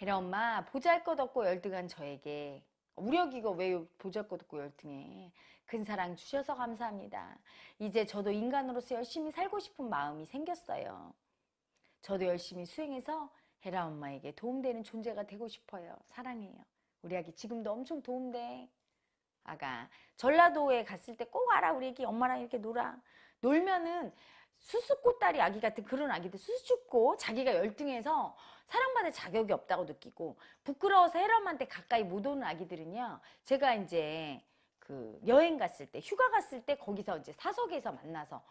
혜라 엄마, 보잘 것 없고 열등한 저에게. 우리 여기가 왜 보잘 것 없고 열등해? 큰 사랑 주셔서 감사합니다. 이제 저도 인간으로서 열심히 살고 싶은 마음이 생겼어요. 저도 열심히 수행해서 헤라 엄마에게 도움되는 존재가 되고 싶어요. 사랑해요. 우리 아기 지금도 엄청 도움돼. 아가 전라도에 갔을 때 꼭 알아 우리 애기 엄마랑 이렇게 놀아. 놀면은 수수꽃다리 아기 같은 그런 아기들 수줍고 수 자기가 열등해서 사랑받을 자격이 없다고 느끼고 부끄러워서 헤라엄한테 마 가까이 못 오는 아기들은요. 제가 이제 그 여행 갔을 때 휴가 갔을 때 거기서 이제 사석에서 만나서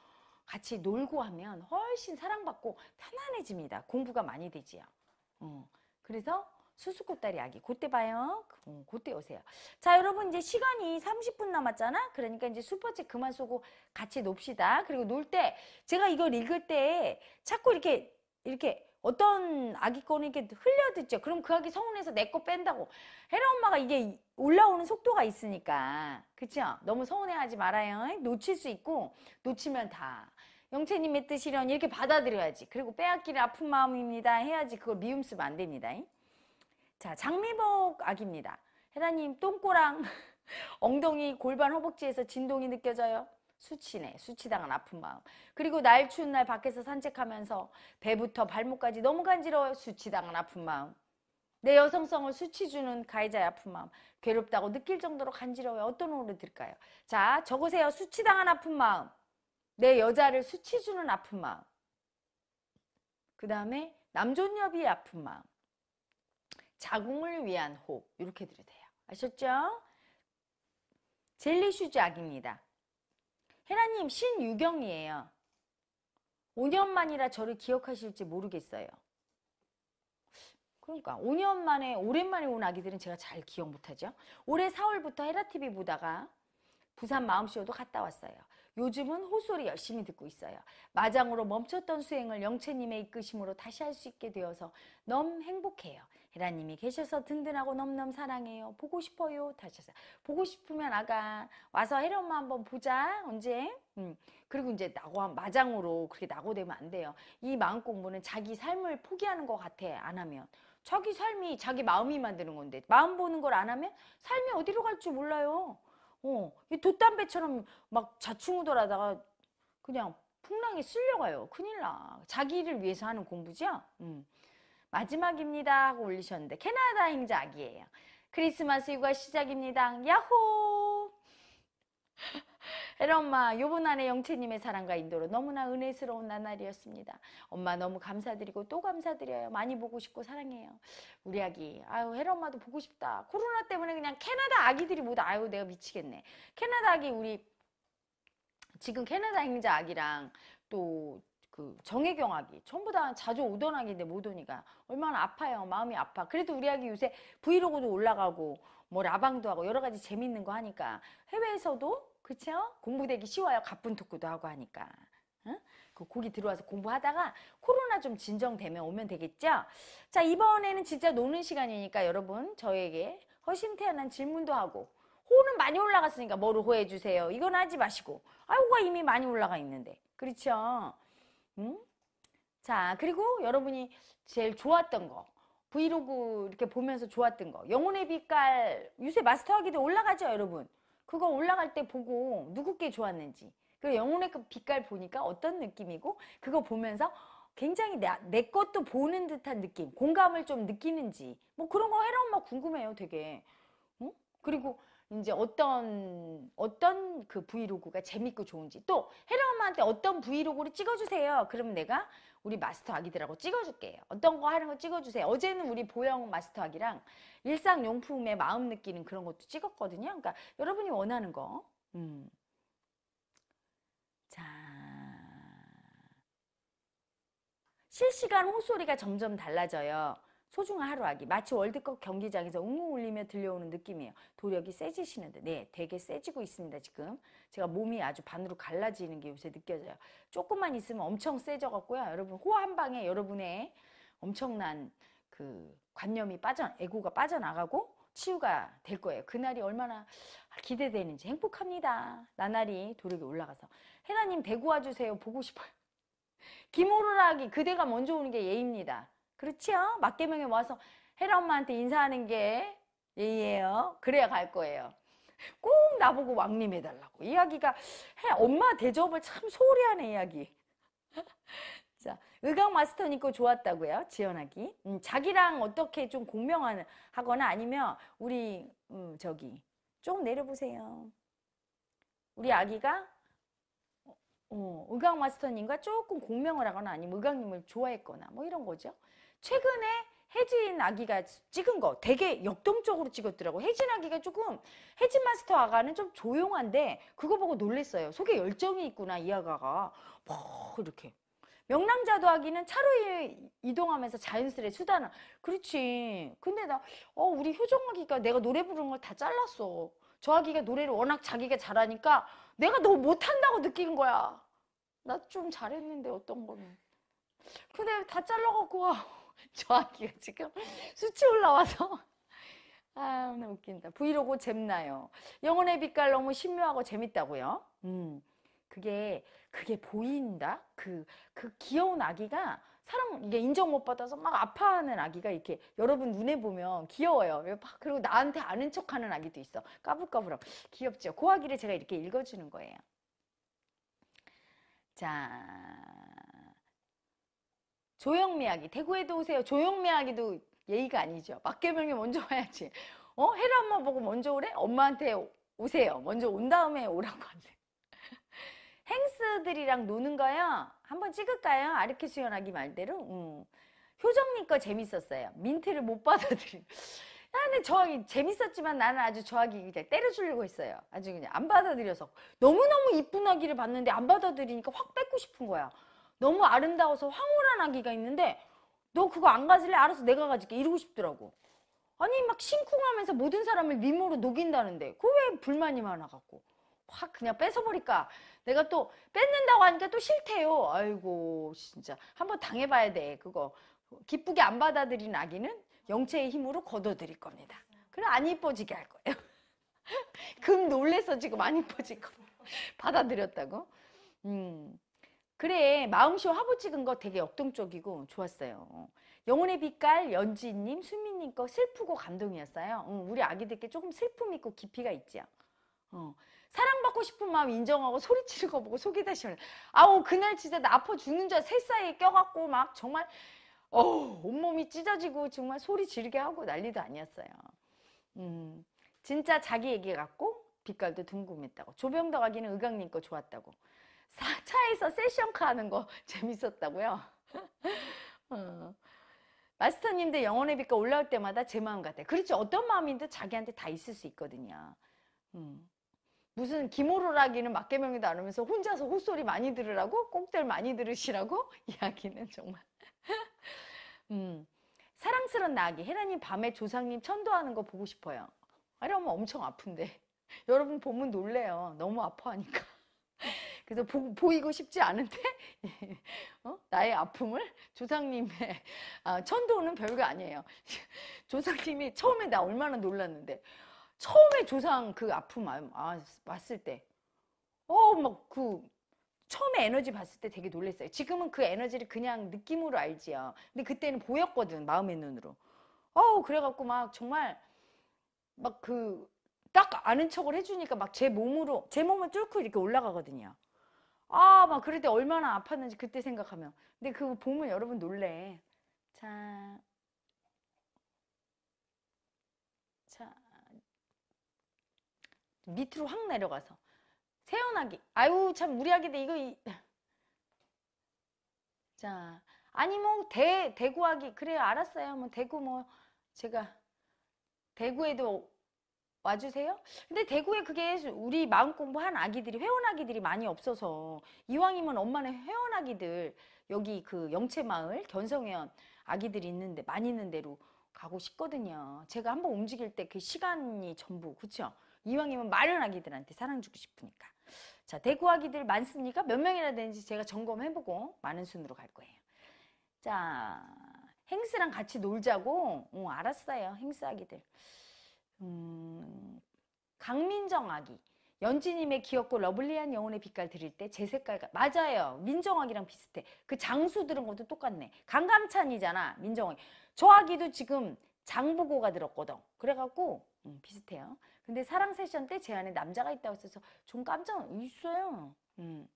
같이 놀고 하면 훨씬 사랑받고 편안해집니다. 공부가 많이 되지요. 어, 그래서 수수꽃다리 아기 그때 봐요. 어, 그때 오세요. 자 여러분 이제 시간이 30분 남았잖아. 그러니까 이제 슈퍼챗 그만 쏘고 같이 놉시다. 그리고 놀 때 제가 이걸 읽을 때 자꾸 이렇게 이렇게 어떤 아기 거는 이렇게 흘려듣죠. 그럼 그 아기 서운해서 내 거 뺀다고. 헤라 엄마가 이게 올라오는 속도가 있으니까. 그쵸? 너무 서운해하지 말아요. 놓칠 수 있고 놓치면 다. 영채님의 뜻이련 이렇게 받아들여야지. 그리고 빼앗기를 아픈 마음입니다. 해야지 그걸 미움 쓰면 안 됩니다. 자 장미복 아기입니다. 헤라님 똥꼬랑 엉덩이 골반 허벅지에서 진동이 느껴져요. 수치네. 수치당한 아픈 마음. 그리고 날 추운 날 밖에서 산책하면서 배부터 발목까지 너무 간지러워 수치당한 아픈 마음. 내 여성성을 수치 주는 가해자의 아픈 마음. 괴롭다고 느낄 정도로 간지러워요. 어떤 오를 들까요? 자, 적으세요. 수치당한 아픈 마음. 내 여자를 수치 주는 아픈 마음. 그 다음에 남존여비 아픈 마음. 자궁을 위한 호흡. 이렇게 들으세요. 아셨죠? 젤리슈즈 악입니다. 헤라님 신유경이에요. 5년 만이라 저를 기억하실지 모르겠어요. 그러니까 5년 만에 오랜만에 온 아기들은 제가 잘 기억 못하죠. 올해 4월부터 헤라TV 보다가 부산 마음쇼도 갔다 왔어요. 요즘은 호소리 열심히 듣고 있어요. 마장으로 멈췄던 수행을 영채님의 이끄심으로 다시 할 수 있게 되어서 너무 행복해요. 헤라님이 계셔서 든든하고 넘넘 사랑해요. 보고 싶어요. 다시 하 보고 싶으면 아가 와서 헤라 엄마 한번 보자. 언제? 음. 그리고 이제 나고 마장으로 그렇게 나고되면 안 돼요. 이 마음 공부는 자기 삶을 포기하는 것 같아. 안 하면. 자기 삶이 자기 마음이 만드는 건데 마음 보는 걸 안 하면 삶이 어디로 갈지 몰라요. 어, 이 돛담배처럼 막 자충우돌하다가 그냥 풍랑에 쓸려가요. 큰일 나. 자기를 위해서 하는 공부죠 음. 마지막입니다 하고 올리셨는데 캐나다 행작기예요 크리스마스 이브가 시작입니다. 야호! 에라 엄마, 요번 안에 영채님의 사랑과 인도로 너무나 은혜스러운 나날이었습니다. 엄마 너무 감사드리고 또 감사드려요. 많이 보고 싶고 사랑해요. 우리 아기, 아유, 헤라 엄마도 보고 싶다. 코로나 때문에 그냥 캐나다 아기들이 모두, 아유, 내가 미치겠네. 캐나다 아기, 우리, 지금 캐나다 행자 아기랑 또그 정혜경 아기 전부 다 자주 오던 아기인데 못 오니까 얼마나 아파요 마음이 아파 그래도 우리 아기 요새 브이로그도 올라가고 뭐 라방도 하고 여러 가지 재밌는 거 하니까 해외에서도 그쵸 공부되기 쉬워요 가쁜 토크도 하고 하니까 응? 그 고기 들어와서 공부하다가 코로나 좀 진정되면 오면 되겠죠 자 이번에는 진짜 노는 시간이니까 여러분 저에게 허심태연한 질문도 하고 호는 많이 올라갔으니까 뭐를 호해주세요 이건 하지 마시고 아이고가 이미 많이 올라가 있는데 그렇죠 자, 그리고 여러분이 제일 좋았던 거. 브이로그 이렇게 보면서 좋았던 거. 영혼의 빛깔 요새 마스터하기도 올라가죠, 여러분. 그거 올라갈 때 보고 누구께 좋았는지. 그리고 영혼의 그 빛깔 보니까 어떤 느낌이고 그거 보면서 굉장히 내, 내 것도 보는 듯한 느낌, 공감을 좀 느끼는지 뭐 그런 거 해라 엄마 궁금해요, 되게. 응? 그리고 이제 어떤 어떤 그 브이로그가 재밌고 좋은지 또 헤라 엄마한테 어떤 브이로그를 찍어주세요. 그러면 내가 우리 마스터 아기들하고 찍어줄게요. 어떤 거 하는 거 찍어주세요. 어제는 우리 보영 마스터 아기랑 일상용품의 마음 느끼는 그런 것도 찍었거든요. 그러니까 여러분이 원하는 거. 음. 자. 실시간 호소리가 점점 달라져요. 소중한 하루아기 마치 월드컵 경기장에서 웅웅 울리며 들려오는 느낌이에요. 도력이 세지시는데 네 되게 세지고 있습니다 지금. 제가 몸이 아주 반으로 갈라지는 게 요새 느껴져요. 조금만 있으면 엄청 세져갖고요. 여러분 호한 방에 여러분의 엄청난 그 관념이 빠져 에고가 빠져나가고 치유가 될 거예요. 그날이 얼마나 기대되는지 행복합니다. 나날이 도력이 올라가서 해나님 대구 와주세요. 보고 싶어요. 김오르락기 그대가 먼저 오는 게 예입니다. 그렇죠 맞개명에 와서 헤라 엄마한테 인사하는 게 예예요. 의 그래야 갈 거예요. 꼭 나보고 왕님 해달라고. 이야기가 해, 엄마 대접을 참 소홀히 하는 이야기. 자, 의각 마스터님거 좋았다고요? 지연하기. 음, 자기랑 어떻게 좀 공명하는, 하거나 아니면 우리, 음, 저기, 좀 내려보세요. 우리 아기가 어, 어 의각 마스터님과 조금 공명을 하거나 아니면 의각님을 좋아했거나 뭐 이런 거죠. 최근에 혜진 아기가 찍은 거 되게 역동적으로 찍었더라고. 혜진 아기가 조금 혜진 마스터 아가는 좀 조용한데 그거 보고 놀랬어요. 속에 열정이 있구나 이 아가가. 막 이렇게. 명랑자도 아기는 차로 이동하면서 자연스레 수단을 그렇지. 근데 나 어 우리 효정 아기가 내가 노래 부르는 걸 다 잘랐어. 저 아기가 노래를 워낙 자기가 잘하니까 내가 너 못한다고 느낀 거야. 나 좀 잘했는데 어떤 거는. 근데 다 잘라갖고 저아기가 지금 수치 올라와서 아 너무 웃긴다. 브이로그 잼나요. 영혼의 빛깔 너무 신묘하고 재밌다고요. 음 그게 그게 보인다. 그그 그 귀여운 아기가 사람 이게 인정 못 받아서 막 아파하는 아기가 이렇게 여러분 눈에 보면 귀여워요. 그리고 나한테 아는 척하는 아기도 있어. 까불까불하고 귀엽죠. 고아기를 그 제가 이렇게 읽어주는 거예요. 자 조영미아기 대구에도 오세요. 조영미아기도 예의가 아니죠. 막개명이 먼저 와야지. 어? 해라 엄마 보고 먼저 오래? 엄마한테 오세요. 먼저 온 다음에 오라고 하는데 행스들이랑 노는 거요. 한번 찍을까요? 아르케 수연하기 말대로. 음. 효정님 거 재밌었어요. 민트를 못 받아들인. 나는 아, 저기 재밌었지만 나는 아주 저하기 그냥 때려주려고 했어요. 아주 그냥 안 받아들여서 너무너무 이쁜 아기를 봤는데 안 받아들이니까 확 뺏고 싶은 거야. 너무 아름다워서 황홀한 아기가 있는데 너 그거 안 가질래? 알아서 내가 가질게 이러고 싶더라고 아니 막 심쿵하면서 모든 사람을 미모로 녹인다는데 그왜 불만이 많아갖고 확 그냥 뺏어버릴까 내가 또 뺏는다고 하니까 또 싫대요 아이고 진짜 한번 당해봐야 돼 그거 기쁘게 안 받아들인 아기는 영체의 힘으로 걷어들일 겁니다 그래 안 이뻐지게 할 거예요 금 놀래서 지금 안 이뻐질 겁니다 받아들였다고 음. 그래 마음쇼 화보 찍은 거 되게 역동적이고 좋았어요. 영혼의 빛깔 연지님 수민님 거 슬프고 감동이었어요. 응, 우리 아기들께 조금 슬픔 있고 깊이가 있지요. 어. 사랑받고 싶은 마음 인정하고 소리치는 거 보고 속이 다 시원해. 아우 그날 진짜 나 아파 죽는 줄새 사이에 껴갖고 막 정말 어 온몸이 찢어지고 정말 소리 지르게 하고 난리도 아니었어요. 음 진짜 자기 얘기 같고 빛깔도 둥금했다고 조병덕 아기는 의강님 거 좋았다고 차에서 세션카 하는 거 재밌었다고요? 어. 마스터님들 영혼의 빛과 올라올 때마다 제 마음 같아. 그렇죠. 어떤 마음인데 자기한테 다 있을 수 있거든요. 음. 무슨 김오로라기는 막개명이도 안 오면서 혼자서 호소리 많이 들으라고 꼭들 많이 들으시라고 이야기는 정말 음. 사랑스런 나기 헤라님 밤에 조상님 천도하는 거 보고 싶어요. 아니면 엄청 아픈데 여러분 보면 놀래요. 너무 아파하니까 그래서 보, 이고 싶지 않은데 예, 어? 나의 아픔을 조상님의 아, 천도는 별거 아니에요. 조상님이 처음에 나 얼마나 놀랐는데 처음에 조상 그 아픔 아, 왔을 아, 때어 막 그 처음에 에너지 봤을 때 되게 놀랐어요. 지금은 그 에너지를 그냥 느낌으로 알지요. 근데 그때는 보였거든 마음의 눈으로. 어우 그래갖고 막 정말 막 그 딱 아는 척을 해주니까 막 제 몸으로 제 몸을 뚫고 이렇게 올라가거든요. 아, 막 그럴 때 얼마나 아팠는지 그때 생각하면. 근데 그거 보면 여러분 놀래. 자. 자. 밑으로 확 내려가서. 세연하기. 아유, 참, 무리하게 돼. 이거. 이... 자. 아니, 뭐, 대, 대구하기. 그래요, 알았어요. 뭐, 대구 뭐, 제가. 대구에도 와주세요. 근데 대구에 그게 우리 마음 공부한 아기들이 회원 아기들이 많이 없어서 이왕이면 엄마는 회원 아기들 여기 그 영채마을 견성회원 아기들이 있는데 많이 있는 대로 가고 싶거든요. 제가 한번 움직일 때 그 시간이 전부 그렇죠. 이왕이면 많은 아기들한테 사랑 주고 싶으니까. 자 대구 아기들 많습니까? 몇 명이나 되는지 제가 점검해보고 많은 순으로 갈 거예요. 자 행스랑 같이 놀자고. 어, 알았어요. 행스 아기들. 음, 강민정 아기. 연지님의 귀엽고 러블리한 영혼의 빛깔 드릴 때 제 색깔과 맞아요. 민정아기랑 비슷해. 그 장수 들은 것도 똑같네. 강감찬이잖아. 민정아기. 저 아기도 지금 장보고가 들었거든. 그래갖고 음, 비슷해요. 근데 사랑 세션 때 제 안에 남자가 있다고 했어서 좀 깜짝 있어요. 음.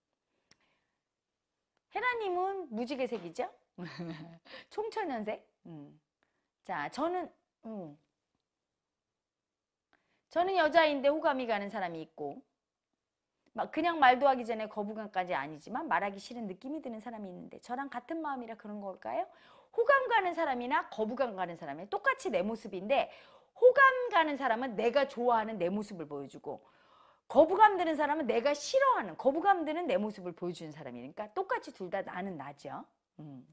헤라님은 무지개색이죠? 총천연색. 음. 자, 저는 음. 저는 여자인데 호감이 가는 사람이 있고 막 그냥 말도 하기 전에 거부감까지 아니지만 말하기 싫은 느낌이 드는 사람이 있는데 저랑 같은 마음이라 그런 걸까요? 호감 가는 사람이나 거부감 가는 사람이 똑같이 내 모습인데 호감 가는 사람은 내가 좋아하는 내 모습을 보여주고 거부감 드는 사람은 내가 싫어하는 거부감 드는 내 모습을 보여주는 사람이니까 똑같이 둘 다 나는 나죠. 음.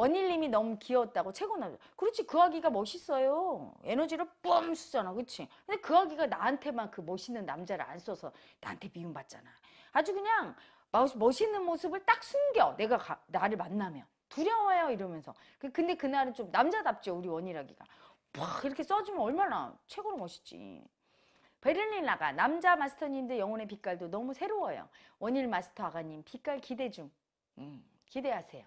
원일님이 너무 귀여웠다고 최고 나자 그렇지 그 아기가 멋있어요. 에너지를 뿜 쓰잖아, 그치 근데 그 아기가 나한테만 그 멋있는 남자를 안 써서 나한테 미움받잖아. 아주 그냥 멋있는 모습을 딱 숨겨. 내가 가, 나를 만나면 두려워요 이러면서. 그, 근데 그날은 좀 남자답죠 우리 원일아기가. 막 이렇게 써주면 얼마나 최고로 멋있지. 베를린아가 남자 마스터님들 영혼의 빛깔도 너무 새로워요. 원일 마스터 아가님 빛깔 기대 중. 음, 기대하세요.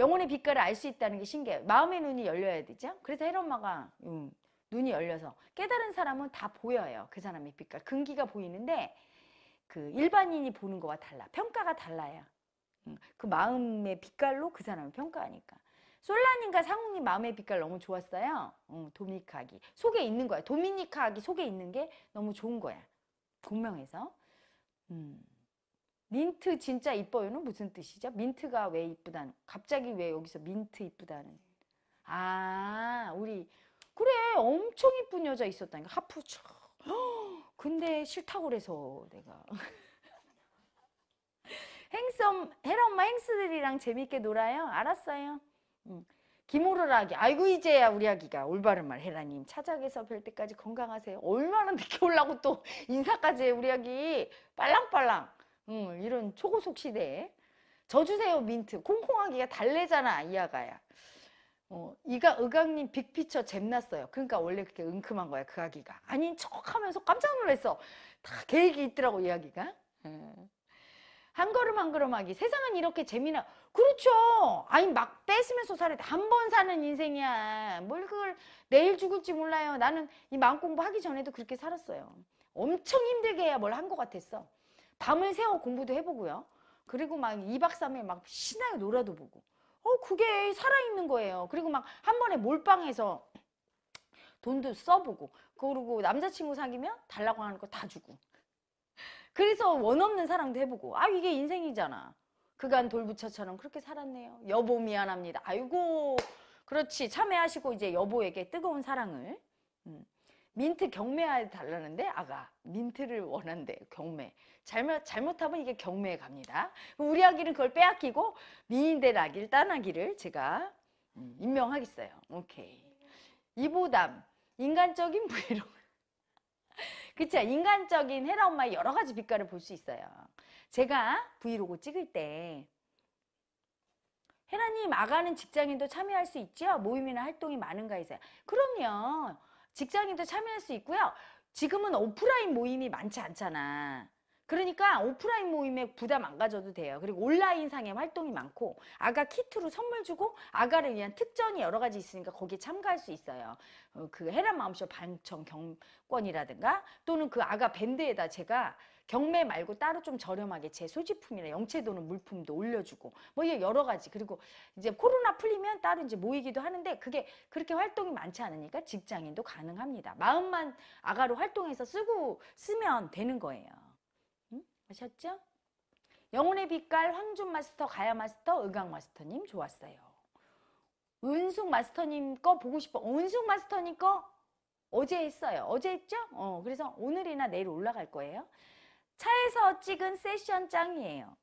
영혼의 빛깔을 알 수 있다는 게 신기해요. 마음의 눈이 열려야 되죠. 그래서 헤엄마가 음, 눈이 열려서 깨달은 사람은 다 보여요. 그 사람의 빛깔. 근기가 보이는데 그 일반인이 보는 거와 달라. 평가가 달라요. 음, 그 마음의 빛깔로 그 사람을 평가하니까. 솔라님과 상웅님 마음의 빛깔 너무 좋았어요. 음, 도미카기 니 속에 있는 거야. 도미니카기 속에 있는 게 너무 좋은 거야. 분명해서. 음. 민트 진짜 이뻐요는 무슨 뜻이죠? 민트가 왜 이쁘다는? 갑자기 왜 여기서 민트 이쁘다는? 아, 우리 그래 엄청 이쁜 여자 있었다니까 하프 촥. 근데 싫다고 그래서 내가 행썸 헤라 엄마 행스들이랑 재밌게 놀아요. 알았어요. 음. 김오를라기 아이고 이제야 우리 아기가 올바른 말 헤라님 찾아가서뵐 때까지 건강하세요. 얼마나 늦게 올라고 또 인사까지 해 우리 아기 빨랑빨랑. 음, 이런 초고속 시대에 져주세요 민트 콩콩하기가 달래잖아 이야가야 어, 이가 의강님 빅피처 잼났어요 그러니까 원래 그렇게 은큼한 거야 그 아기가 아닌 척하면서 깜짝 놀랐어 다 계획이 있더라고 이야기가한 예. 걸음 한 걸음 하기 세상은 이렇게 재미나 그렇죠 아니 막 뺏으면서 살아야 한번 사는 인생이야 뭘 그걸 내일 죽을지 몰라요 나는 이 마음 공부하기 전에도 그렇게 살았어요 엄청 힘들게 해야 뭘 한 것 같았어 밤을 새워 공부도 해보고요. 그리고 막 2박 3일 막 신나게 놀아도 보고. 어, 그게 살아있는 거예요. 그리고 막 한 번에 몰빵해서 돈도 써보고. 그러고 남자친구 사귀면 달라고 하는 거 다 주고. 그래서 원 없는 사랑도 해보고. 아, 이게 인생이잖아. 그간 돌부처처럼 그렇게 살았네요. 여보 미안합니다. 아이고. 그렇지. 참회하시고 이제 여보에게 뜨거운 사랑을. 음. 민트 경매하에 달라는데 아가 민트를 원한대 경매 잘못 잘못하면 이게 경매에 갑니다. 우리 아기는 그걸 빼앗기고 미인대 아기를 딴 아기를 제가 음, 임명하겠어요. 오케이 이보담 인간적인 브이로그 그쵸 인간적인 헤라 엄마의 여러 가지 빛깔을 볼 수 있어요. 제가 브이로그 찍을 때 헤라님 아가는 직장인도 참여할 수 있죠? 모임이나 활동이 많은가 해서요. 그럼요. 직장인도 참여할 수 있고요. 지금은 오프라인 모임이 많지 않잖아. 그러니까 오프라인 모임에 부담 안 가져도 돼요. 그리고 온라인 상의 활동이 많고 아가 키트로 선물 주고 아가를 위한 특전이 여러 가지 있으니까 거기에 참가할 수 있어요. 어, 그 헤란 마음쇼 반청 경권이라든가 또는 그 아가 밴드에다 제가 경매 말고 따로 좀 저렴하게 제 소지품이나 영채도는 물품도 올려주고 뭐 여러 가지 그리고 이제 코로나 풀리면 따로 이제 모이기도 하는데 그게 그렇게 활동이 많지 않으니까 직장인도 가능합니다. 마음만 아가로 활동해서 쓰고 쓰면 되는 거예요. 음? 아셨죠? 영혼의 빛깔 황준 마스터 가야 마스터 의강 마스터님 좋았어요. 은숙 마스터님 거 보고 싶어. 은숙 마스터님 거 어제 했어요. 어제 했죠? 어, 그래서 오늘이나 내일 올라갈 거예요. 차에서 찍은 세션 짱이에요.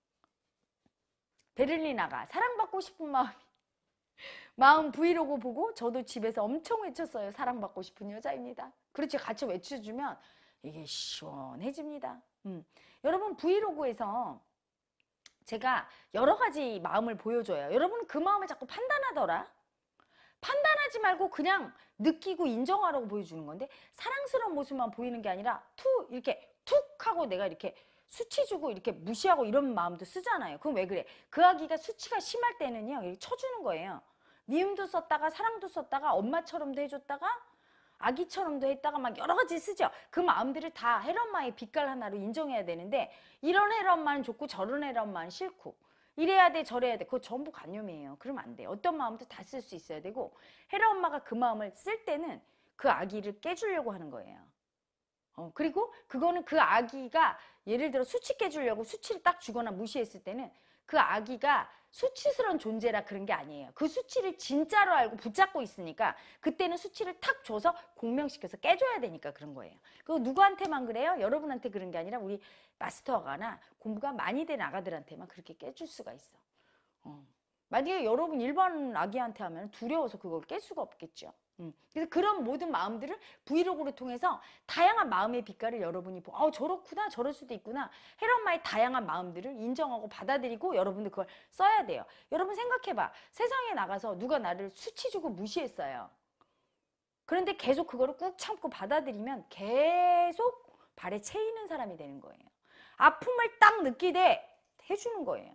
베를리나가 사랑받고 싶은 마음이 마음 브이로그 보고 저도 집에서 엄청 외쳤어요. 사랑받고 싶은 여자입니다. 그렇지 같이 외쳐주면 이게 시원해집니다. 음. 여러분 브이로그에서 제가 여러 가지 마음을 보여줘요. 여러분 그 마음을 자꾸 판단하더라. 판단하지 말고 그냥 느끼고 인정하라고 보여주는 건데 사랑스러운 모습만 보이는 게 아니라 투 이렇게 툭 하고 내가 이렇게 수치 주고 이렇게 무시하고 이런 마음도 쓰잖아요. 그럼 왜 그래? 그 아기가 수치가 심할 때는요. 이렇게 쳐주는 거예요. 미움도 썼다가 사랑도 썼다가 엄마처럼도 해줬다가 아기처럼도 했다가 막 여러 가지 쓰죠. 그 마음들을 다 헤런마의 빛깔 하나로 인정해야 되는데 이런 헤런마는 좋고 저런 헤런마는 싫고 이래야 돼 저래야 돼 그거 전부 관념이에요. 그러면 안 돼. 어떤 마음도 다 쓸 수 있어야 되고 헤런 엄마가 그 마음을 쓸 때는 그 아기를 깨주려고 하는 거예요. 어, 그리고 그거는 그 아기가 예를 들어 수치깨 주려고 수치를 딱 주거나 무시했을 때는 그 아기가 수치스러운 존재라 그런 게 아니에요. 그 수치를 진짜로 알고 붙잡고 있으니까 그때는 수치를 탁 줘서 공명시켜서 깨줘야 되니까 그런 거예요. 그거 누구한테만 그래요? 여러분한테 그런 게 아니라 우리 마스터가나 공부가 많이 된 아가들한테만 그렇게 깨줄 수가 있어. 어. 만약에 여러분 일반 아기한테 하면 두려워서 그걸 깰 수가 없겠죠. 음. 그래서 그런 모든 마음들을 브이로그를 통해서 다양한 마음의 빛깔을 여러분이 보고 저렇구나 저럴 수도 있구나 헤런마의 다양한 마음들을 인정하고 받아들이고 여러분들 그걸 써야 돼요 여러분 생각해봐 세상에 나가서 누가 나를 수치 주고 무시했어요 그런데 계속 그거를 꾹 참고 받아들이면 계속 발에 채이는 사람이 되는 거예요 아픔을 딱 느끼되 해주는 거예요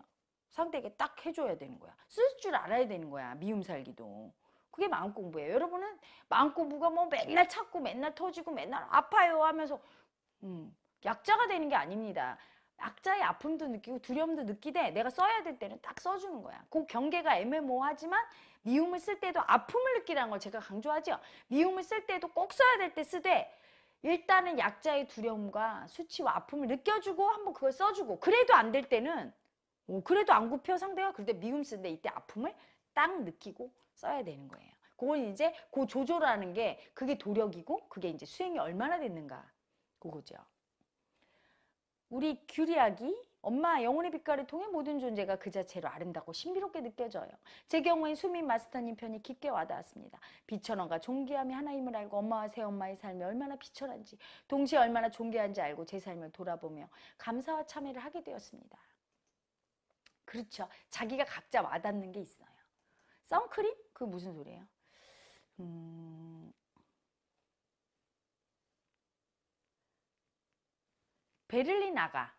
상대에게 딱 해줘야 되는 거야 쓸 줄 알아야 되는 거야 미움 살기도 그게 마음 공부예요. 여러분은 마음 공부가 뭐 맨날 찾고 맨날 터지고 맨날 아파요 하면서 음, 약자가 되는 게 아닙니다. 약자의 아픔도 느끼고 두려움도 느끼되 내가 써야 될 때는 딱 써주는 거야. 그 경계가 애매모호하지만 미움을 쓸 때도 아픔을 느끼라는 걸 제가 강조하죠. 미움을 쓸 때도 꼭 써야 될 때 쓰되 일단은 약자의 두려움과 수치와 아픔을 느껴주고 한번 그걸 써주고 그래도 안 될 때는 오, 그래도 안 굽혀 상대가 그런데 미움 쓰는데 이때 아픔을 딱 느끼고 써야 되는 거예요. 그건 이제 그 조조라는 게 그게 도력이고 그게 이제 수행이 얼마나 됐는가 그거죠. 우리 규리학이 엄마 영혼의 빛깔을 통해 모든 존재가 그 자체로 아름답고 신비롭게 느껴져요. 제 경우엔 수민 마스터님 편이 깊게 와닿았습니다. 비천원과 존귀함이 하나임을 알고 엄마와 새엄마의 삶이 얼마나 비천한지 동시에 얼마나 존귀한지 알고 제 삶을 돌아보며 감사와 참여를 하게 되었습니다. 그렇죠. 자기가 각자 와닿는 게 있어요. 선크림? 그 무슨 소리예요? 음... 베를리나가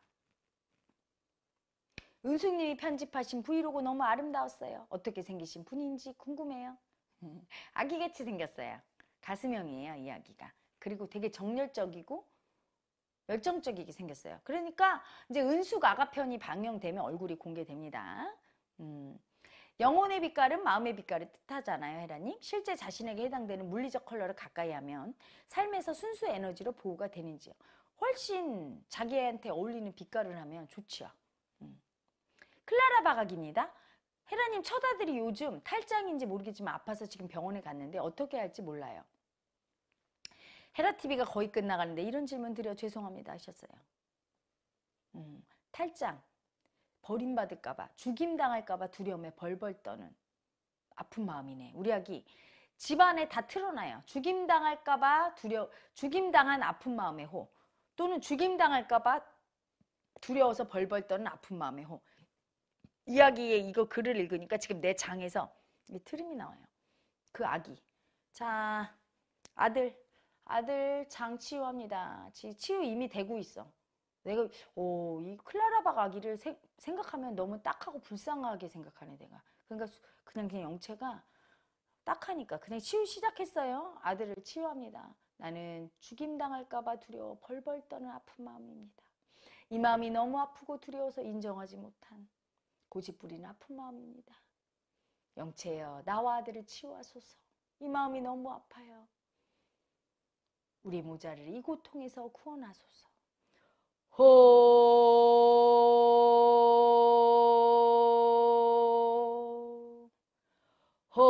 은숙님이 편집하신 브이로그 너무 아름다웠어요. 어떻게 생기신 분인지 궁금해요. 아기같이 생겼어요. 가슴형이에요, 이 아기가. 그리고 되게 정열적이고 열정적이게 생겼어요. 그러니까 이제 은숙 아가 편이 방영되면 얼굴이 공개됩니다. 음. 영혼의 빛깔은 마음의 빛깔을 뜻하잖아요, 헤라님. 실제 자신에게 해당되는 물리적 컬러를 가까이 하면 삶에서 순수 에너지로 보호가 되는지요. 훨씬 자기한테 어울리는 빛깔을 하면 좋지요. 음. 클라라 바각입니다. 헤라님 처다들이 요즘 탈장인지 모르겠지만 아파서 지금 병원에 갔는데 어떻게 할지 몰라요. 헤라TV가 거의 끝나가는데 이런 질문 드려 죄송합니다 하셨어요. 음, 탈장 버림받을까봐, 죽임당할까봐 두려움에 벌벌 떠는 아픈 마음이네. 우리 아기 집안에 다 틀어놔요. 죽임당할까봐 두려, 죽임당한 아픈 마음의 호. 또는 죽임당할까봐 두려워서 벌벌 떠는 아픈 마음의 호. 이야기에 이거 글을 읽으니까 지금 내 장에서 이 트림이 나와요. 그 아기. 자, 아들. 아들 장 치유합니다. 지, 치유 이미 되고 있어. 내가 오, 이 클라라박 아기를 세, 생각하면 너무 딱하고 불쌍하게 생각하네 내가. 그러니까 그냥 그냥 영채가 딱하니까 그냥 치유 시작했어요. 아들을 치유합니다. 나는 죽임당할까봐 두려워 벌벌 떠는 아픈 마음입니다. 이 마음이 너무 아프고 두려워서 인정하지 못한 고집부리 아픈 마음입니다. 영채여 나와 아들을 치유하소서. 이 마음이 너무 아파요. 우리 모자를 이 고통에서 구원하소서. 호, 호,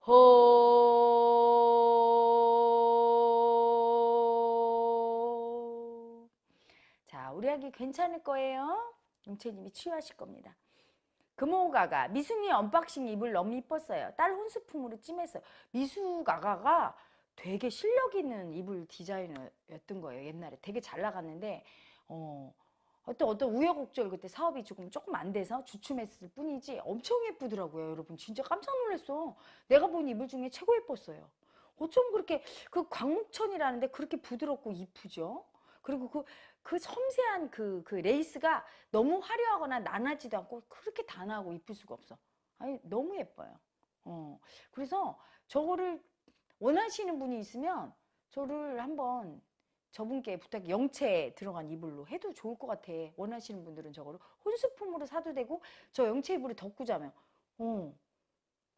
호. 자, 우리 아기 괜찮을 거예요. 용채님이 치유하실 겁니다. 금호가가 미숙이 언박싱 입을 너무 이뻤어요. 딸 혼수품으로 찜했어요. 미숙아가가 되게 실력 있는 이불 디자이너였던 거예요. 옛날에 되게 잘 나갔는데 어 어떤 어떤 우여곡절 그때 사업이 조금 조금 안 돼서 주춤했을 뿐이지 엄청 예쁘더라고요, 여러분. 진짜 깜짝 놀랐어. 내가 본 이불 중에 최고 예뻤어요. 어쩜 그렇게 그 광목천이라는데 그렇게 부드럽고 이쁘죠? 그리고 그, 그 섬세한 그, 그 레이스가 너무 화려하거나 나나지도 않고 그렇게 단아하고 이쁠 수가 없어. 아니, 너무 예뻐요. 어. 그래서 저거를 원하시는 분이 있으면 저를 한번 저분께 부탁 영채 들어간 이불로 해도 좋을 것 같아. 원하시는 분들은 저거를 혼수품으로 사도 되고 저 영채 이불을 덮고 자면 어.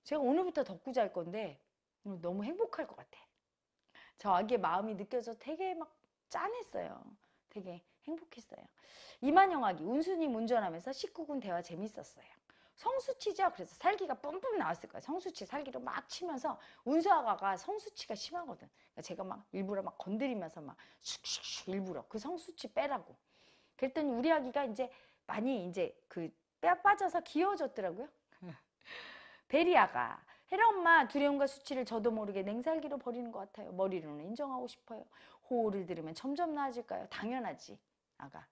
제가 오늘부터 덮고 잘 건데 너무 행복할 것 같아. 저 아기의 마음이 느껴져 되게 막 짠했어요. 되게 행복했어요. 이만영아기 운수님 운전하면서 19군 대화 재밌었어요. 성수치죠. 그래서 살기가 뿜뿜 나왔을 거예요. 성수치 살기로 막 치면서 운수아가가 성수치가 심하거든. 그러니까 제가 막 일부러 막 건드리면서 막 슉슉슉 일부러 그 성수치 빼라고. 그랬더니 우리 아기가 이제 많이 이제 그 빠져서 귀여워졌더라고요. 베리아가 헤라 엄마 두려움과 수치를 저도 모르게 냉살기로 버리는 것 같아요. 머리로는 인정하고 싶어요. 호를 들으면 점점 나아질까요? 당연하지. 아가.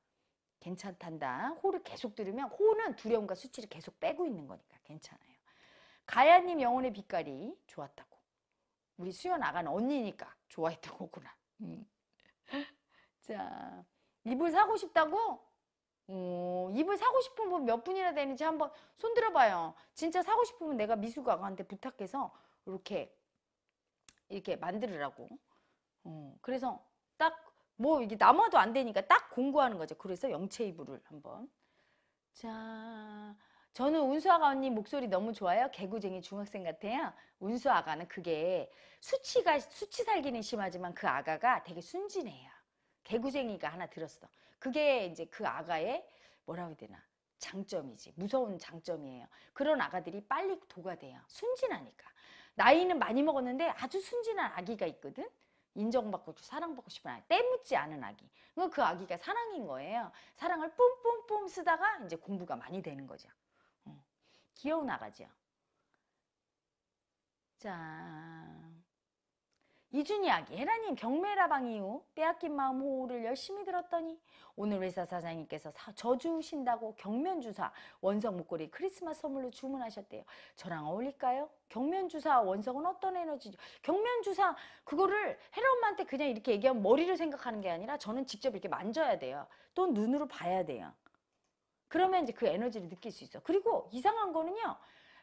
괜찮단다. 호를 계속 들으면 호는 두려움과 수치를 계속 빼고 있는 거니까 괜찮아요. 가야님 영혼의 빛깔이 좋았다고. 우리 수연 아가는 언니니까 좋아했던 거구나. 음. 자, 이불 사고 싶다고? 오, 어, 이불 사고 싶은 분몇 분이나 되는지 한번 손 들어봐요. 진짜 사고 싶으면 내가 미숙아가한테 부탁해서 이렇게 이렇게 만들으라고. 어, 그래서 뭐 이게 남아도 안 되니까 딱 공부하는 거죠. 그래서 영체 이불을 한번. 자, 저는 운수아가 언니 목소리 너무 좋아요. 개구쟁이 중학생 같아요. 운수 아가는 그게 수치가 수치 살기는 심하지만 그 아가가 되게 순진해요. 개구쟁이가 하나 들었어. 그게 이제 그 아가의 뭐라고 해야 되나 장점이지 무서운 장점이에요. 그런 아가들이 빨리 도가 돼요. 순진하니까 나이는 많이 먹었는데 아주 순진한 아기가 있거든. 인정받고 사랑받고 싶은 아기, 때묻지 않은 아기. 그 아기가 사랑인 거예요. 사랑을 뿜뿜뿜 쓰다가 이제 공부가 많이 되는 거죠. 어. 귀여운 아가지요. 짠. 이준이야기 헤라님 경매라방이후 빼앗긴 마음 호우를 열심히 들었더니 오늘 회사 사장님께서 사, 저주신다고 경면주사 원성 목걸이 크리스마스 선물로 주문하셨대요. 저랑 어울릴까요? 경면주사 원성은 어떤 에너지죠? 경면주사 그거를 헤라 엄마한테 그냥 이렇게 얘기하면 머리를 생각하는 게 아니라 저는 직접 이렇게 만져야 돼요. 또 눈으로 봐야 돼요. 그러면 이제 그 에너지를 느낄 수 있어. 그리고 이상한 거는요.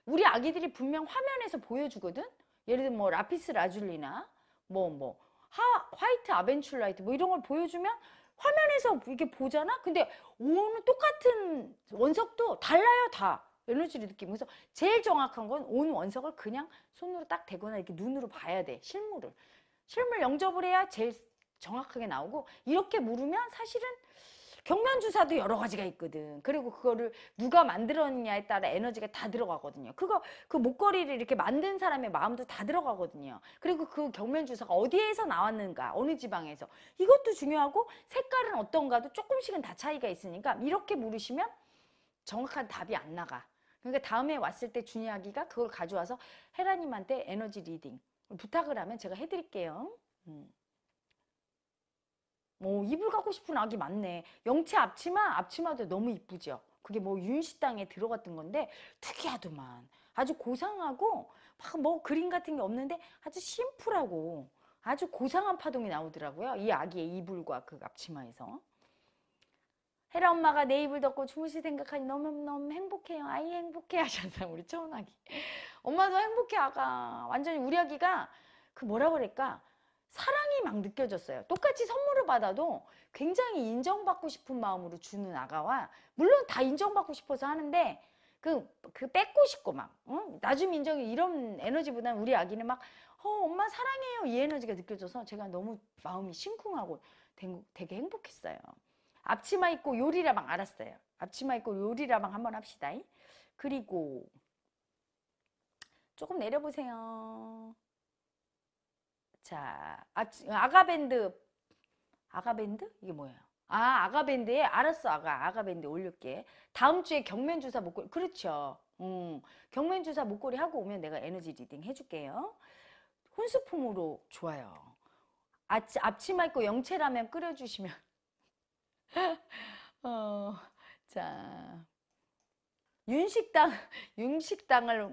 우리 아기들이 분명 화면에서 보여주거든. 예를 들면 뭐 라피스 라줄리나 뭐, 뭐, 하, 화이트 아벤츄라이트 뭐 이런 걸 보여주면 화면에서 이게 렇 보잖아? 근데 오는 똑같은 원석도 달라요, 다. 에너지를 느끼면서 제일 정확한 건 온 원석을 그냥 손으로 딱 대거나 이렇게 눈으로 봐야 돼, 실물을. 실물 영접을 해야 제일 정확하게 나오고, 이렇게 물으면 사실은 경련 주사도 여러 가지가 있거든. 그리고 그거를 누가 만들었냐에 따라 에너지가 다 들어가거든요. 그거 그 목걸이를 이렇게 만든 사람의 마음도 다 들어가거든요. 그리고 그 경련 주사가 어디에서 나왔는가, 어느 지방에서 이것도 중요하고 색깔은 어떤가도 조금씩은 다 차이가 있으니까 이렇게 물으시면 정확한 답이 안 나가. 그러니까 다음에 왔을 때 준이야기가 그걸 가져와서 헤라님한테 에너지 리딩 부탁을 하면 제가 해드릴게요. 음. 뭐 이불 갖고 싶은 아기 많네. 영채 앞치마 앞치마도 너무 이쁘죠. 그게 뭐 윤식당에 들어갔던 건데 특이하더만 아주 고상하고 막뭐 그림 같은 게 없는데 아주 심플하고 아주 고상한 파동이 나오더라고요. 이 아기의 이불과 그 앞치마에서. 헤라 엄마가 내 이불 덮고 주무실 생각하니 너무너무 행복해요. 아이 행복해 하셨어요. 우리 처운 아기. 엄마도 행복해 아가. 완전히 우리 아기가 그 뭐라 그럴까? 사랑이 막 느껴졌어요. 똑같이 선물을 받아도 굉장히 인정받고 싶은 마음으로 주는 아가와 물론 다 인정받고 싶어서 하는데 그, 그 뺏고 싶고 막 응? 나중 인정이 이런 에너지보다는 우리 아기는 막 어, 엄마 사랑해요 이 에너지가 느껴져서 제가 너무 마음이 심쿵하고 되게 행복했어요. 앞치마 입고 요리라방 알았어요. 앞치마 입고 요리라방 한번 합시다. 그리고 조금 내려보세요. 자, 아, 아가밴드. 아가밴드? 이게 뭐예요? 아, 아가밴드에 알았어, 아가. 아가밴드 올릴게. 다음 주에 경면 주사 목걸이. 그렇죠. 음, 경면 주사 목걸이 하고 오면 내가 에너지 리딩 해 줄게요. 혼수품으로 좋아요. 아치, 앞치마 입고 영채라면 끓여 주시면 어, 자. 윤식당 윤식당으로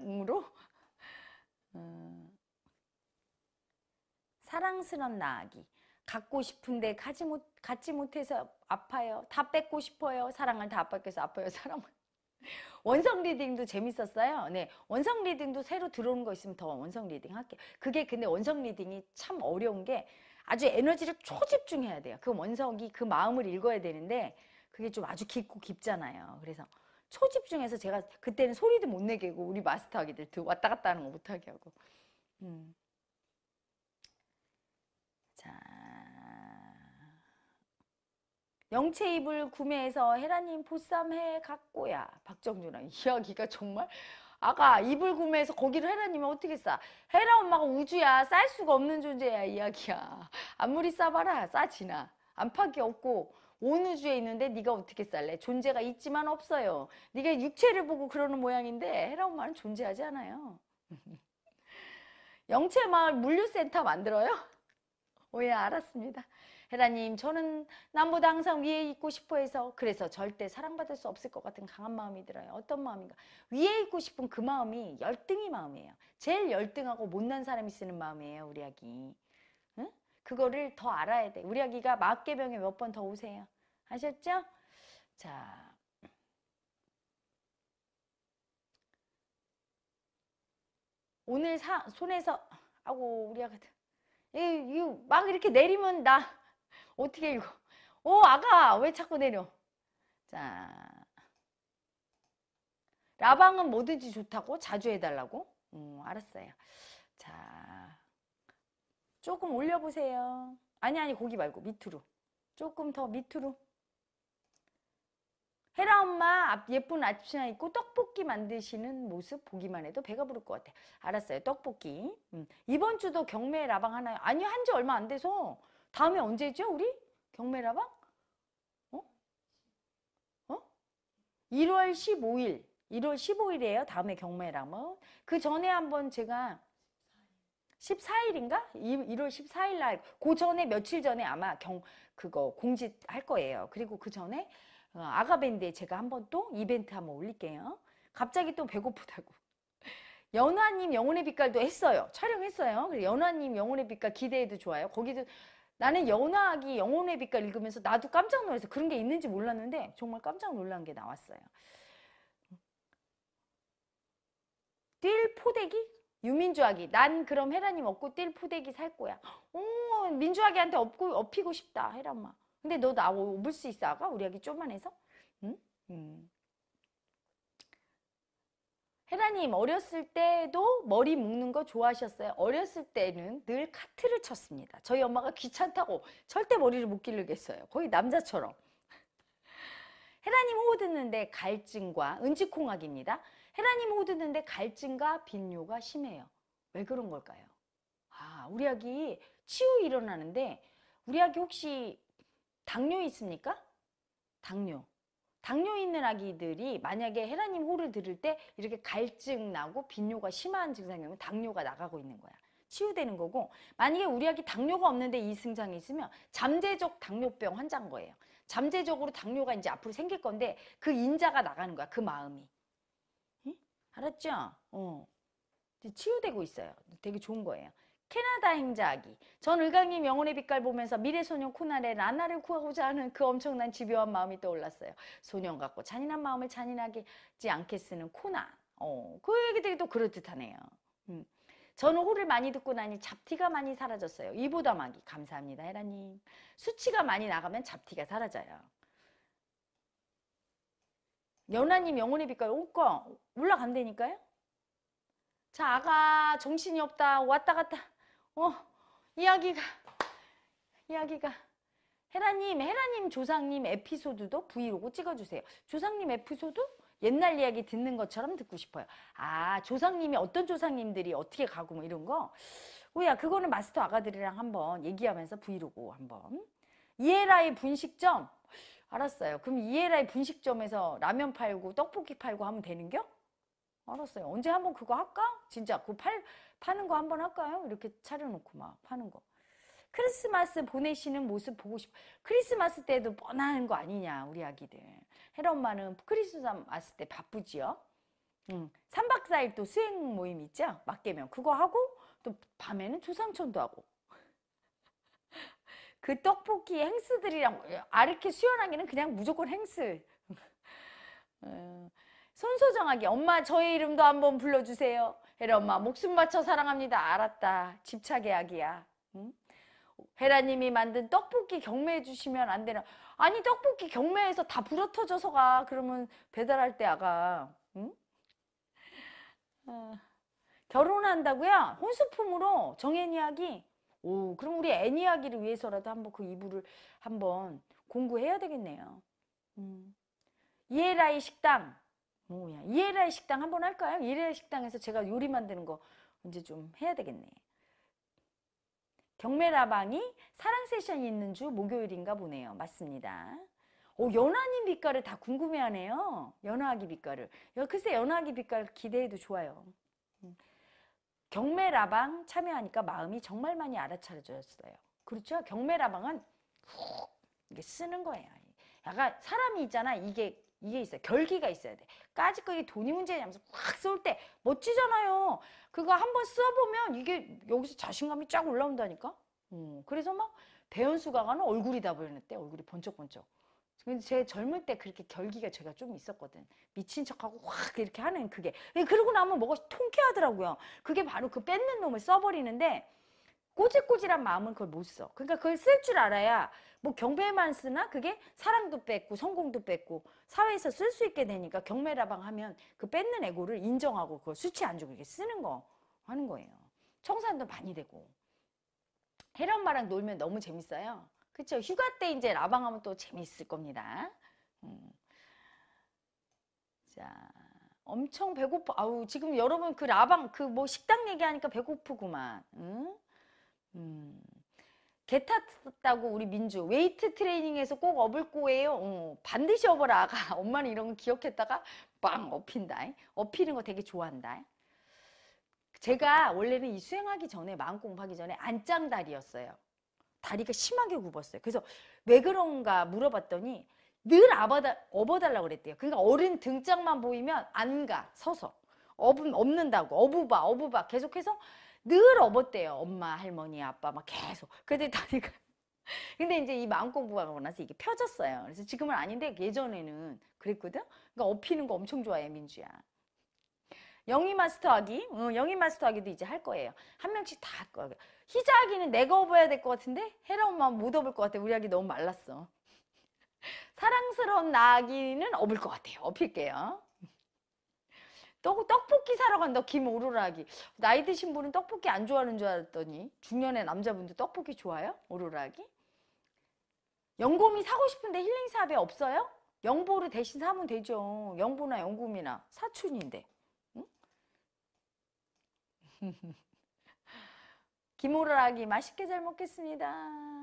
음. 사랑스런 나아기 갖고 싶은데 가지 못, 갖지 못해서 아파요. 다 뺏고 싶어요. 사랑을 다 뺏겨서 아파요. 사랑을. 원성 리딩도 재밌었어요. 네. 원성 리딩도 새로 들어온 거 있으면 더 원성 리딩 할게요. 그게 근데 원성 리딩이 참 어려운 게 아주 에너지를 초집중해야 돼요. 그 원성이 그 마음을 읽어야 되는데 그게 좀 아주 깊고 깊잖아요. 그래서 초집중해서 제가 그때는 소리도 못 내게 고 우리 마스터 아기들 왔다 갔다 하는 거 못하게 하고. 음. 자. 영채 이불 구매해서 헤라님 보쌈해 갖고야 박정준아 이야기가 정말 아가 잎을 구매해서 고기를 헤라님이 어떻게 싸? 헤라 엄마가 우주야 쌀 수가 없는 존재야 이야기야. 아무리 싸봐라 싸지나 안팎이 없고 온 우주에 있는데 네가 어떻게 쌀래? 존재가 있지만 없어요. 네가 육체를 보고 그러는 모양인데 헤라 엄마는 존재하지 않아요. 영채마을 물류센터 만들어요? 오해 예, 알았습니다. 헤라님 저는 남보다 항상 위에 있고 싶어 해서 그래서 절대 사랑받을 수 없을 것 같은 강한 마음이 들어요. 어떤 마음인가? 위에 있고 싶은 그 마음이 열등이 마음이에요. 제일 열등하고 못난 사람이 쓰는 마음이에요. 우리 아기. 응? 그거를 더 알아야 돼. 우리 아기가 막개병에 몇 번 더 오세요. 아셨죠? 자, 오늘 사, 손에서 아고 우리 아가들 이막 이렇게 내리면 나 어떻게 이거 오 어, 아가 왜 자꾸 내려? 자 라방은 뭐든지 좋다고 자주 해달라고? 음, 알았어요. 자 조금 올려보세요. 아니 아니 고기 말고 밑으로 조금 더 밑으로 헤라 엄마 예쁜 아침 치마 입고 떡볶이 만드시는 모습 보기만 해도 배가 부를 것 같아. 알았어요. 떡볶이. 음. 이번 주도 경매 라방 하나요? 아니요. 한 지 얼마 안 돼서. 다음에 언제죠? 우리? 경매 라방? 어? 어? 1월 15일. 1월 15일이에요. 다음에 경매 라방. 그 전에 한번 제가 14일인가? 1월 14일 날, 그 전에 며칠 전에 아마 경, 그거 공지할 거예요. 그리고 그 전에 어, 아가밴드에 제가 한 번 또 이벤트 한번 올릴게요. 갑자기 또 배고프다고. 연화님 영혼의 빛깔도 했어요. 촬영했어요. 연화님 영혼의 빛깔 기대해도 좋아요. 거기도 나는 연화기 영혼의 빛깔 읽으면서 나도 깜짝 놀라서 그런 게 있는지 몰랐는데 정말 깜짝 놀란 게 나왔어요. 띨 포대기? 유민주하기난 그럼 헤라님 없고 띨 포대기 살 거야. 오, 민주하기한테 업고 업히고 싶다. 헤라마. 근데 너도 아, 올수 뭐, 있어, 아가? 우리 아기 쪼만 해서? 응? 음. 헤라님, 어렸을 때도 머리 묶는 거 좋아하셨어요? 어렸을 때는 늘 카트를 쳤습니다. 저희 엄마가 귀찮다고 절대 머리를 못 기르겠어요. 거의 남자처럼. 헤라님 호흡 듣는데 갈증과 은지콩악입니다 헤라님 호흡 듣는데 갈증과 빈뇨가 심해요. 왜 그런 걸까요? 아, 우리 아기 치우 일어나는데 우리 아기 혹시 당뇨 있습니까? 당뇨. 당뇨 있는 아기들이 만약에 헤라님 호를 들을 때 이렇게 갈증 나고 빈뇨가 심한 증상이면 당뇨가 나가고 있는 거야. 치유되는 거고 만약에 우리 아기 당뇨가 없는데 이 증상이 있으면 잠재적 당뇨병 환자인 거예요. 잠재적으로 당뇨가 이제 앞으로 생길 건데 그 인자가 나가는 거야. 그 마음이. 응? 알았죠? 어. 치유되고 있어요. 되게 좋은 거예요. 캐나다 행자아기전 의강님 영혼의 빛깔 보면서 미래소년 코난의 라나를 구하고자 하는 그 엄청난 집요한 마음이 떠올랐어요. 소년 같고 잔인한 마음을 잔인하지 않게 쓰는 코난. 어, 그 얘기들이 또 그럴듯하네요. 음. 저는 호를 많이 듣고 나니 잡티가 많이 사라졌어요. 이보다 막이 감사합니다, 헤라님. 수치가 많이 나가면 잡티가 사라져요. 연하님 영혼의 빛깔 올까 올라간다니까요? 자 아가 정신이 없다 왔다 갔다 어, 이야기가, 이야기가. 헤라님, 헤라님 조상님 에피소드도 브이로그 찍어주세요. 조상님 에피소드? 옛날 이야기 듣는 것처럼 듣고 싶어요. 아, 조상님이 어떤 조상님들이 어떻게 가고 뭐 이런 거? 오야, 그거는 마스터 아가들이랑 한번 얘기하면서 브이로그 한번. 이에라의 분식점? 알았어요. 그럼 이에라의 분식점에서 라면 팔고 떡볶이 팔고 하면 되는겨? 알았어요. 언제 한번 그거 할까? 진짜 그 팔, 파는 거 한 번 할까요? 이렇게 차려놓고 막 파는 거. 크리스마스 보내시는 모습 보고 싶어. 크리스마스 때도 뻔한 거 아니냐, 우리 아기들. 헤라 엄마는 크리스마스 때 바쁘지요? 응. 3박 4일 또 수행 모임 있죠? 맞게면 그거 하고 또 밤에는 조상천도 하고. 그 떡볶이 행스들이랑 아르케 수연하기는 그냥 무조건 행스. 어. 손소정하게 엄마 저의 이름도 한번 불러주세요. 헤라 엄마 목숨 바쳐 사랑합니다. 알았다. 집착 계약이야. 응? 헤라님이 만든 떡볶이 경매해 주시면 안 되나? 아니 떡볶이 경매에서 다 부러터져서 가. 그러면 배달할 때 아가. 응? 어. 결혼한다고요? 혼수품으로 정앤 니야기 오, 그럼 우리 애니야기를 위해서라도 한번 그 이불을 한번 공부해야 되겠네요. 음. 이에라이 식당 뭐야 이에라의 식당 한번 할까요? 이에라의 식당에서 제가 요리 만드는 거 이제 좀 해야 되겠네. 경매라방이 사랑 세션이 있는 주 목요일인가 보네요. 맞습니다. 오, 연하님 빛깔을 다 궁금해하네요. 연하기 빛깔을. 글쎄 연하기 빛깔 기대해도 좋아요. 음. 경매라방 참여하니까 마음이 정말 많이 알아차려졌어요. 그렇죠? 경매라방은 훅 쓰는 거예요. 약간 사람이 있잖아. 이게 이게 있어요. 결기가 있어야 돼. 까짓거 이게 돈이 문제냐면서 확 쏠 때 멋지잖아요. 그거 한번 써보면 이게 여기서 자신감이 쫙 올라온다니까. 음, 그래서 막 배현수가가는 얼굴이다 보였는데 얼굴이 번쩍번쩍. 근데 제 젊을 때 그렇게 결기가 제가 좀 있었거든. 미친 척하고 확 이렇게 하는 그게. 그러고 나면 뭐가 통쾌하더라고요. 그게 바로 그 뺏는 놈을 써버리는데 꼬질꼬질한 마음은 그걸 못 써. 그러니까 그걸 쓸 줄 알아야 뭐 경배만 쓰나 그게 사랑도 뺏고 성공도 뺏고 사회에서 쓸 수 있게 되니까 경매라방 하면 그 뺏는 에고를 인정하고 그걸 수치 안 주고 이게 렇 쓰는 거 하는 거예요. 청산도 많이 되고 해엄마랑 놀면 너무 재밌어요. 그쵸 휴가 때 이제 라방하면 또 재밌을 겁니다. 음. 자. 엄청 배고파. 아우, 지금 여러분 그 라방, 그 뭐 식당 얘기하니까 배고프구만. 응? 음. 개 탔다고 우리 민주 웨이트 트레이닝에서 꼭 업을 꼬예요. 어, 반드시 업어라 아가. 엄마는 이런 거 기억했다가 빵 업힌다. 이. 업히는 거 되게 좋아한다. 이. 제가 원래는 이 수행하기 전에 마음 공부하기 전에 안짱다리였어요. 다리가 심하게 굽었어요. 그래서 왜 그런가 물어봤더니 늘 아바다, 업어달라고 그랬대요. 그러니까 어른 등짝만 보이면 안 가, 서서. 업은, 없는다고 어부바, 어부바. 계속해서 늘 업었대요. 엄마, 할머니, 아빠 막 계속. 그랬더니 다니까 근데 이제 이 마음 공부가 나서 이게 펴졌어요. 그래서 지금은 아닌데 예전에는 그랬거든. 그러니까 업히는 거 엄청 좋아해 민주야. 영희 마스터하기, 어, 영희 마스터하기도 이제 할 거예요. 한 명씩 다 할 거야. 희자하기는 내가 업어야 될 것 같은데 헤라 엄마 못 업을 것 같아. 우리 아기 너무 말랐어. 사랑스러운 나기는 업을 것 같아요. 업힐게요. 떡, 떡볶이 사러 간다 김오로라기 나이 드신 분은 떡볶이 안 좋아하는 줄 알았더니 중년의 남자분도 떡볶이 좋아요? 오로라기 연고미 사고 싶은데 힐링 사업에 없어요? 영보를 대신 사면 되죠 영보나 연고미나 사촌인데 응? 김오로라기 맛있게 잘 먹겠습니다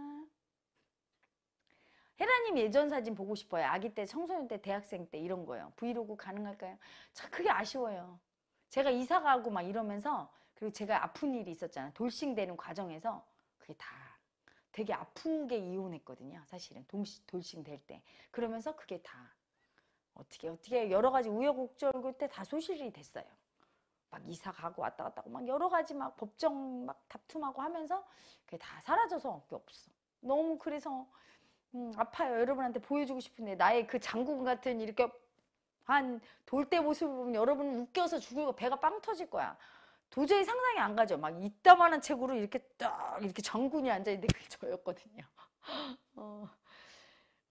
헤라님 예전 사진 보고 싶어요. 아기 때, 청소년 때, 대학생 때 이런 거요. 예 브이로그 가능할까요? 참 그게 아쉬워요. 제가 이사 가고 막 이러면서 그리고 제가 아픈 일이 있었잖아요. 돌싱되는 과정에서 그게 다 되게 아픈게 이혼했거든요. 사실은 동시, 돌싱될 때. 그러면서 그게 다 어떻게 어떻게 여러 가지 우여곡절 그때다 소실이 됐어요. 막 이사 가고 왔다 갔다 하고 막 여러 가지 막 법정 막 다툼하고 하면서 그게 다 사라져서 그게 없어. 너무 그래서 음, 아파요. 여러분한테 보여주고 싶은데 나의 그 장군 같은 이렇게 한 돌대 모습을 보면 여러분은 웃겨서 죽을거 배가 빵 터질 거야. 도저히 상상이 안 가죠. 막 이따만한 책으로 이렇게 딱 이렇게 장군이 앉아 있는데 그게 저였거든요. 어.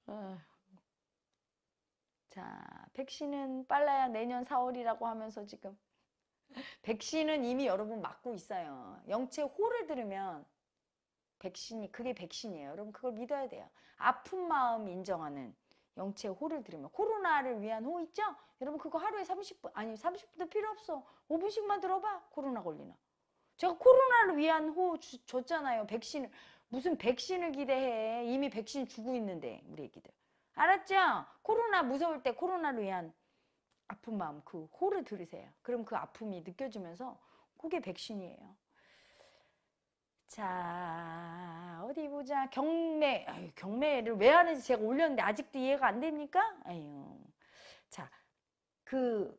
어. 자, 백신은 빨라야 내년 4월이라고 하면서 지금 백신은 이미 여러분 맞고 있어요. 영체 호를 들으면 백신이 그게 백신이에요. 여러분 그걸 믿어야 돼요. 아픈 마음 인정하는 영체 호를 들으면 코로나를 위한 호 있죠? 여러분 그거 하루에 30분 아니 30분도 필요 없어. 5분씩만 들어봐. 코로나 걸리나. 제가 코로나를 위한 호 주, 줬잖아요. 백신을 무슨 백신을 기대해. 이미 백신 주고 있는데 우리 애기들. 알았죠? 코로나 무서울 때 코로나를 위한 아픈 마음 그 호를 들으세요. 그럼 그 아픔이 느껴지면서 그게 백신이에요. 자 어디 보자 경매 아유, 경매를 왜 하는지 제가 올렸는데 아직도 이해가 안 됩니까? 아유 자그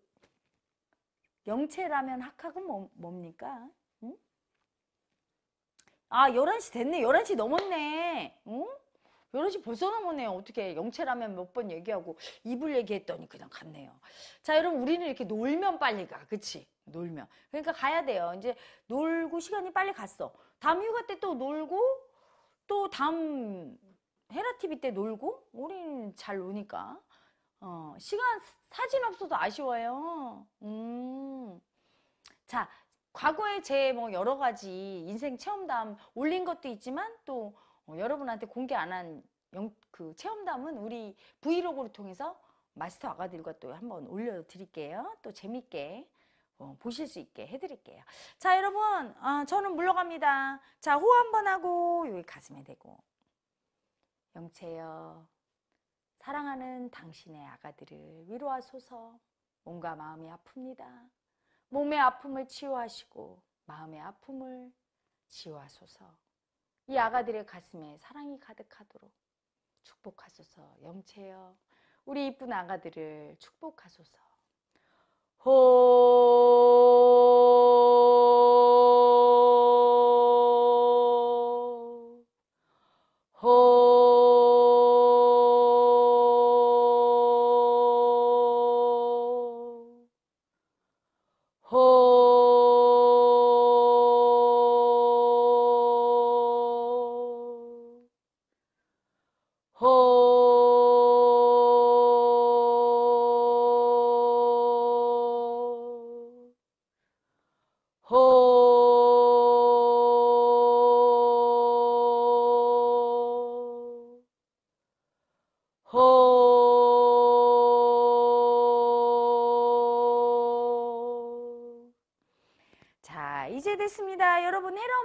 영채라면 학학은 뭐, 뭡니까? 응? 아 11시 됐네 11시 넘었네 응? 11시 벌써 넘었네요 어떻게 영채라면 몇 번 얘기하고 입을 얘기했더니 그냥 갔네요 자 여러분 우리는 이렇게 놀면 빨리 가 그치 놀면 그러니까 가야 돼요 이제 놀고 시간이 빨리 갔어 다음 휴가 때 또 놀고 또 다음 헤라 TV 때 놀고 우리는 잘 노니까 어, 시간 사진 없어도 아쉬워요. 음. 자, 과거에 제 뭐 여러 가지 인생 체험담 올린 것도 있지만 또 어, 여러분한테 공개 안한그 체험담은 우리 브이로그를 통해서 마스터 아가들과 또 한번 올려드릴게요. 또 재밌게 어, 보실 수 있게 해드릴게요. 자 여러분 어, 저는 물러갑니다. 자호 한번 하고 여기 가슴에 대고 영채여 사랑하는 당신의 아가들을 위로하소서 몸과 마음이 아픕니다. 몸의 아픔을 치유하시고 마음의 아픔을 치유하소서 이 아가들의 가슴에 사랑이 가득하도록 축복하소서 영채여 우리 이쁜 아가들을 축복하소서 Oh. carbonero